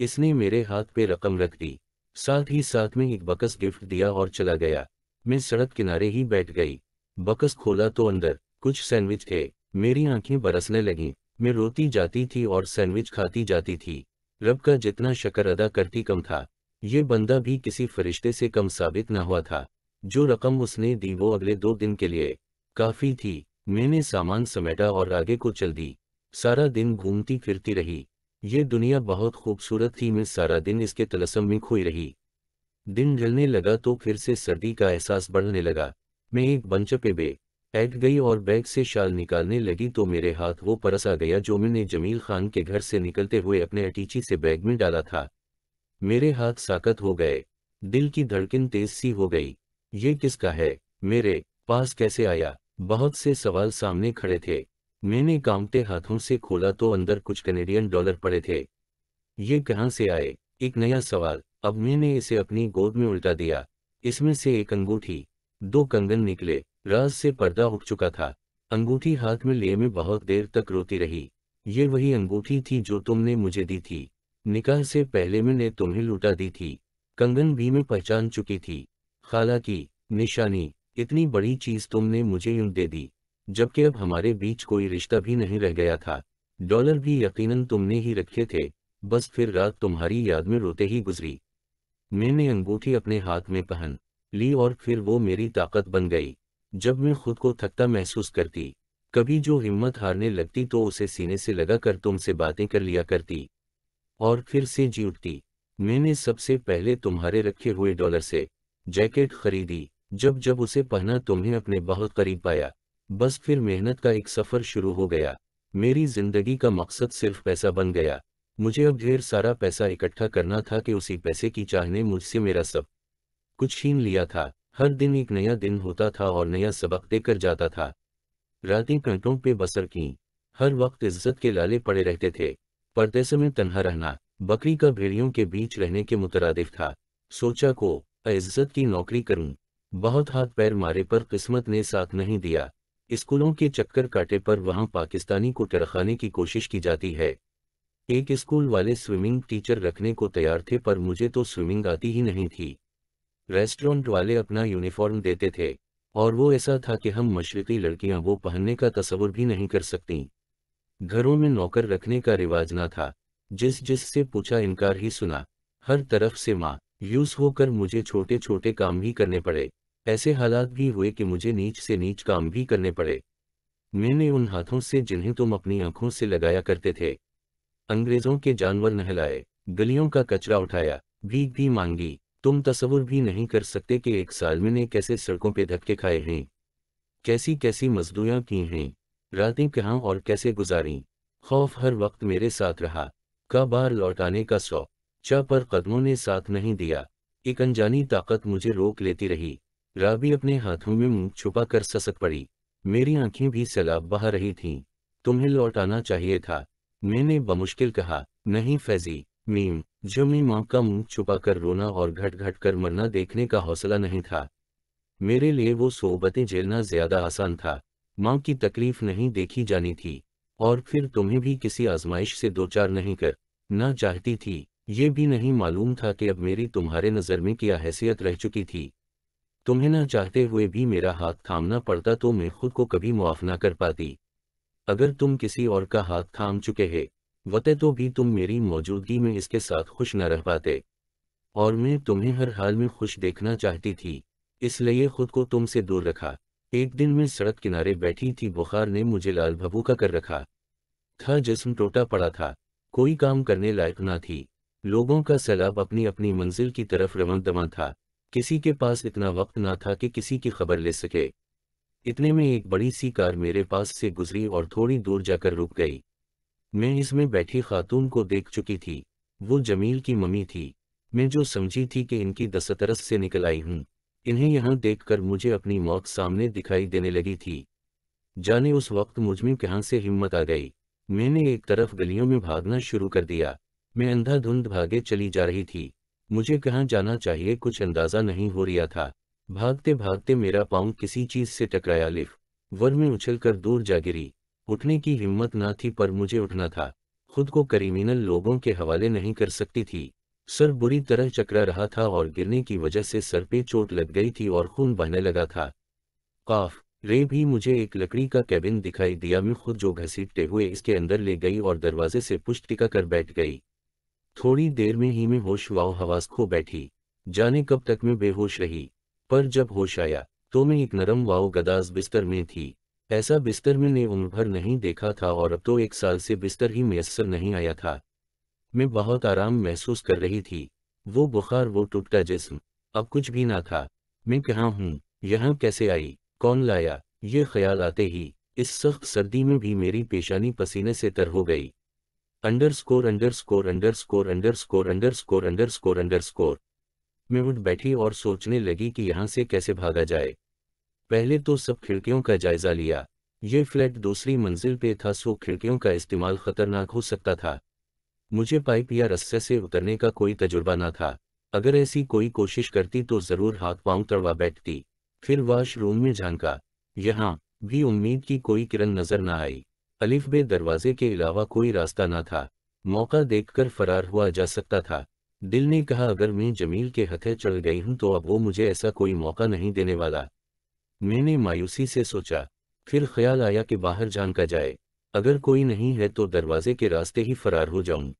इसने मेरे हाथ पे रकम रख दी साथ ही साथ में एक बकस गिफ्ट दिया और चला गया मैं सड़क किनारे ही बैठ गई बकस खोला तो अंदर कुछ सैंडविच थे मेरी आंखें बरसने लगीं मैं रोती जाती थी और सैंडविच खाती जाती थी रब का जितना शकर अदा करती कम था ये बंदा भी किसी फरिश्ते से कम साबित न हुआ था जो रकम उसने दी वो अगले दो दिन के लिए काफ़ी थी मैंने सामान समेटा और आगे को चल दी सारा दिन घूमती फिरती रही ये दुनिया बहुत खूबसूरत थी मैं सारा दिन इसके तलसम में खोई रही दिन ढलने लगा तो फिर से सर्दी का एहसास बढ़ने लगा मैं एक बंच पे बे बैठ गई और बैग से शाल निकालने लगी तो मेरे हाथ वो परस आ गया जो मैंने जमील खान के घर से निकलते हुए अपने अटीची से बैग में डाला था मेरे हाथ साकत हो गए दिल की धड़कन तेज सी हो गई ये किसका है मेरे पास कैसे आया बहुत से सवाल सामने खड़े थे मैंने कामते हाथों से खोला तो अंदर कुछ कनेडियन डॉलर पड़े थे ये कहाँ से आए एक नया सवाल अब मैंने इसे अपनी गोद में उल्टा दिया इसमें से एक अंगूठी दो कंगन निकले राज से पर्दा उठ चुका था अंगूठी हाथ में लिए में बहुत देर तक रोती रही ये वही अंगूठी थी जो तुमने मुझे दी थी निकाह से पहले मैंने तुम्हें लुटा दी थी कंगन भी मैं पहचान चुकी थी खाला की निशानी इतनी बड़ी चीज तुमने मुझे यूं दे दी जबकि अब हमारे बीच कोई रिश्ता भी नहीं रह गया था डॉलर भी यकीनन तुमने ही रखे थे बस फिर रात तुम्हारी याद में रोते ही गुजरी मैंने अंगूठी अपने हाथ में पहन ली और फिर वो मेरी ताकत बन गई जब मैं खुद को थकता महसूस करती कभी जो हिम्मत हारने लगती तो उसे सीने से लगाकर तुमसे बातें कर लिया करती और फिर से जी उठती मैंने सबसे पहले तुम्हारे रखे हुए डॉलर से जैकेट खरीदी जब जब उसे पहना तुम्हें अपने बहुत करीब पाया बस फिर मेहनत का एक सफ़र शुरू हो गया मेरी जिंदगी का मकसद सिर्फ पैसा बन गया मुझे अब ढेर सारा पैसा इकट्ठा करना था कि उसी पैसे की चाह ने मुझसे मेरा सब कुछ छीन लिया था हर दिन एक नया दिन होता था और नया सबक देकर जाता था रातें कंटों पे बसर की हर वक्त इज्जत के लाले पड़े रहते थे परदेस समय तन्हा रहना बकरी का भेड़ियों के बीच रहने के मुतरदिफ था सोचा को इज्जत की नौकरी करूं बहुत हाथ पैर मारे पर किस्मत ने साथ नहीं दिया स्कूलों के चक्कर काटे पर वहां पाकिस्तानी को टरखाने की कोशिश की जाती है एक स्कूल वाले स्विमिंग टीचर रखने को तैयार थे पर मुझे तो स्विमिंग आती ही नहीं थी रेस्टोरेंट वाले अपना यूनिफॉर्म देते थे और वो ऐसा था कि हम मशरक़ी लड़कियां वो पहनने का तस्वुर भी नहीं कर सकतीं घरों में नौकर रखने का रिवाज ना था जिस जिस से पूछा इनकार ही सुना हर तरफ से माँ यूज होकर मुझे छोटे छोटे काम भी करने पड़े ऐसे हालात भी हुए कि मुझे नीच से नीच काम भी करने पड़े मैंने उन हाथों से जिन्हें तुम अपनी आंखों से लगाया करते थे अंग्रेजों के जानवर नहलाए गलियों का कचरा उठाया भीख भी मांगी तुम तस्वुर भी नहीं कर सकते कि एक साल में ने कैसे सड़कों पे धक्के खाए हैं कैसी कैसी मजदूरियां की हैं रातें कहाँ और कैसे गुजारी खौफ हर वक्त मेरे साथ रहा का बार लौटाने का शौक चा पर कदमों ने साथ नहीं दिया एक अनजानी ताकत मुझे रोक लेती रही राबी अपने हाथों में मुंह छुपा कर ससक पड़ी मेरी आंखें भी सैलाब बहा रही थीं तुम्हें लौटाना चाहिए था मैंने बमुश्किल कहा नहीं फैजी मीम जमी माँ का मुंह छुपाकर रोना और घट घट कर मरना देखने का हौसला नहीं था मेरे लिए वो सोबतें झेलना ज्यादा आसान था माँ की तकलीफ नहीं देखी जानी थी और फिर तुम्हें भी किसी आजमाइश से दो चार नहीं कर ना चाहती थी ये भी नहीं मालूम था कि अब मेरी तुम्हारे नज़र में क्या हैसियत रह चुकी थी तुम्हें ना चाहते हुए भी मेरा हाथ थामना पड़ता तो मैं खुद को कभी मुआफ ना कर पाती अगर तुम किसी और का हाथ थाम चुके हैं वते तो भी तुम मेरी मौजूदगी में इसके साथ खुश न रह पाते और मैं तुम्हें हर हाल में खुश देखना चाहती थी इसलिए खुद को तुमसे दूर रखा एक दिन मैं सड़क किनारे बैठी थी बुखार ने मुझे लाल का कर रखा था जिसम टोटा पड़ा था कोई काम करने लायक ना थी लोगों का सैलाब अपनी अपनी मंजिल की तरफ रमन दमन था किसी के पास इतना वक्त ना था कि किसी की खबर ले सके इतने में एक बड़ी सी कार मेरे पास से गुजरी और थोड़ी दूर जाकर रुक गई मैं इसमें बैठी खातून को देख चुकी थी वो जमील की मम्मी थी मैं जो समझी थी कि इनकी दसतरस से निकल आई हूँ इन्हें यहाँ देखकर मुझे अपनी मौत सामने दिखाई देने लगी थी जाने उस वक्त मुझमें कहाँ से हिम्मत आ गई मैंने एक तरफ गलियों में भागना शुरू कर दिया मैं अंधाधुंध भागे चली जा रही थी मुझे कहाँ जाना चाहिए कुछ अंदाजा नहीं हो रहा था भागते भागते मेरा पाँव किसी चीज से टकराया लिफ वर में उछल कर दूर जा गिरी उठने की हिम्मत न थी पर मुझे उठना था खुद को करीमिनल लोगों के हवाले नहीं कर सकती थी सर बुरी तरह चकरा रहा था और गिरने की वजह से सर पे चोट लग गई थी और खून बहने लगा था काफ रे भी मुझे एक लकड़ी का कैबिन दिखाई दिया मैं खुद जो घसीटते हुए इसके अंदर ले गई और दरवाजे से पुष्ट टिका कर बैठ गई थोड़ी देर में ही मैं होश वाव हवास खो बैठी जाने कब तक मैं बेहोश रही पर जब होश आया तो मैं एक नरम वाव गदास बिस्तर में थी ऐसा बिस्तर मैंने उम्र भर नहीं देखा था और अब तो एक साल से बिस्तर ही मैसर नहीं आया था मैं बहुत आराम महसूस कर रही थी वो बुखार वो टूटता जिस्म अब कुछ भी ना था मैं कहाँ हूँ यहाँ कैसे आई कौन लाया ये ख्याल आते ही इस सख्त सर्दी में भी मेरी पेशानी पसीने से तर हो गई underscore underscore underscore underscore underscore underscore underscore मैं उठ बैठी और सोचने लगी कि यहाँ से कैसे भागा जाए पहले तो सब खिड़कियों का जायजा लिया ये फ्लैट दूसरी मंजिल पे था सो खिड़कियों का इस्तेमाल खतरनाक हो सकता था मुझे पाइप या रस्से से उतरने का कोई तजुर्बा ना था अगर ऐसी कोई कोशिश करती तो ज़रूर हाथ पांव तड़वा बैठती फिर वॉशरूम में झांका यहाँ भी उम्मीद की कोई किरण नज़र ना आई अलिफ बे दरवाजे के अलावा कोई रास्ता ना था मौका देखकर फरार हुआ जा सकता था दिल ने कहा अगर मैं जमील के हथे चढ़ गई हूँ तो अब वो मुझे ऐसा कोई मौका नहीं देने वाला मैंने मायूसी से सोचा फिर ख्याल आया कि बाहर जान का जाए अगर कोई नहीं है तो दरवाजे के रास्ते ही फरार हो जाऊं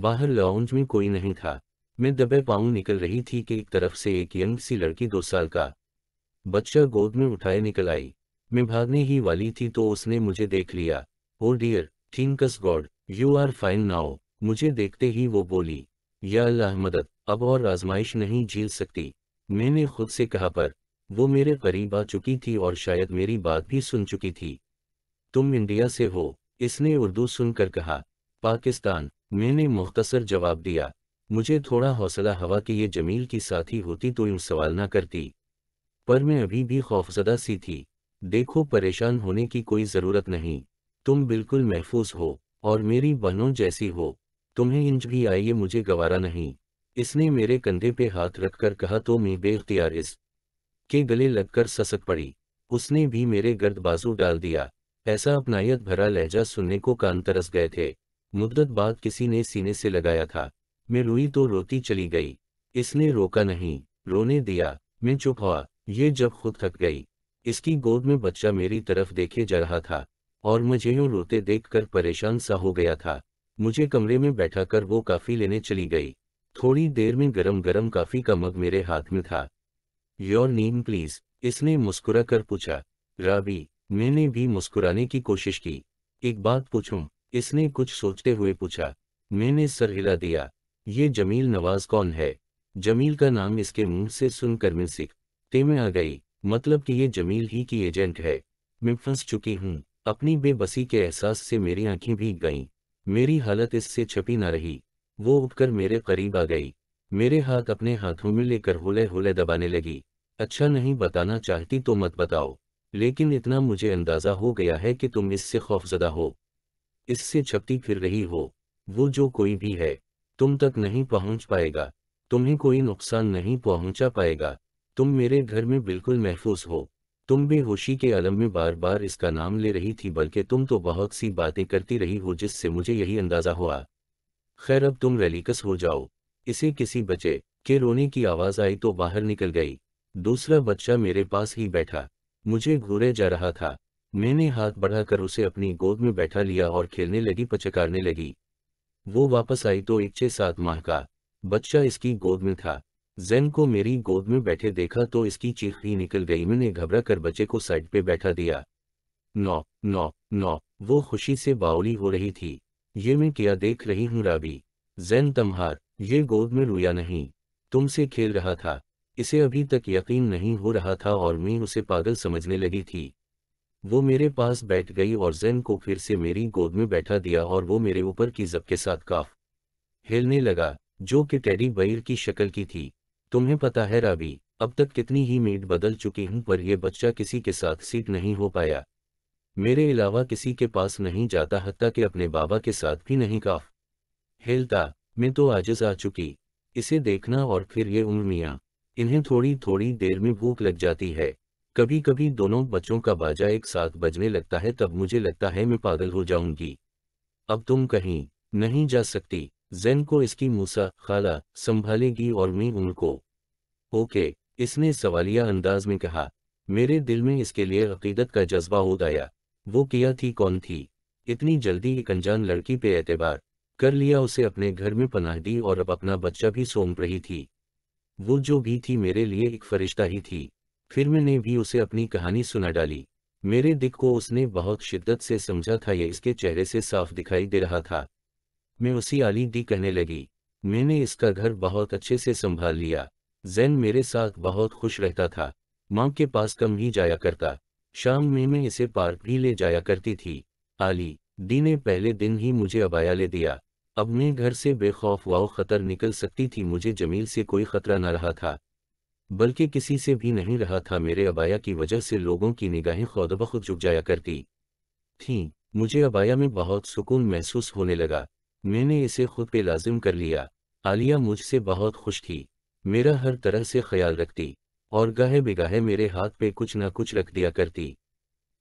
बाहर लाउंज में कोई नहीं था मैं दबे पाऊं निकल रही थी कि एक तरफ से एक यंग सी लड़की दो साल का बच्चा गोद में उठाए निकल आई मैं भागने ही वाली थी तो उसने मुझे देख लिया oh dear thanks God you are fine now मुझे देखते ही वो बोली या अल्लाह मदद अब और आजमाइश नहीं झील सकती मैंने खुद से कहा पर वो मेरे करीब आ चुकी थी और शायद मेरी बात भी सुन चुकी थी तुम इंडिया से हो इसने उर्दू सुनकर कहा पाकिस्तान मैंने मुख्तसर जवाब दिया मुझे थोड़ा हौसला हवा कि ये जमील की साथी होती तो यूं सवाल ना करती पर मैं अभी भी खौफजदा सी थी देखो परेशान होने की कोई ज़रूरत नहीं तुम बिल्कुल महफूज हो और मेरी बहनों जैसी हो तुम्हें इंज भी आइए मुझे गवारा नहीं इसने मेरे कंधे पे हाथ रखकर कहा तो मैं बेख्तियार इस के गले लगकर ससक पड़ी उसने भी मेरे गर्द बाजू डाल दिया ऐसा अपनायत भरा लहजा सुनने को कान तरस गए थे मुद्दत बाद किसी ने सीने से लगाया था मैं रोई तो रोती चली गई इसने रोका नहीं रोने दिया मैं चुप हुआ ये जब खुद थक गई इसकी गोद में बच्चा मेरी तरफ देखे जा रहा था और मुझे यूँ रोते देखकर परेशान सा हो गया था मुझे कमरे में बैठा कर वो काफ़ी लेने चली गई थोड़ी देर में गरम गरम काफ़ी का मग मेरे हाथ में था योर नेम प्लीज इसने मुस्कुरा कर पूछा रावी मैंने भी मुस्कुराने की कोशिश की एक बात पूछूं इसने कुछ सोचते हुए पूछा मैंने सर हिला दिया ये जमील नवाज कौन है जमील का नाम इसके मुंह से सुनकर मैं सिख ते में आ गई मतलब कि ये जमील ही की एजेंट है मैं फंस चुकी हूँ अपनी बेबसी के एहसास से मेरी आंखें भीग गईं मेरी हालत इससे छपी ना रही वो उठकर मेरे करीब आ गई मेरे हाथ अपने हाथों में लेकर होले होले दबाने लगी अच्छा नहीं बताना चाहती तो मत बताओ लेकिन इतना मुझे अंदाज़ा हो गया है कि तुम इससे खौफजदा हो इससे छपती फिर रही हो वो जो कोई भी है तुम तक नहीं पहुंच पाएगा तुम्हें कोई नुकसान नहीं पहुंचा पाएगा तुम मेरे घर में बिल्कुल महफूज हो तुम बेहोशी के अलम में बार बार इसका नाम ले रही थी बल्कि तुम तो बहुत सी बातें करती रही हो जिससे मुझे यही अंदाज़ा हुआ खैर अब तुम रेलिकस हो जाओ इसे किसी बच्चे के रोने की आवाज़ आई तो बाहर निकल गई दूसरा बच्चा मेरे पास ही बैठा मुझे घूरे जा रहा था मैंने हाथ बढ़ाकर उसे अपनी गोद में बैठा लिया और खेलने लगी पचकारने लगी वो वापस आई तो एक छे सात माह का बच्चा इसकी गोद में था जैन को मेरी गोद में बैठे देखा तो इसकी चीख ही निकल गई मैंने घबरा कर बच्चे को साइड पे बैठा दिया नौ नौ नौ वो खुशी से बावली हो रही थी ये मैं क्या देख रही हूँ राबी जैन तमहार ये गोद में रोया नहीं तुमसे खेल रहा था इसे अभी तक यकीन नहीं हो रहा था और मैं उसे पागल समझने लगी थी वो मेरे पास बैठ गई और जैन को फिर से मेरी गोद में बैठा दिया और वो मेरे ऊपर की जब के साथ काफ हिलने लगा जो कि टेडी बैर की शक्ल की थी तुम्हें पता है राबी अब तक कितनी ही मीट बदल चुकी हूं पर यह बच्चा किसी के साथ सीट नहीं हो पाया मेरे अलावा किसी के पास नहीं जाता हत्या कि अपने बाबा के साथ भी नहीं काफ हिलता मैं तो आजस आ चुकी इसे देखना और फिर ये उम्र मियाँ इन्हें थोड़ी थोड़ी देर में भूख लग जाती है कभी कभी दोनों बच्चों का बाजा एक साथ बजने लगता है तब मुझे लगता है मैं पागल हो जाऊंगी अब तुम कहीं नहीं जा सकती जैन को इसकी मूसा खाला संभालेगी और मैं उनको ओके इसने सवालिया अंदाज में कहा मेरे दिल में इसके लिए अकीदत का जज्बा हो गया वो किया थी कौन थी इतनी जल्दी एक अनजान लड़की पे एतबार कर लिया उसे अपने घर में पनाह दी और अब अपना बच्चा भी सौंप रही थी वो जो भी थी मेरे लिए एक फरिश्ता ही थी फिर मैंने भी उसे अपनी कहानी सुना डाली मेरे दिख को उसने बहुत शिद्दत से समझा था यह इसके चेहरे से साफ दिखाई दे रहा था मैं उसी आली दी कहने लगी मैंने इसका घर बहुत अच्छे से संभाल लिया जैन मेरे साथ बहुत खुश रहता था माँ के पास कम ही जाया करता शाम में मैं इसे पार्क भी ले जाया करती थी आली दी ने पहले दिन ही मुझे अबाया ले दिया अब मैं घर से बेखौफ वाओ खतर निकल सकती थी मुझे जमील से कोई खतरा न रहा था बल्कि किसी से भी नहीं रहा था मेरे अबाया की वजह से लोगों की निगाहें खुद बखुद झुक जाया करती थीं मुझे अबाया में बहुत सुकून महसूस होने लगा मैंने इसे खुद पे लाजिम कर लिया आलिया मुझसे बहुत खुश थी मेरा हर तरह से ख्याल रखती और गाहे बिगाहे मेरे हाथ पे कुछ ना कुछ रख दिया करती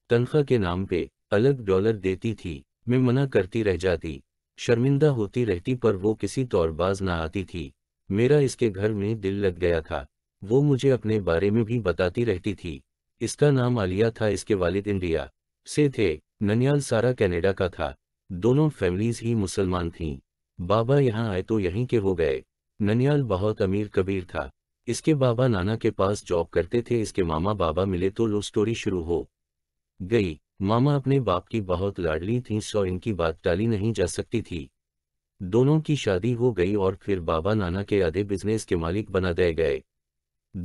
तनख्वाह के नाम पे अलग डॉलर देती थी मैं मना करती रह जाती शर्मिंदा होती रहती पर वो किसी तौरबाज ना आती थी मेरा इसके घर में दिल लग गया था वो मुझे अपने बारे में भी बताती रहती थी इसका नाम आलिया था इसके वालिद इंडिया से थे ननियाल सारा कनाडा का था दोनों फैमिलीज ही मुसलमान थीं बाबा यहाँ आए तो यहीं के हो गए ननियाल बहुत अमीर कबीर था इसके बाबा नाना के पास जॉब करते थे इसके मामा बाबा मिले तो लो स्टोरी शुरू हो गई मामा अपने बाप की बहुत लाडली थी सो इनकी बात टाली नहीं जा सकती थी दोनों की शादी हो गई और फिर बाबा नाना के आधे बिजनेस के मालिक बना दिए गए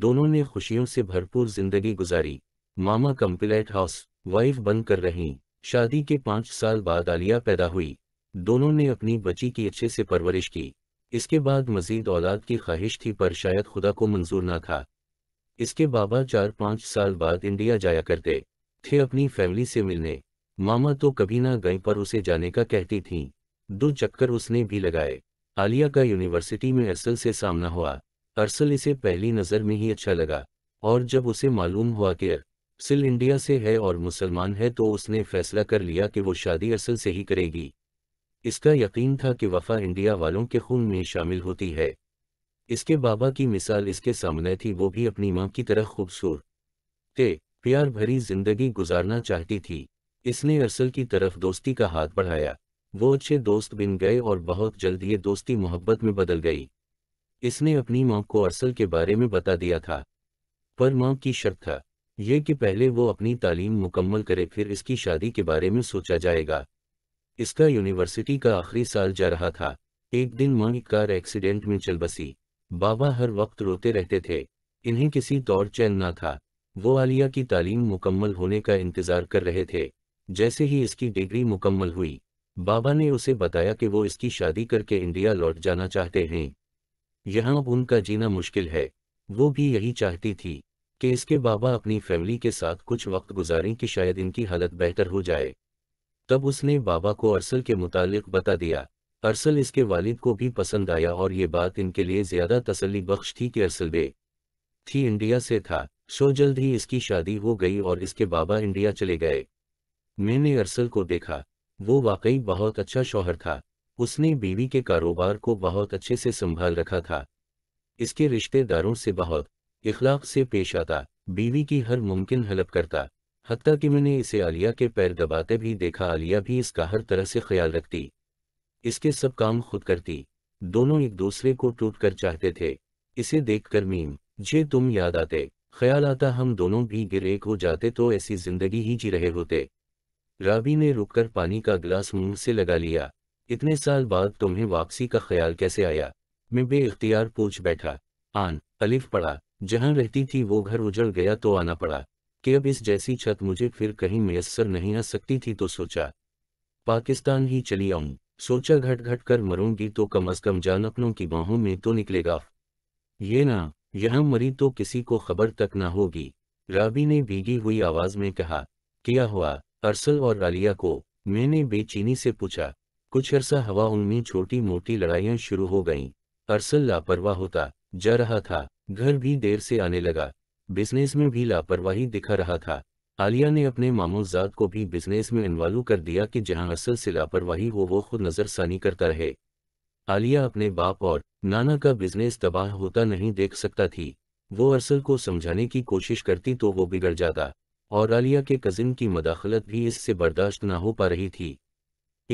दोनों ने खुशियों से भरपूर जिंदगी गुजारी मामा कंप्लेट हाउस वाइफ बन कर रही शादी के पाँच साल बाद आलिया पैदा हुई दोनों ने अपनी बच्ची की अच्छे से परवरिश की इसके बाद मजीद औलाद की ख्वाहिश थी पर शायद खुदा को मंजूर ना था इसके बाबा चार पाँच साल बाद इंडिया जाया करते थे अपनी फैमिली से मिलने मामा तो कभी ना गए पर उसे जाने का कहती थी दो चक्कर उसने भी लगाए आलिया का यूनिवर्सिटी में असल से सामना हुआ अरसल इसे पहली नज़र में ही अच्छा लगा और जब उसे मालूम हुआ कि सिल इंडिया से है और मुसलमान है तो उसने फैसला कर लिया कि वो शादी असल से ही करेगी इसका यकीन था कि वफा इंडिया वालों के खून में शामिल होती है इसके बाबा की मिसाल इसके सामने थी वो भी अपनी माँ की तरह खूबसूरत थे प्यार भरी जिंदगी गुजारना चाहती थी इसने अरसल की तरफ दोस्ती का हाथ बढ़ाया वो अच्छे दोस्त बिन गए और बहुत जल्द ये दोस्ती मोहब्बत में बदल गई इसने अपनी माँ को अरसल के बारे में बता दिया था पर माँ की शर्त था यह कि पहले वो अपनी तालीम मुकम्मल करे फिर इसकी शादी के बारे में सोचा जाएगा इसका यूनिवर्सिटी का आखिरी साल जा रहा था एक दिन माँ की कार एक्सीडेंट में चल बसी बाबा हर वक्त रोते रहते थे इन्हें किसी दौर चैन न था वो आलिया की तालीम मुकम्मल होने का इंतज़ार कर रहे थे जैसे ही इसकी डिग्री मुकम्मल हुई बाबा ने उसे बताया कि वो इसकी शादी करके इंडिया लौट जाना चाहते हैं यहाँ अब उनका जीना मुश्किल है वो भी यही चाहती थी कि इसके बाबा अपनी फैमिली के साथ कुछ वक्त गुजारें कि शायद इनकी हालत बेहतर हो जाए तब उसने बाबा को अरसल के मुतालिक बता दिया अरसल इसके वालिद को भी पसंद आया और ये बात इनके लिए ज़्यादा तसली बख्श थी कि अरसल बे थी इंडिया से था सो जल्द ही इसकी शादी हो गई और इसके बाबा इंडिया चले गए मैंने अरसल को देखा वो वाकई बहुत अच्छा शौहर था उसने बीवी के कारोबार को बहुत अच्छे से संभाल रखा था इसके रिश्तेदारों से बहुत इखलाक से पेश आता बीवी की हर मुमकिन हलप करता हती कि मैंने इसे आलिया के पैर दबाते भी देखा आलिया भी इसका हर तरह से ख्याल रखती इसके सब काम खुद करती दोनों एक दूसरे को टूट कर चाहते थे इसे देखकर मीम जे तुम याद आते ख्याल आता हम दोनों भी गिरे हो जाते तो ऐसी जिंदगी ही जी रहे होते रावी ने रुककर पानी का गिलास मुंह से लगा लिया इतने साल बाद तुम्हें वापसी का ख्याल कैसे आया मैं बेख्तियार पूछ बैठा आन अलिफ पड़ा जहां रहती थी वो घर उजड़ गया तो आना पड़ा कि अब इस जैसी छत मुझे फिर कहीं मैसर नहीं आ सकती थी तो सोचा पाकिस्तान ही चली आऊं सोचा घट घट कर मरूंगी तो कम अज कम जान अपनों की बाहों में तो निकलेगा ये ना यह मरी तो किसी को खबर तक न होगी राबी ने भीगी हुई आवाज में कहा क्या हुआ अरसल और आलिया को मैंने बेचीनी से पूछा कुछ अरसा हवा उनमें छोटी मोटी लड़ाइयां शुरू हो गईं। अरसल लापरवाह होता जा रहा था घर भी देर से आने लगा बिजनेस में भी लापरवाही दिखा रहा था आलिया ने अपने मामोजाद को भी बिजनेस में इन्वॉल्व कर दिया कि जहां अरसल से लापरवाही हो वो खुद नजरसानी करता रहे आलिया अपने बाप और नाना का बिजनेस तबाह होता नहीं देख सकता थी वो अरसल को समझाने की कोशिश करती तो वो बिगड़ जाता और आलिया के कज़िन की मदाखलत भी इससे बर्दाश्त ना हो पा रही थी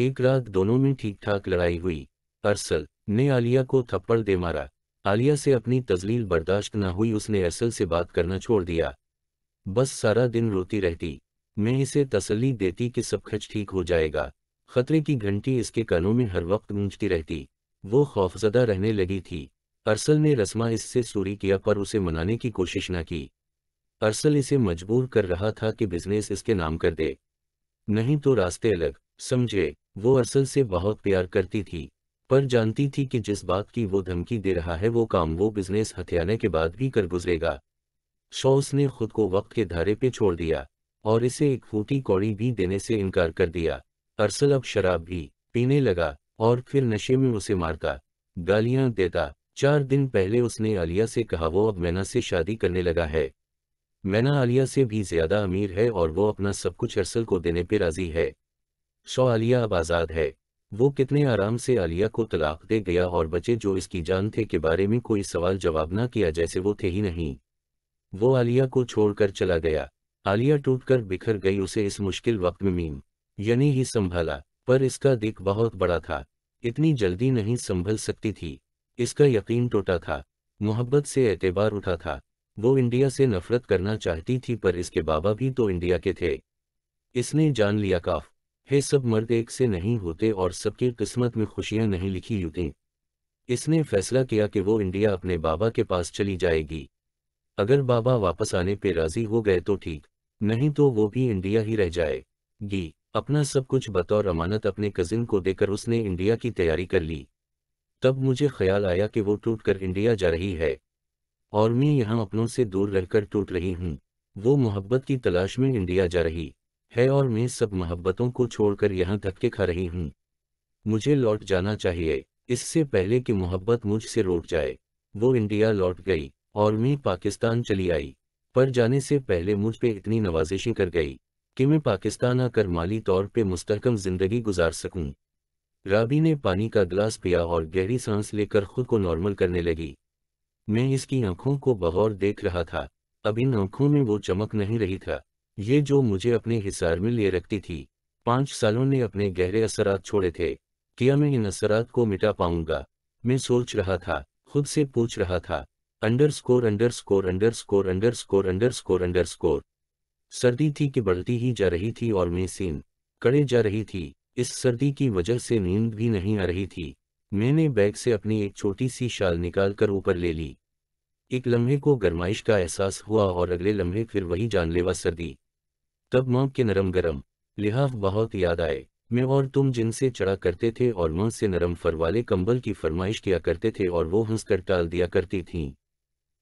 एक रात दोनों में ठीक ठाक लड़ाई हुई अरसल ने आलिया को थप्पड़ दे मारा आलिया से अपनी तजलील बर्दाश्त ना हुई उसने अरसल से बात करना छोड़ दिया बस सारा दिन रोती रहती मैं इसे तसली देती कि सब खच ठीक हो जाएगा खतरे की घंटी इसके कानों में हर वक्त गूंजती रहती वो खौफजदा रहने लगी थी अरसल ने रस्मा इससे सूरी किया पर उसे मनाने की कोशिश न की अरसल इसे मजबूर कर रहा था कि बिजनेस इसके नाम कर दे नहीं तो रास्ते अलग समझे वो अरसल से बहुत प्यार करती थी पर जानती थी कि जिस बात की वो धमकी दे रहा है वो काम वो बिजनेस हथियाने के बाद भी कर गुजरेगा शौस ने खुद को वक्त के धारे पे छोड़ दिया और इसे एक फूटी कौड़ी भी देने से इनकार कर दिया अरसल अब शराब भी पीने लगा और फिर नशे में उसे मारता गालियां देता चार दिन पहले उसने आलिया से कहा वो अब मैना से शादी करने लगा है मैना आलिया से भी ज्यादा अमीर है और वो अपना सब कुछ अरसल को देने पर राजी है शो आलिया अब आज़ाद है वो कितने आराम से आलिया को तलाक दे गया और बचे जो इसकी जान थे के बारे में कोई सवाल जवाब ना किया जैसे वो थे ही नहीं वो आलिया को छोड़कर चला गया आलिया टूटकर बिखर गई उसे इस मुश्किल वक्त में मीम यानी ही संभाला पर इसका दिख बहुत बड़ा था इतनी जल्दी नहीं संभल सकती थी इसका यकीन टूटा था मोहब्बत से एतबार उठा था वो इंडिया से नफरत करना चाहती थी पर इसके बाबा भी तो इंडिया के थे इसने जान लिया काफ हे सब मर्द एक से नहीं होते और सबकी किस्मत में खुशियां नहीं लिखी होती इसने फैसला किया कि वो इंडिया अपने बाबा के पास चली जाएगी अगर बाबा वापस आने पर राजी हो गए तो ठीक नहीं तो वो भी इंडिया ही रह जाए गी अपना सब कुछ बतौर अमानत अपने कजिन को देकर उसने इंडिया की तैयारी कर ली तब मुझे ख्याल आया कि वो टूट कर इंडिया जा रही है और मैं यहाँ अपनों से दूर रहकर टूट रही हूँ वो मोहब्बत की तलाश में इंडिया जा रही है और मैं सब मोहब्बतों को छोड़कर यहाँ धक्के खा रही हूँ मुझे लौट जाना चाहिए इससे पहले कि मोहब्बत मुझसे लौट जाए वो इंडिया लौट गई और मैं पाकिस्तान चली आई पर जाने से पहले मुझ पर इतनी नवाजिशें कर गई कि मैं पाकिस्तान आकर माली तौर पर मुस्तकम जिंदगी गुजार सकूं। राबी ने पानी का गिलास पिया और गहरी सांस लेकर खुद को नॉर्मल करने लगी मैं इसकी आंखों को बगौर देख रहा था अब इन आंखों में वो चमक नहीं रही था ये जो मुझे अपने हिसार में लिए रखती थी पांच सालों ने अपने गहरे असरात छोड़े थे क्या मैं इन असरात को मिटा पाऊंगा मैं सोच रहा था खुद से पूछ रहा था underscore underscore underscore underscore underscore underscore सर्दी थी कि बढ़ती ही जा रही थी और सीन कड़े जा रही थी इस सर्दी की वजह से नींद भी नहीं आ रही थी मैंने बैग से अपनी एक छोटी सी शाल निकालकर ऊपर ले ली एक लम्हे को गर्माइश का एहसास हुआ और अगले लम्हे फिर वही जानलेवा सर्दी तब माँ के नरम गरम लिहाफ बहुत याद आए मैं और तुम जिनसे चढ़ा करते थे और मां से नरम फर वाले कंबल की फरमाइश किया करते थे और वो हंसकर टाल दिया करती थीं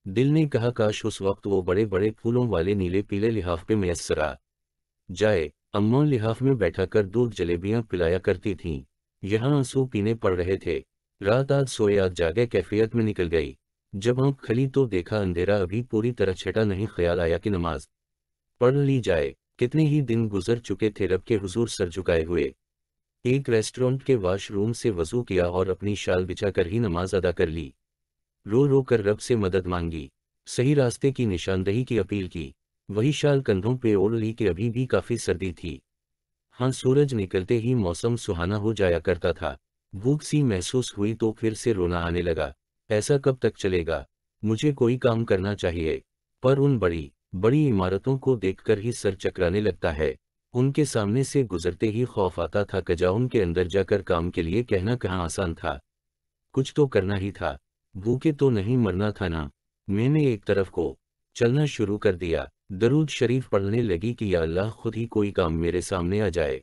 दिल ने कहा काश उस वक्त वो बड़े बड़े फूलों वाले नीले पीले लिहाफ़ पे मैसर आ जाए अम्मा लिहाफ में बैठा कर दूध जलेबियाँ पिलाया करती थीं यहाँ आंसू पीने पड़ रहे थे रात आज सोए आज जागे कैफियत में निकल गई जब आंख खली तो देखा अंधेरा अभी पूरी तरह छटा नहीं ख्याल आया कि नमाज पढ़ ली जाए कितने ही दिन गुजर चुके थे रब के हुजूर सर झुकाए हुए एक रेस्टोरेंट के वॉशरूम से वजू किया और अपनी शाल बिछा कर ही नमाज अदा कर ली रो रो कर रब से मदद मांगी सही रास्ते की निशानदही की अपील की वही शाल कंधों पे ओढ़ ली कि अभी भी काफ़ी सर्दी थी हाँ सूरज निकलते ही मौसम सुहाना हो जाया करता था भूख सी महसूस हुई तो फिर से रोना आने लगा ऐसा कब तक चलेगा मुझे कोई काम करना चाहिए पर उन बड़ी बड़ी इमारतों को देखकर ही सर चकराने लगता है उनके सामने से गुजरते ही खौफ आता था कजा उनके अंदर जाकर काम के लिए कहना कहाँ आसान था कुछ तो करना ही था भूखे तो नहीं मरना था ना मैंने एक तरफ को चलना शुरू कर दिया दरूद शरीफ पढ़ने लगी कि या अल्लाह खुद ही कोई काम मेरे सामने आ जाए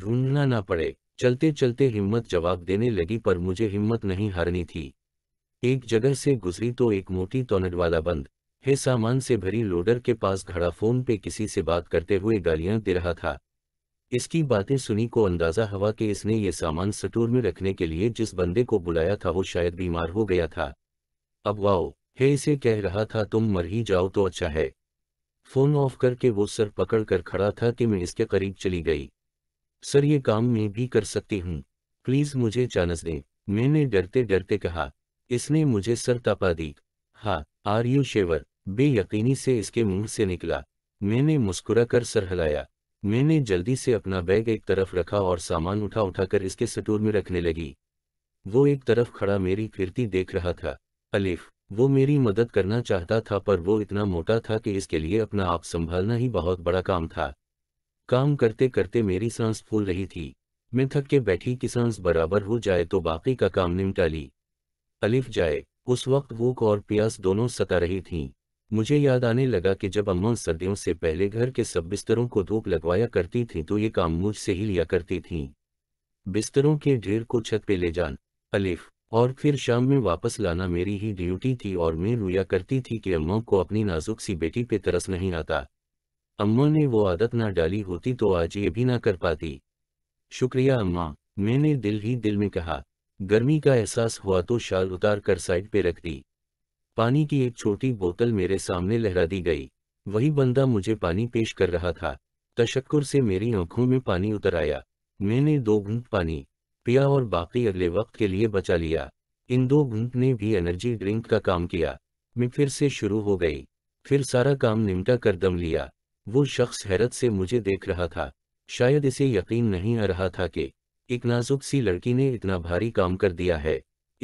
ढूंढना ना पड़े चलते चलते हिम्मत जवाब देने लगी पर मुझे हिम्मत नहीं हारनी थी एक जगह से गुजरी तो एक मोटी तोनट वाला बंद है सामान से भरी लोडर के पास खड़ा फोन पे किसी से बात करते हुए गालियां दे रहा था इसकी बातें सुनी को अंदाजा हवा कि इसने ये सामान सटूर में रखने के लिए जिस बंदे को बुलाया था वो शायद बीमार हो गया था अब वाओ हे इसे कह रहा था तुम मर ही जाओ तो अच्छा है फोन ऑफ करके वो सर पकड़ कर खड़ा था कि मैं इसके करीब चली गई सर ये काम मैं भी कर सकती हूँ प्लीज मुझे चानस दें मैंने डरते डरते कहा इसने मुझे सर तपा दी हाँ आर यू शेवर बेयकीनी से इसके मुंह से निकला मैंने मुस्कुरा कर सर हिलाया मैंने जल्दी से अपना बैग एक तरफ रखा और सामान उठा उठाकर इसके सटोर में रखने लगी वो एक तरफ खड़ा मेरी फिरती देख रहा था अलिफ वो मेरी मदद करना चाहता था पर वो इतना मोटा था कि इसके लिए अपना आप संभालना ही बहुत बड़ा काम था काम करते करते मेरी सांस फूल रही थी मैं थक के बैठी कि सांस बराबर हो जाए तो बाकी का काम निमटा ली अलिफ जाए उस वक्त वो और प्यास दोनों सता रही थीं। मुझे याद आने लगा कि जब अम्मा सर्दियों से पहले घर के सब बिस्तरों को धूप लगवाया करती थीं तो ये काम मुझ से ही लिया करती थीं बिस्तरों के ढेर को छत पे ले जान अलिफ और फिर शाम में वापस लाना मेरी ही ड्यूटी थी और मैं रोया करती थी कि अम्मा को अपनी नाजुक सी बेटी पे तरस नहीं आता अम्मा ने वो आदत ना डाली होती तो आज ये भी ना कर पाती शुक्रिया अम्मा मैंने दिल ही दिल में कहा गर्मी का एहसास हुआ तो शाल उतार कर साइड पे रख दी पानी की एक छोटी बोतल मेरे सामने लहरा दी गई वही बंदा मुझे पानी पेश कर रहा था तशक्कुर से मेरी आंखों में पानी उतर आया मैंने दो घूंट पानी पिया और बाकी अगले वक्त के लिए बचा लिया इन दो घूंट ने भी एनर्जी ड्रिंक का काम किया मैं फिर से शुरू हो गई फिर सारा काम निमटा कर दम लिया वो शख्स हैरत से मुझे देख रहा था शायद इसे यकीन नहीं आ रहा था कि एक नाजुक सी लड़की ने इतना भारी काम कर दिया है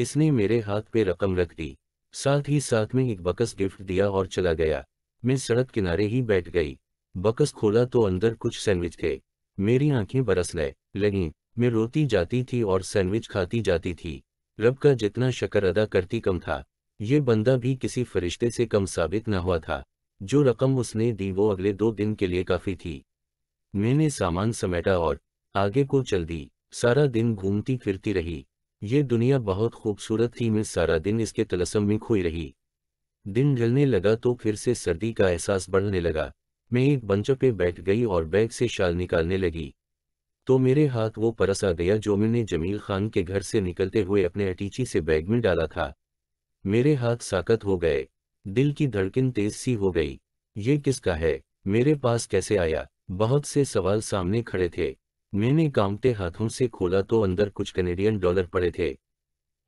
इसने मेरे हाथ पे रकम रख दी साथ ही साथ में एक बकस गिफ्ट दिया और चला गया मैं सड़क किनारे ही बैठ गई बकस खोला तो अंदर कुछ सैंडविच थे मेरी आंखें बरस लय लगीं मैं रोती जाती थी और सैंडविच खाती जाती थी रब का जितना शकर अदा करती कम था ये बंदा भी किसी फरिश्ते से कम साबित न हुआ था जो रकम उसने दी वो अगले दो दिन के लिए काफ़ी थी मैंने सामान समेटा और आगे को चल दी सारा दिन घूमती फिरती रही ये दुनिया बहुत खूबसूरत थी मैं सारा दिन इसके तलसम में खोई रही दिन ढलने लगा तो फिर से सर्दी का एहसास बढ़ने लगा मैं एक बंचों पे बैठ गई और बैग से शाल निकालने लगी तो मेरे हाथ वो परस आ गया जो मैंने जमील खान के घर से निकलते हुए अपने अटीची से बैग में डाला था मेरे हाथ साकत हो गए दिल की धड़किन तेज सी हो गई ये किसका है मेरे पास कैसे आया बहुत से सवाल सामने खड़े थे मैंने कामते हाथों से खोला तो अंदर कुछ कनेडियन डॉलर पड़े थे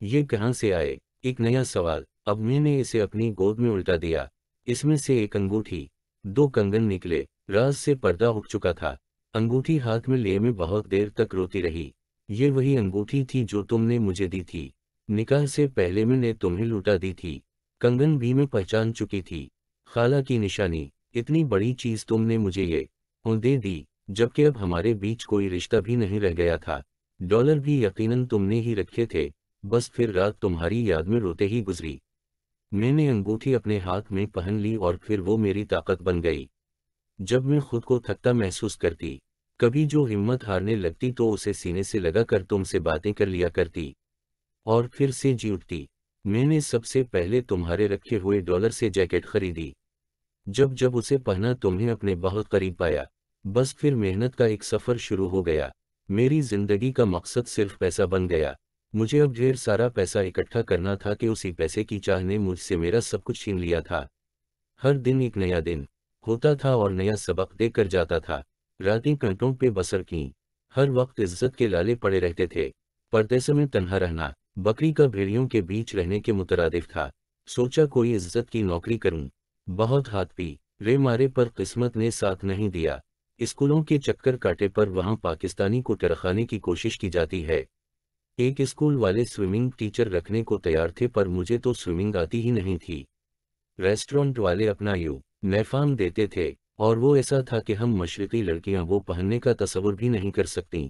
ये कहां से आए एक नया सवाल अब मैंने इसे अपनी गोद में उल्टा दिया इसमें से एक अंगूठी दो कंगन निकले राज से पर्दा उठ चुका था अंगूठी हाथ में लिए में बहुत देर तक रोती रही ये वही अंगूठी थी जो तुमने मुझे दी थी निकाह से पहले मैंने तुम्हें लुटा दी थी कंगन भी मैं पहचान चुकी थी खाला की निशानी इतनी बड़ी चीज तुमने मुझे ये दे दी जबकि अब हमारे बीच कोई रिश्ता भी नहीं रह गया था डॉलर भी यकीनन तुमने ही रखे थे बस फिर रात तुम्हारी याद में रोते ही गुजरी मैंने अंगूठी अपने हाथ में पहन ली और फिर वो मेरी ताकत बन गई जब मैं खुद को थकता महसूस करती कभी जो हिम्मत हारने लगती तो उसे सीने से लगा कर तुमसे बातें कर लिया करती और फिर से जी उठती मैंने सबसे पहले तुम्हारे रखे हुए डॉलर से जैकेट खरीदी जब जब उसे पहना तुम्हें अपने बहुत करीब पाया बस फिर मेहनत का एक सफ़र शुरू हो गया मेरी जिंदगी का मकसद सिर्फ पैसा बन गया मुझे अब ढेर सारा पैसा इकट्ठा करना था कि उसी पैसे की चाह ने मुझसे मेरा सब कुछ छीन लिया था हर दिन एक नया दिन होता था और नया सबक देकर जाता था रातें कंटों पे बसर की हर वक्त इज्जत के लाले पड़े रहते थे पर्दे समय तन्हा रहना बकरी का भेड़ियों के बीच रहने के मुतरदिफ था सोचा कोई इज्जत की नौकरी करूं बहुत हाथ पी रे मारे पर किस्मत ने साथ नहीं दिया स्कूलों के चक्कर काटे पर वहां पाकिस्तानी को टरखाने की कोशिश की जाती है एक स्कूल वाले स्विमिंग टीचर रखने को तैयार थे पर मुझे तो स्विमिंग आती ही नहीं थी रेस्टोरेंट वाले अपना यू नैफाम देते थे और वो ऐसा था कि हम मशरक़ी लड़कियां वो पहनने का तस्वुर भी नहीं कर सकती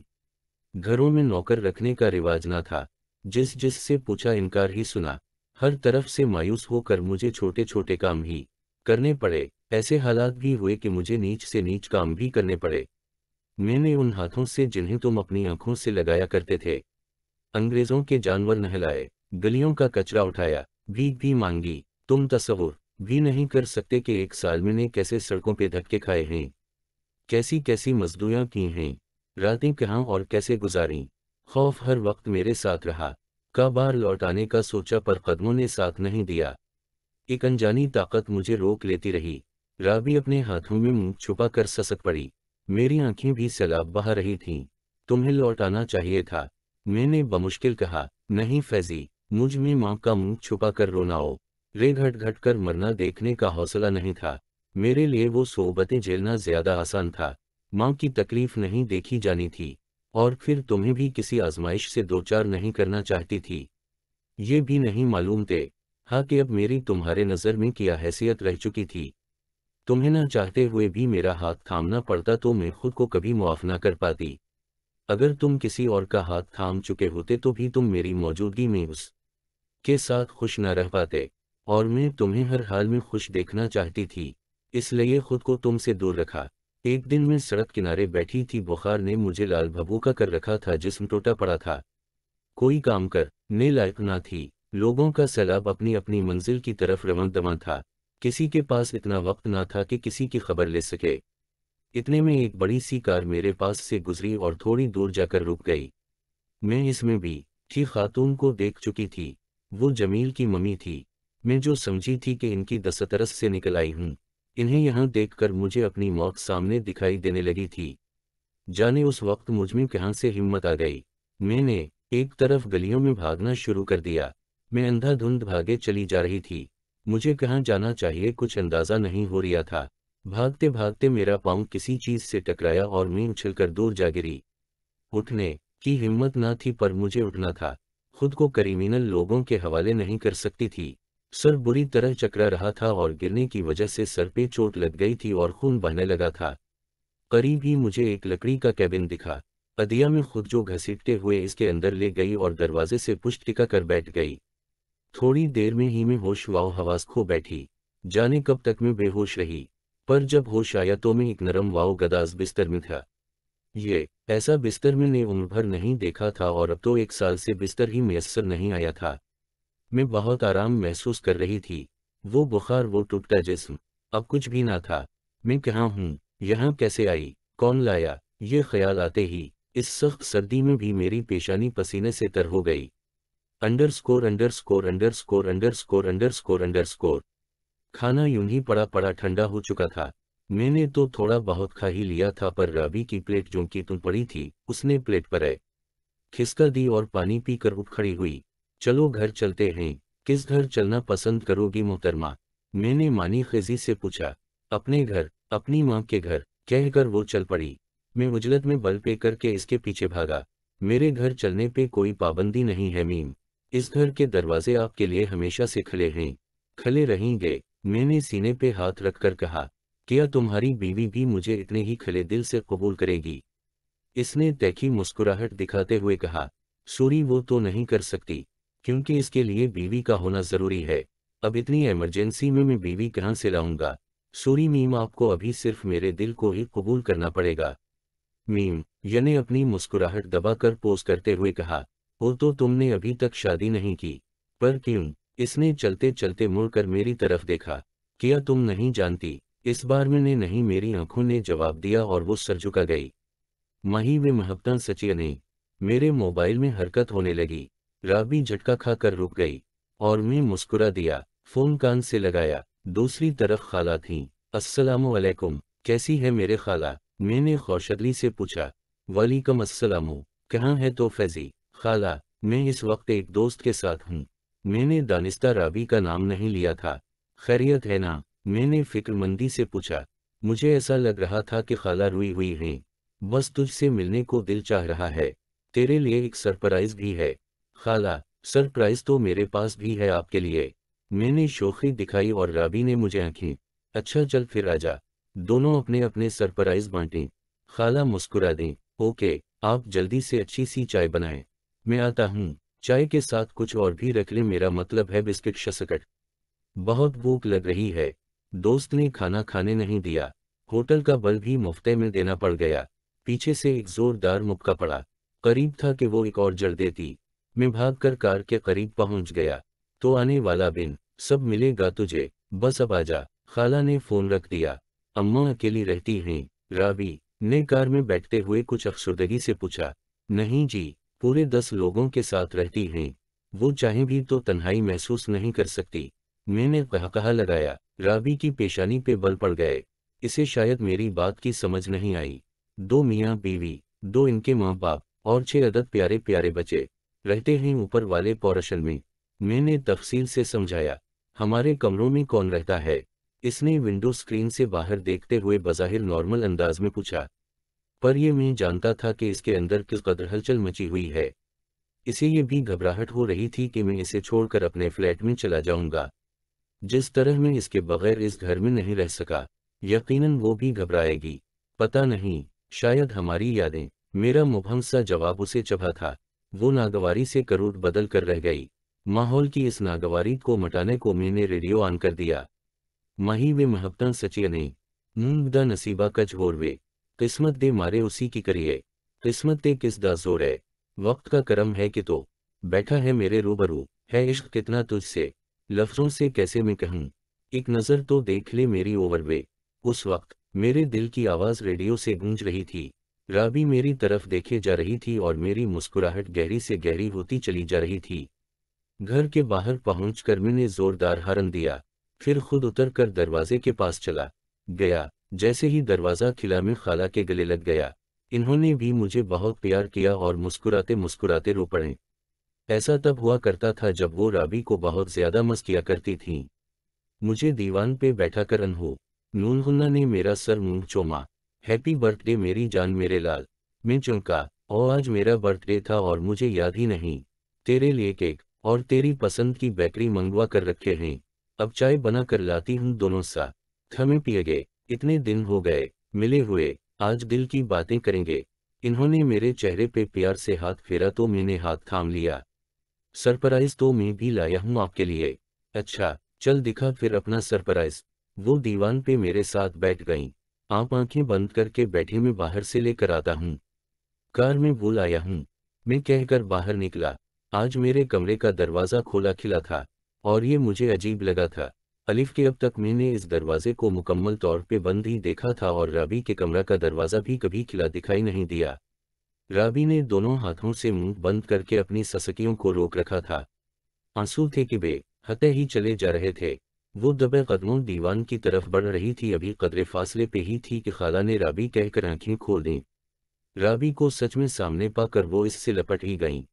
घरों में नौकर रखने का रिवाज ना था जिस जिस से पूछा इनकार ही सुना हर तरफ से मायूस होकर मुझे छोटे छोटे काम ही करने पड़े ऐसे हालात भी हुए कि मुझे नीच से नीच काम भी करने पड़े मैंने उन हाथों से जिन्हें तुम अपनी आंखों से लगाया करते थे अंग्रेजों के जानवर नहलाए गलियों का कचरा उठाया भीख भी मांगी तुम तस्वुर भी नहीं कर सकते कि एक साल मैंने कैसे सड़कों पे धक्के खाए हैं कैसी कैसी मजदूरियां की हैं रातें कहाँ और कैसे गुजारी खौफ हर वक्त मेरे साथ रहा का बार लौट आने का सोचा पर कदमों ने साथ नहीं दिया एक अनजानी ताकत मुझे रोक लेती रही राबी अपने हाथों में मुंह छुपा कर ससक पड़ी मेरी आंखें भी सैलाब बहा रही थीं। तुम्हें लौट आना चाहिए था मैंने बमुश्किल कहा नहीं फैजी मुझ में माँ का मुंह छुपा कर रोनाओ रे घट घट कर मरना देखने का हौसला नहीं था मेरे लिए वो सोबतें झेलना ज्यादा आसान था माँ की तकलीफ नहीं देखी जानी थी और फिर तुम्हें भी किसी आजमाइश से दो चार नहीं करना चाहती थी ये भी नहीं मालूम थे हाँ कि अब मेरी तुम्हारे नज़र में क्या हैसियत रह चुकी थी तुम्हें ना चाहते हुए भी मेरा हाथ थामना पड़ता तो मैं खुद को कभी मुआफ ना कर पाती अगर तुम किसी और का हाथ थाम चुके होते तो भी तुम मेरी मौजूदगी में उस के साथ खुश न रह पाते और मैं तुम्हें हर हाल में खुश देखना चाहती थी इसलिए खुद को तुमसे दूर रखा एक दिन मैं सड़क किनारे बैठी थी बुखार ने मुझे लाल भबू का कर रखा था जिसम टोटा पड़ा था कोई काम कर ने लायक ना थी लोगों का सैलाब अपनी अपनी मंजिल की तरफ रमन दमन था किसी के पास इतना वक्त ना था कि किसी की खबर ले सके इतने में एक बड़ी सी कार मेरे पास से गुजरी और थोड़ी दूर जाकर रुक गई मैं इसमें भी थी खातून को देख चुकी थी वो जमील की मम्मी थी मैं जो समझी थी कि इनकी दसतरस से निकल आई हूँ इन्हें यहाँ देखकर मुझे अपनी मौत सामने दिखाई देने लगी थी जाने उस वक्त मुझमें कहाँ से हिम्मत आ गई मैंने एक तरफ गलियों में भागना शुरू कर दिया मैं अंधाधुंध भागे चली जा रही थी मुझे कहाँ जाना चाहिए कुछ अंदाजा नहीं हो रहा था भागते भागते मेरा पाँव किसी चीज से टकराया और मैं उछलकर दूर जा गिरी उठने की हिम्मत ना थी पर मुझे उठना था खुद को क्रिमिनल लोगों के हवाले नहीं कर सकती थी सर बुरी तरह चकरा रहा था और गिरने की वजह से सर पे चोट लग गई थी और खून बहने लगा था करीब ही मुझे एक लकड़ी का कैबिन दिखा अदिया में खुद जो घसीटते हुए इसके अंदर ले गई और दरवाजे से पुष्ट टिका कर बैठ गई थोड़ी देर में ही मैं होश वाव हवास खो बैठी जाने कब तक मैं बेहोश रही पर जब होश आया तो मैं एक नरम वाव गदास बिस्तर में था ये ऐसा बिस्तर मैंने उम्र भर नहीं देखा था और अब तो एक साल से बिस्तर ही मैसर नहीं आया था मैं बहुत आराम महसूस कर रही थी वो बुखार वो टूटता जिस्म अब कुछ भी ना था मैं कहाँ हूँ यहाँ कैसे आई कौन लाया ये ख्याल आते ही इस सख्त सर्दी में भी मेरी पेशानी पसीने से तर हो गई underscore underscore underscore underscore underscore underscore खाना यूं ही पड़ा पड़ा ठंडा हो चुका था मैंने तो थोड़ा बहुत खा ही लिया था पर रवि की प्लेट जो कि तुम पड़ी थी उसने प्लेट पर है खिसका दी और पानी पीकर उठ खड़ी हुई चलो घर चलते हैं किस घर चलना पसंद करोगी मोहतरमा मैंने मानी खेजी से पूछा अपने घर अपनी माँ के घर कहकर वो चल पड़ी मैं उजलत में बल पे करके इसके पीछे भागा मेरे घर चलने पे कोई पाबंदी नहीं है मीम इस घर के दरवाजे आपके लिए हमेशा से खले हैं खले रहेंगे मैंने सीने पे हाथ रखकर कहा क्या तुम्हारी बीवी भी मुझे इतने ही खले दिल से कबूल करेगी इसने तैखी मुस्कुराहट दिखाते हुए कहा सूरी वो तो नहीं कर सकती क्योंकि इसके लिए बीवी का होना जरूरी है अब इतनी इमरजेंसी में मैं बीवी कहाँ से लाऊंगा सूरी मीम आपको अभी सिर्फ मेरे दिल को ही कबूल करना पड़ेगा मीम यने अपनी मुस्कुराहट दबाकर पोज करते हुए कहा हो तो तुमने अभी तक शादी नहीं की पर क्यों इसने चलते चलते मुड़कर मेरी तरफ देखा क्या तुम नहीं जानती इस बार मैंने नहीं मेरी आंखों ने जवाब दिया और वो सर झुका गई मही वे महबता सचिया ने मेरे मोबाइल में हरकत होने लगी राबी झटका खाकर रुक गई और मैं मुस्कुरा दिया फोन कान से लगाया दूसरी तरफ खाला थी असलम कैसी है मेरे खाला मैंने कौशदली से पूछा वालेकम असलम कहाँ है तो फैजी खाला मैं इस वक्त एक दोस्त के साथ हूँ मैंने दानिस्ता रावी का नाम नहीं लिया था खैरियत है ना मैंने फिक्रमंदी से पूछा मुझे ऐसा लग रहा था कि खाला रुई हुई है बस तुझसे मिलने को दिल चाह रहा है तेरे लिए एक सरप्राइज भी है खाला सरप्राइज तो मेरे पास भी है आपके लिए मैंने शोखी दिखाई और राबी ने मुझे आंखी अच्छा चल फिर आजा दोनों अपने अपने सरप्राइज बांटें खाला मुस्कुरा दें ओके आप जल्दी से अच्छी सी चाय बनाएं मैं आता हूँ चाय के साथ कुछ और भी रख ले मेरा मतलब है बिस्किट शसकट बहुत भूख लग रही है दोस्त ने खाना खाने नहीं दिया होटल का बल भी मुफ्ते में देना पड़ गया पीछे से एक जोरदार मुक्का पड़ा करीब था कि वो एक और जड़ देती मैं भागकर कार के करीब पहुंच गया तो आने वाला बिन सब मिलेगा तुझे बस अब आजा खाला ने फोन रख दिया अम्मा अकेली रहती हैं रावी ने कार में बैठते हुए कुछ अफसरदगी से पूछा नहीं जी पूरे दस लोगों के साथ रहती हैं वो चाहे भी तो तन्हाई महसूस नहीं कर सकती मैंने कहा लगाया राबी की पेशानी पे बल पड़ गए इसे शायद मेरी बात की समझ नहीं आई दो मियाँ बीवी दो इनके माँ बाप और छह अदद प्यारे प्यारे बचे रहते हैं ऊपर वाले पौरशन में मैंने तफसील से समझाया हमारे कमरों में कौन रहता है इसने विंडो स्क्रीन से बाहर देखते हुए बज़ाहिर नॉर्मल अंदाज में पूछा पर यह मैं जानता था कि इसके अंदर किस कदर हलचल मची हुई है इसे ये भी घबराहट हो रही थी कि मैं इसे छोड़कर अपने फ्लैट में चला जाऊंगा जिस तरह मैं इसके बगैर इस घर में नहीं रह सका यकीनन वो भी घबराएगी पता नहीं शायद हमारी यादें मेरा मुभम सा जवाब उसे चबा था वो नागवारी से करूट बदल कर रह गई माहौल की इस नागवारी को मटाने को मैंने रेडियो ऑन कर दिया मही वे महबतन सचिया ने मूंग नसीबा कज होरवे किस्मत दे मारे उसी की करिए किस्मत दे किस दा जोर है वक्त का करम है कि तो बैठा है मेरे रूबरू है इश्क कितना तुझसे लफ्जों से कैसे मैं कहूँ एक नज़र तो देख ले मेरी ओवर वे उस वक्त मेरे दिल की आवाज़ रेडियो से गूंज रही थी राबी मेरी तरफ देखे जा रही थी और मेरी मुस्कुराहट गहरी से गहरी होती चली जा रही थी घर के बाहर पहुंच कर मैंने जोरदार हरन दिया फिर खुद उतर कर दरवाजे के पास चला गया जैसे ही दरवाज़ा खिला में खाला के गले लग गया इन्होंने भी मुझे बहुत प्यार किया और मुस्कुराते मुस्कुराते रो पड़े ऐसा तब हुआ करता था जब वो राबी को बहुत ज्यादा मस्त किया करती थी मुझे दीवान पे बैठा कर अनहो नूनहुन्ना ने मेरा सर मुंह चोमा हैप्पी बर्थडे मेरी जान मेरे लाल मैं चुनका और आज मेरा बर्थडे था और मुझे याद ही नहीं तेरे लिए केक और तेरी पसंद की बेकरी मंगवा कर रखे हैं अब चाय बना कर लाती हूँ दोनों सा थमे पिए गए इतने दिन हो गए मिले हुए आज दिल की बातें करेंगे इन्होंने मेरे चेहरे पे प्यार से हाथ फेरा तो मैंने हाथ थाम लिया सरप्राइज तो मैं भी लाया हूँ आपके लिए अच्छा चल दिखा फिर अपना सरप्राइज वो दीवान पे मेरे साथ बैठ गई आप आंखें बंद करके बैठे में बाहर से लेकर आता हूँ कार में बोल आया हूँ मैं कहकर बाहर निकला आज मेरे कमरे का दरवाज़ा खोला खिला था और ये मुझे अजीब लगा था अलिफ के अब तक मैंने इस दरवाजे को मुकम्मल तौर पे बंद ही देखा था और राबी के कमरा का दरवाज़ा भी कभी खिला दिखाई नहीं दिया राबी ने दोनों हाथों से मुंह बंद करके अपनी ससकियों को रोक रखा था आंसू थे कि वे हते ही चले जा रहे थे वो दबे कदमों दीवान की तरफ बढ़ रही थी अभी कदरे फासले पे ही थी कि खाला ने राबी कहकर आंखें खोल दी राबी को सच में सामने पाकर वो इससे लपट ही गईं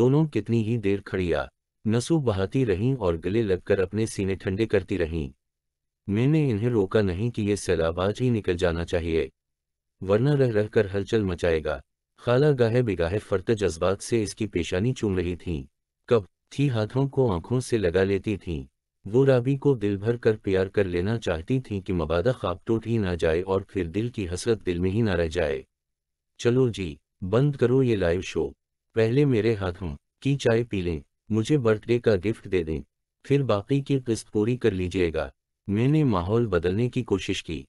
दोनों कितनी ही देर खड़िया नसू बहाती रहीं और गले लगकर अपने सीने ठंडे करती रहीं मैंने इन्हें रोका नहीं कि ये सैलाबाज ही निकल जाना चाहिए वरना रह रहकर हलचल मचाएगा खाला गाहे बिगाहे फर्त जज्बात से इसकी पेशानी चूम रही थी कब थी हाथों को आंखों से लगा लेती थीं वो राबी को दिल भर कर प्यार कर लेना चाहती थी कि मबादा खाब टूट ही ना जाए और फिर दिल की हसरत दिल में ही ना रह जाए चलो जी बंद करो ये लाइव शो पहले मेरे हाथों की चाय पी लें मुझे बर्थडे का गिफ्ट दे दें फिर बाकी की किस्त पूरी कर लीजिएगा मैंने माहौल बदलने की कोशिश की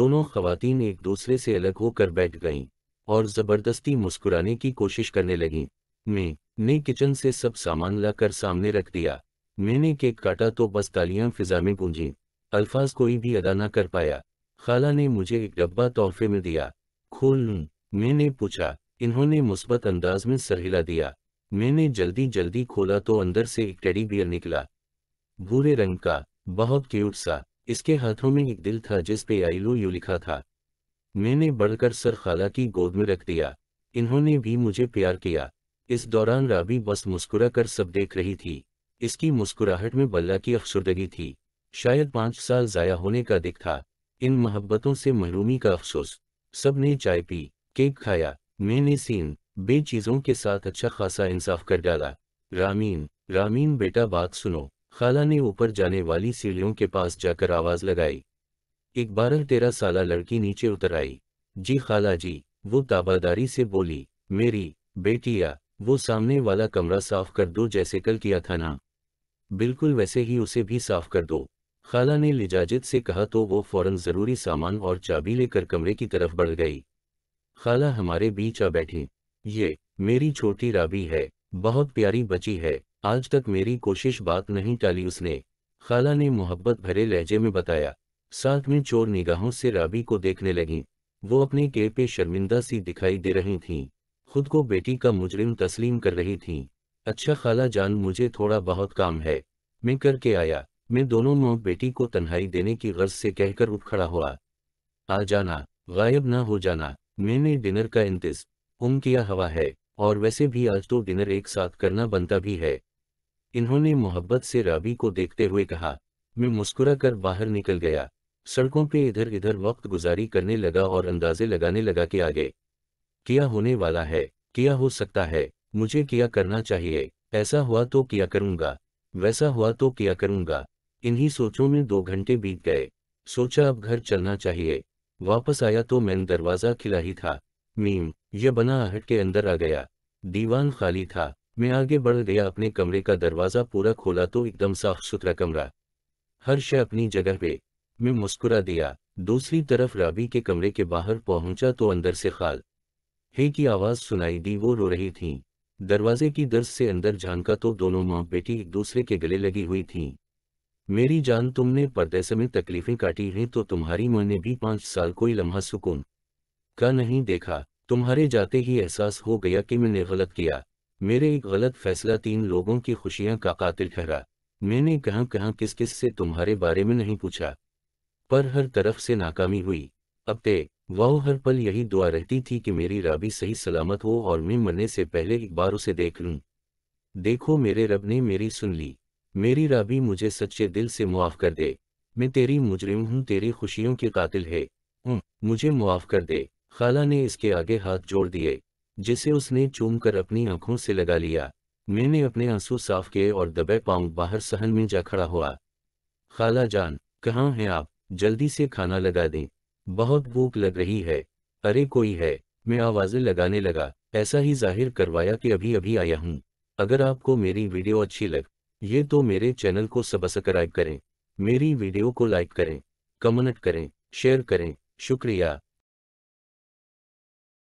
दोनों खुतिन एक दूसरे से अलग होकर बैठ गईं और ज़बरदस्ती मुस्कुराने की कोशिश करने लगीं मैं ने किचन से सब सामान लाकर सामने रख दिया मैंने केक काटा तो बस तालियां फिजा में गूंजी अल्फाज कोई भी अदा न कर पाया खाला ने मुझे एक डब्बा तोहफे में दिया खोल लू मैंने पूछा इन्होंने मुस्बत अंदाज में सरहिला दिया मैंने जल्दी जल्दी खोला तो अंदर से एक टेडी बियर निकला भूरे रंग का बहुत क्यूट सा इसके हाथों में एक दिल था जिस पे आई लो यू लिखा था मैंने बढ़कर सर खाला की गोद में रख दिया इन्होंने भी मुझे प्यार किया इस दौरान राबी बस मुस्कुरा कर सब देख रही थी इसकी मुस्कुराहट में बल्ला की अफसरदगी थी शायद पांच साल ज़ाया होने का दिख था इन मोहब्बतों से महरूमी का अफसोस सब ने चाय पी केक खाया मैंने सीन बेन चीज़ों के साथ अच्छा खासा इंसाफ कर डाला रामीन रामीन बेटा बात सुनो खाला ने ऊपर जाने वाली सीढ़ियों के पास जाकर आवाज़ लगाई एक बारह तेरह साल लड़की नीचे उतर आई जी खाला जी वो ताबादारी से बोली मेरी बेटिया वो सामने वाला कमरा साफ कर दो जैसे कल किया था ना बिल्कुल वैसे ही उसे भी साफ कर दो खाला ने लिजाजत से कहा तो वो फौरन ज़रूरी सामान और चाबी लेकर कमरे की तरफ बढ़ गई खाला हमारे बीच आ बैठी ये मेरी छोटी राबी है बहुत प्यारी बची है आज तक मेरी कोशिश बात नहीं टाली उसने खाला ने मोहब्बत भरे लहजे में बताया साथ में चोर निगाहों से राबी को देखने लगी वो अपने के पे शर्मिंदा सी दिखाई दे रही थी खुद को बेटी का मुजरिम तस्लीम कर रही थी अच्छा खाला जान मुझे थोड़ा बहुत काम है मैं करके आया मैं दोनों नौ बेटी को तन्हाई देने की गर्ज से कहकर उठ खड़ा हुआ आ जाना गायब ना हो जाना मैंने डिनर का इंतज़ उम किया हवा है और वैसे भी आज तो डिनर एक साथ करना बनता भी है इन्होंने मोहब्बत से राबी को देखते हुए कहा मैं मुस्कुरा कर बाहर निकल गया सड़कों पे इधर इधर वक्त गुजारी करने लगा और अंदाजे लगाने लगा कि आगे किया होने वाला है किया हो सकता है मुझे किया करना चाहिए ऐसा हुआ तो किया करूंगा वैसा हुआ तो किया करूंगा इन्हीं सोचों में दो घंटे बीत गए सोचा अब घर चलना चाहिए वापस आया तो मैंने दरवाज़ा खिला ही था मीम यह बना आहट के अंदर आ गया दीवान खाली था मैं आगे बढ़ गया अपने कमरे का दरवाज़ा पूरा खोला तो एकदम साफ सुथरा कमरा हर शय अपनी जगह पे मैं मुस्कुरा दिया दूसरी तरफ राबी के कमरे के बाहर पहुंचा तो अंदर से खाल हे की आवाज़ सुनाई दी वो रो रही थी दरवाजे की दर्द से अंदर झानका तो दोनों माँ बेटी एक दूसरे के गले लगी हुई थी मेरी जान तुमने पर्दे में तकलीफें काटी हैं तो तुम्हारी माँ ने भी पांच साल कोई लम्हा सुकून का नहीं देखा तुम्हारे जाते ही एहसास हो गया कि मैंने गलत किया मेरे एक गलत फैसला तीन लोगों की खुशियां का कातिल ठहरा मैंने कहा कहा किस किस से तुम्हारे बारे में नहीं पूछा पर हर तरफ से नाकामी हुई अब ते वाह हर पल यही दुआ रहती थी कि मेरी राबी सही सलामत हो और मैं मरने से पहले एक बार उसे देख लूं। देखो मेरे रब ने मेरी सुन ली मेरी राबी मुझे सच्चे दिल से मुआफ़ कर दे मैं तेरी मुजरिम हूँ तेरी खुशियों के कातिल है मुझे मुआफ़ कर दे खाला ने इसके आगे हाथ जोड़ दिए जिसे उसने चूमकर अपनी आंखों से लगा लिया मैंने अपने आंसू साफ किए और दबे पांव बाहर सहन में जा खड़ा हुआ खाला जान कहाँ हैं आप जल्दी से खाना लगा दें बहुत भूख लग रही है अरे कोई है मैं आवाज़ें लगाने लगा ऐसा ही जाहिर करवाया कि अभी अभी आया हूँ अगर आपको मेरी वीडियो अच्छी लग ये तो मेरे चैनल को सब्सक्राइब करें मेरी वीडियो को लाइक करें कमेंट करें शेयर करें शुक्रिया